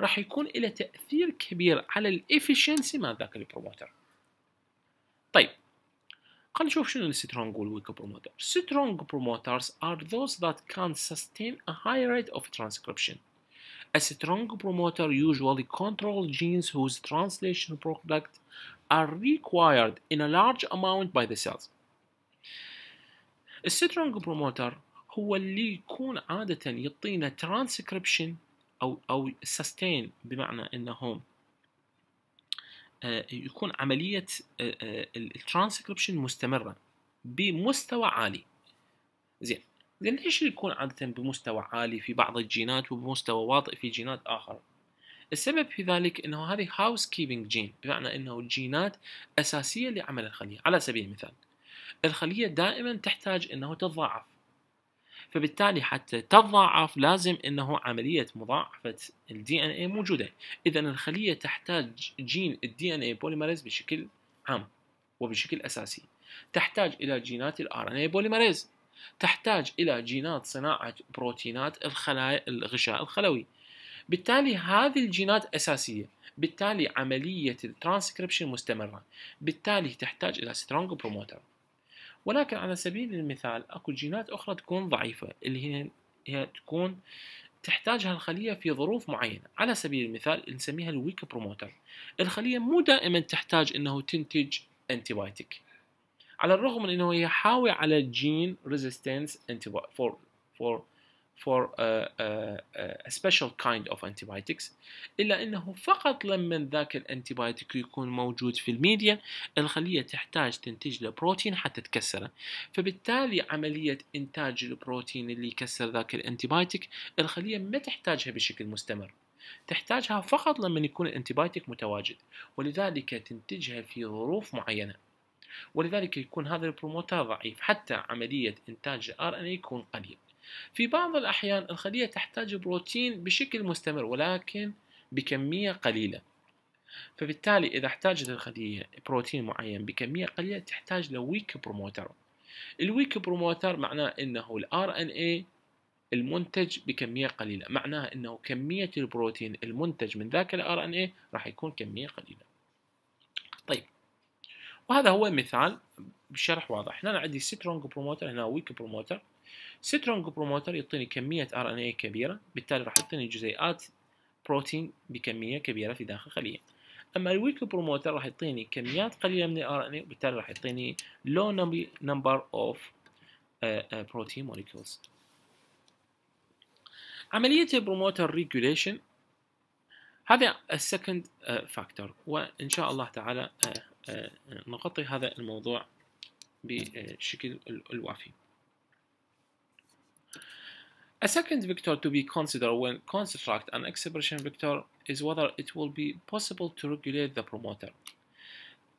راح يكون له تاثير كبير على الافشنسي مال ذاك البروموتر طيب خلينا نشوف شنو السترونج والويك بروموتر سترونج بروموترز are those that can sustain a high rate of transcription A strong promoter usually controls genes whose translation products are required in a large amount by the cells. strong promoter هو اللي يكون عادة يعطينا transcription أو أو sustain بمعنى إنه يكون عملية الترانسكريبشن مستمرة بمستوى عالي زين لأن ليش يكون عادة بمستوى عالي في بعض الجينات وبمستوى واطئ في جينات آخر السبب في ذلك أنه هذه هاوس كيبنج جين بمعنى أنه الجينات أساسية لعمل الخلية على سبيل المثال الخلية دائما تحتاج أنه تتضاعف فبالتالي حتى تتضاعف لازم انه عمليه مضاعفه الدي ان اي موجوده اذا الخليه تحتاج جين الدي ان اي بوليمريز بشكل عام وبشكل اساسي تحتاج الى جينات الار ان اي بوليمريز تحتاج إلى جينات صناعة بروتينات الخلايا الغشاء الخلوي بالتالي هذه الجينات أساسية بالتالي عملية الترانسكريبشن مستمرة بالتالي تحتاج إلى سترونج بروموتر ولكن على سبيل المثال أكو جينات أخرى تكون ضعيفة اللي هي, هي تكون تحتاجها الخلية في ظروف معينة على سبيل المثال نسميها الويك بروموتر الخلية مو دائما تحتاج أنه تنتج انتبايتك على الرغم من انه يحاوي على جين ريزيستنس antibiotic فور فور for a, a, uh, uh, uh, a special kind of antibiotics إلا أنه فقط لما ذاك الانتبايتيك يكون موجود في الميديا الخلية تحتاج تنتج له بروتين حتى تكسره فبالتالي عملية إنتاج البروتين اللي يكسر ذاك الانتبايتيك الخلية ما تحتاجها بشكل مستمر تحتاجها فقط لما يكون الانتبايتيك متواجد ولذلك تنتجها في ظروف معينة ولذلك يكون هذا البروموتر ضعيف حتى عملية إنتاج ار إن إيه يكون قليل في بعض الأحيان الخلية تحتاج بروتين بشكل مستمر ولكن بكمية قليلة فبالتالي إذا احتاجت الخلية بروتين معين بكمية قليلة تحتاج لويك بروموتر الويك بروموتر معناه أنه الـ إن إيه المنتج بكمية قليلة معناها أنه كمية البروتين المنتج من ذاك الـ ان اي راح يكون كمية قليلة طيب وهذا هو مثال بشرح واضح هنا عندي سترونج بروموتر هنا ويك بروموتر سترونج بروموتر يعطيني كمية ار ان اي كبيرة بالتالي راح يعطيني جزيئات بروتين بكمية كبيرة في داخل الخليه اما الويك بروموتر راح يعطيني كميات قليلة من الار ان اي وبالتالي راح يعطيني لو نمبر اوف بروتين موليكولز عملية البروموتر ريجوليشن هذا السكند آه، فاكتور وان شاء الله تعالى آه، آه، نغطي هذا الموضوع بشكل الوافي. A second vector to be considered when construct an expression vector is whether it will be possible to regulate the promoter.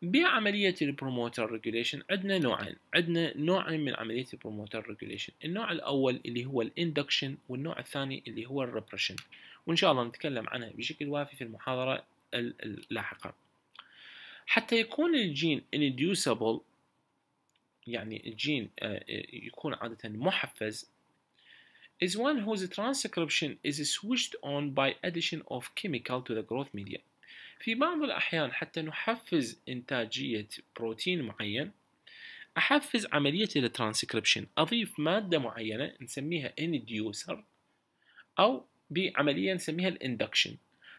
بعملية البروموتر ريجوليشن عندنا نوعين عندنا نوعين من عملية البروموتر ريجوليشن النوع الأول اللي هو الاندكشن والنوع الثاني اللي هو الريبريشن وإن شاء الله نتكلم عنها بشكل وافي في المحاضرة اللاحقة حتى يكون الجين inducible يعني الجين آه، آه، يكون عادة محفز is one whose transcription is switched on by addition of chemical to the growth media في بعض الأحيان حتى نحفز إنتاجية بروتين معين أحفز عملية الترانسكريبشن أضيف مادة معينة نسميها inducer أو بعملية نسميها الاندكشن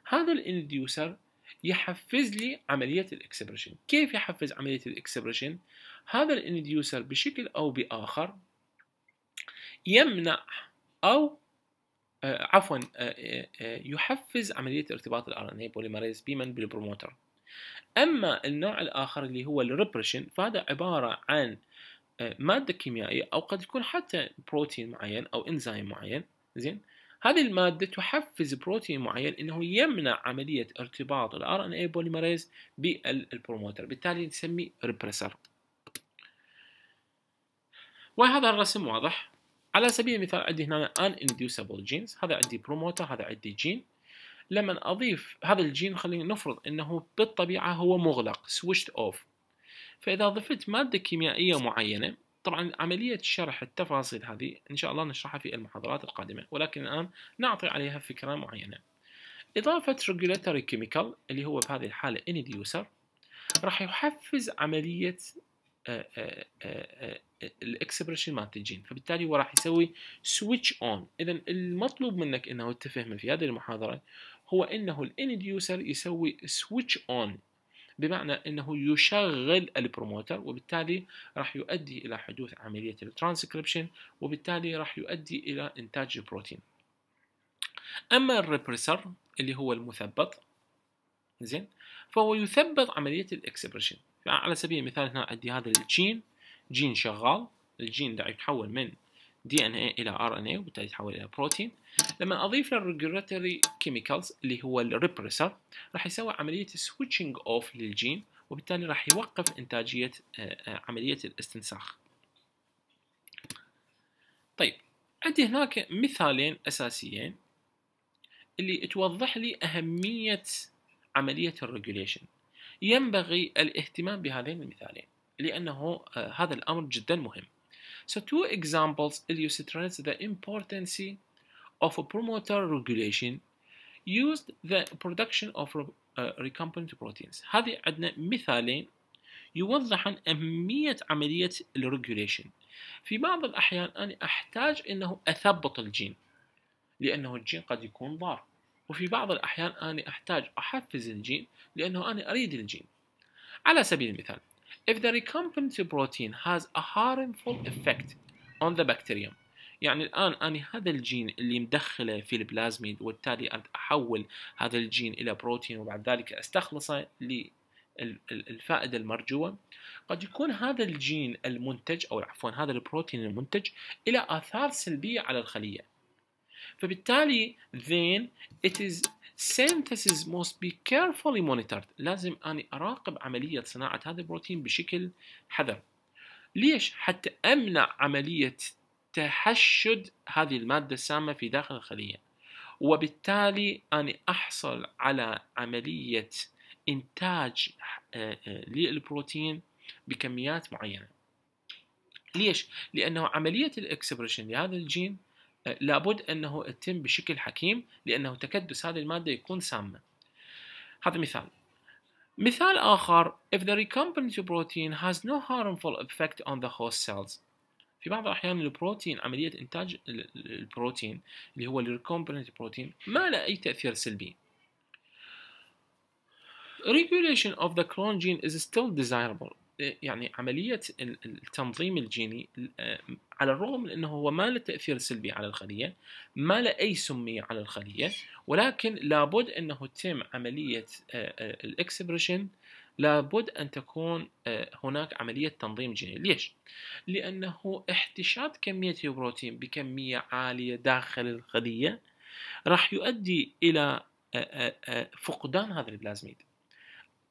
هذا الانديوسر يحفز لي عملية الإكسبريشن كيف يحفز عملية الإكسبريشن؟ هذا الانديوسر بشكل أو بآخر يمنع أو آه، عفوا آه، آه، يحفز عملية ارتباط الـ RNA polymerase بمن بالبروموتر أما النوع الآخر اللي هو الريبريشن فهذا عبارة عن مادة كيميائية أو قد يكون حتى بروتين معين أو إنزيم معين زين هذه المادة تحفز بروتين معين أنه يمنع عملية ارتباط الـ RNA polymerase بالبروموتر بالتالي نسميه ريبريسر وهذا الرسم واضح على سبيل المثال عندي هنا ان inducible genes هذا عندي بروموتر هذا عندي جين لما اضيف هذا الجين خلينا نفرض انه بالطبيعه هو مغلق سويتش اوف فاذا ضفت ماده كيميائيه معينه طبعا عملية شرح التفاصيل هذه إن شاء الله نشرحها في المحاضرات القادمة ولكن الآن نعطي عليها فكرة معينة إضافة regulatory chemical اللي هو بهذه الحالة inducer راح يحفز عملية آه، آه، آه، الاكسبريشن مالت الجين فبالتالي هو راح يسوي سويتش اون اذا المطلوب منك انه تفهمه في هذه المحاضره هو انه الانديوسر يسوي سويتش اون بمعنى انه يشغل البروموتر وبالتالي راح يؤدي الى حدوث عمليه الترانسكريبشن وبالتالي راح يؤدي الى انتاج البروتين اما الريبريسر اللي هو المثبط زين فهو يثبط عمليه الاكسبريشن على سبيل المثال هنا عندي هذا الجين جين شغال الجين ده يتحول من دي ان اي الى ار ان اي وبالتالي يتحول الى بروتين لما اضيف للريجولاتوري كيميكالز اللي هو الريبريسر راح يسوي عمليه سويتشنج اوف للجين وبالتالي راح يوقف انتاجيه آه، آه، عمليه الاستنساخ طيب عندي هناك مثالين اساسيين اللي توضح لي اهميه عمليه الريجوليشن ينبغي الاهتمام بهذين المثالين لانه آه، هذا الامر جدا مهم So two examples illustrate the importance of a promoter regulation used the production of uh, recombinant proteins هذه عندنا مثالين يوضحن أهمية عملية الريجوليشن في بعض الأحيان أنا أحتاج أنه أثبط الجين لأنه الجين قد يكون ضار وفي بعض الأحيان أنا أحتاج أحفز الجين لأنه أنا أريد الجين على سبيل المثال If the recombinant protein has a harmful effect on the bacterium يعني الآن أنا هذا الجين اللي مدخله في البلازميد وبالتالي أحول هذا الجين إلى بروتين وبعد ذلك أستخلصه للفائدة المرجوة قد يكون هذا الجين المنتج أو عفوا هذا البروتين المنتج إلى آثار سلبية على الخلية فبالتالي then it is synthesis must be carefully monitored لازم أني أراقب عملية صناعة هذا البروتين بشكل حذر ليش؟ حتى أمنع عملية تحشد هذه المادة السامة في داخل الخلية وبالتالي أنا أحصل على عملية إنتاج آه، آه، للبروتين بكميات معينة ليش؟ لأنه عملية الإكسبريشن لهذا الجين لابد أنه يتم بشكل حكيم لأنه تكدس هذه المادة يكون سامة هذا مثال مثال آخر if the recombinant protein has no harmful effect on the host cells في بعض الأحيان البروتين عملية إنتاج البروتين اللي هو الريكومبننت بروتين ما له أي تأثير سلبي Regulation of the clone gene is still desirable يعني عملية التنظيم الجيني آه، على الرغم من أنه هو ما له تأثير سلبي على الخلية ما له أي سمية على الخلية ولكن لابد أنه تتم عملية آه، آه، الإكسبريشن لابد أن تكون هناك عملية تنظيم جيني ليش؟ لأنه احتشاد كمية البروتين بكمية عالية داخل الخلية راح يؤدي إلى فقدان هذا البلازميد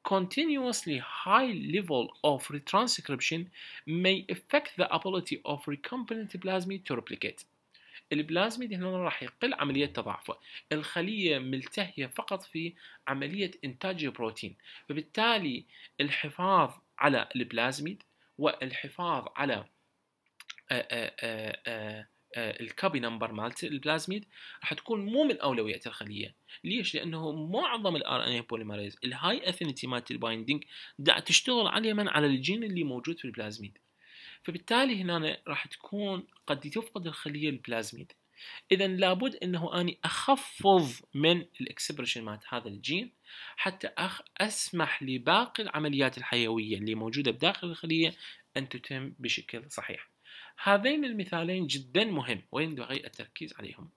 continuously high level of retranscription may affect the ability of recombinant plasmid to replicate. البلازميد هنا راح يقل عملية تضاعفه الخلية ملتهية فقط في عملية إنتاج بروتين فبالتالي الحفاظ على البلازميد والحفاظ على آآ آه، آآ آه، آآ آه، آه، الكابي نمبر مالت البلازميد راح تكون مو من اولويات الخليه ليش لانه معظم الار ان اي بوليمريز الهاي افينيتي مالت البايندينج دا تشتغل على من على الجين اللي موجود في البلازميد فبالتالي هنا راح تكون قد تفقد الخليه البلازميد اذا لابد انه اني اخفض من الاكسبريشن مالت هذا الجين حتى أخ اسمح لباقي العمليات الحيويه اللي موجوده بداخل الخليه ان تتم بشكل صحيح هذين المثالين جدا مهم وينبغي التركيز عليهم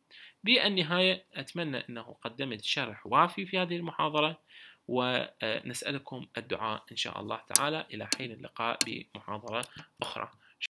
بالنهاية أتمنى أنه قدمت شرح وافي في هذه المحاضرة ونسألكم الدعاء إن شاء الله تعالى إلى حين اللقاء بمحاضرة أخرى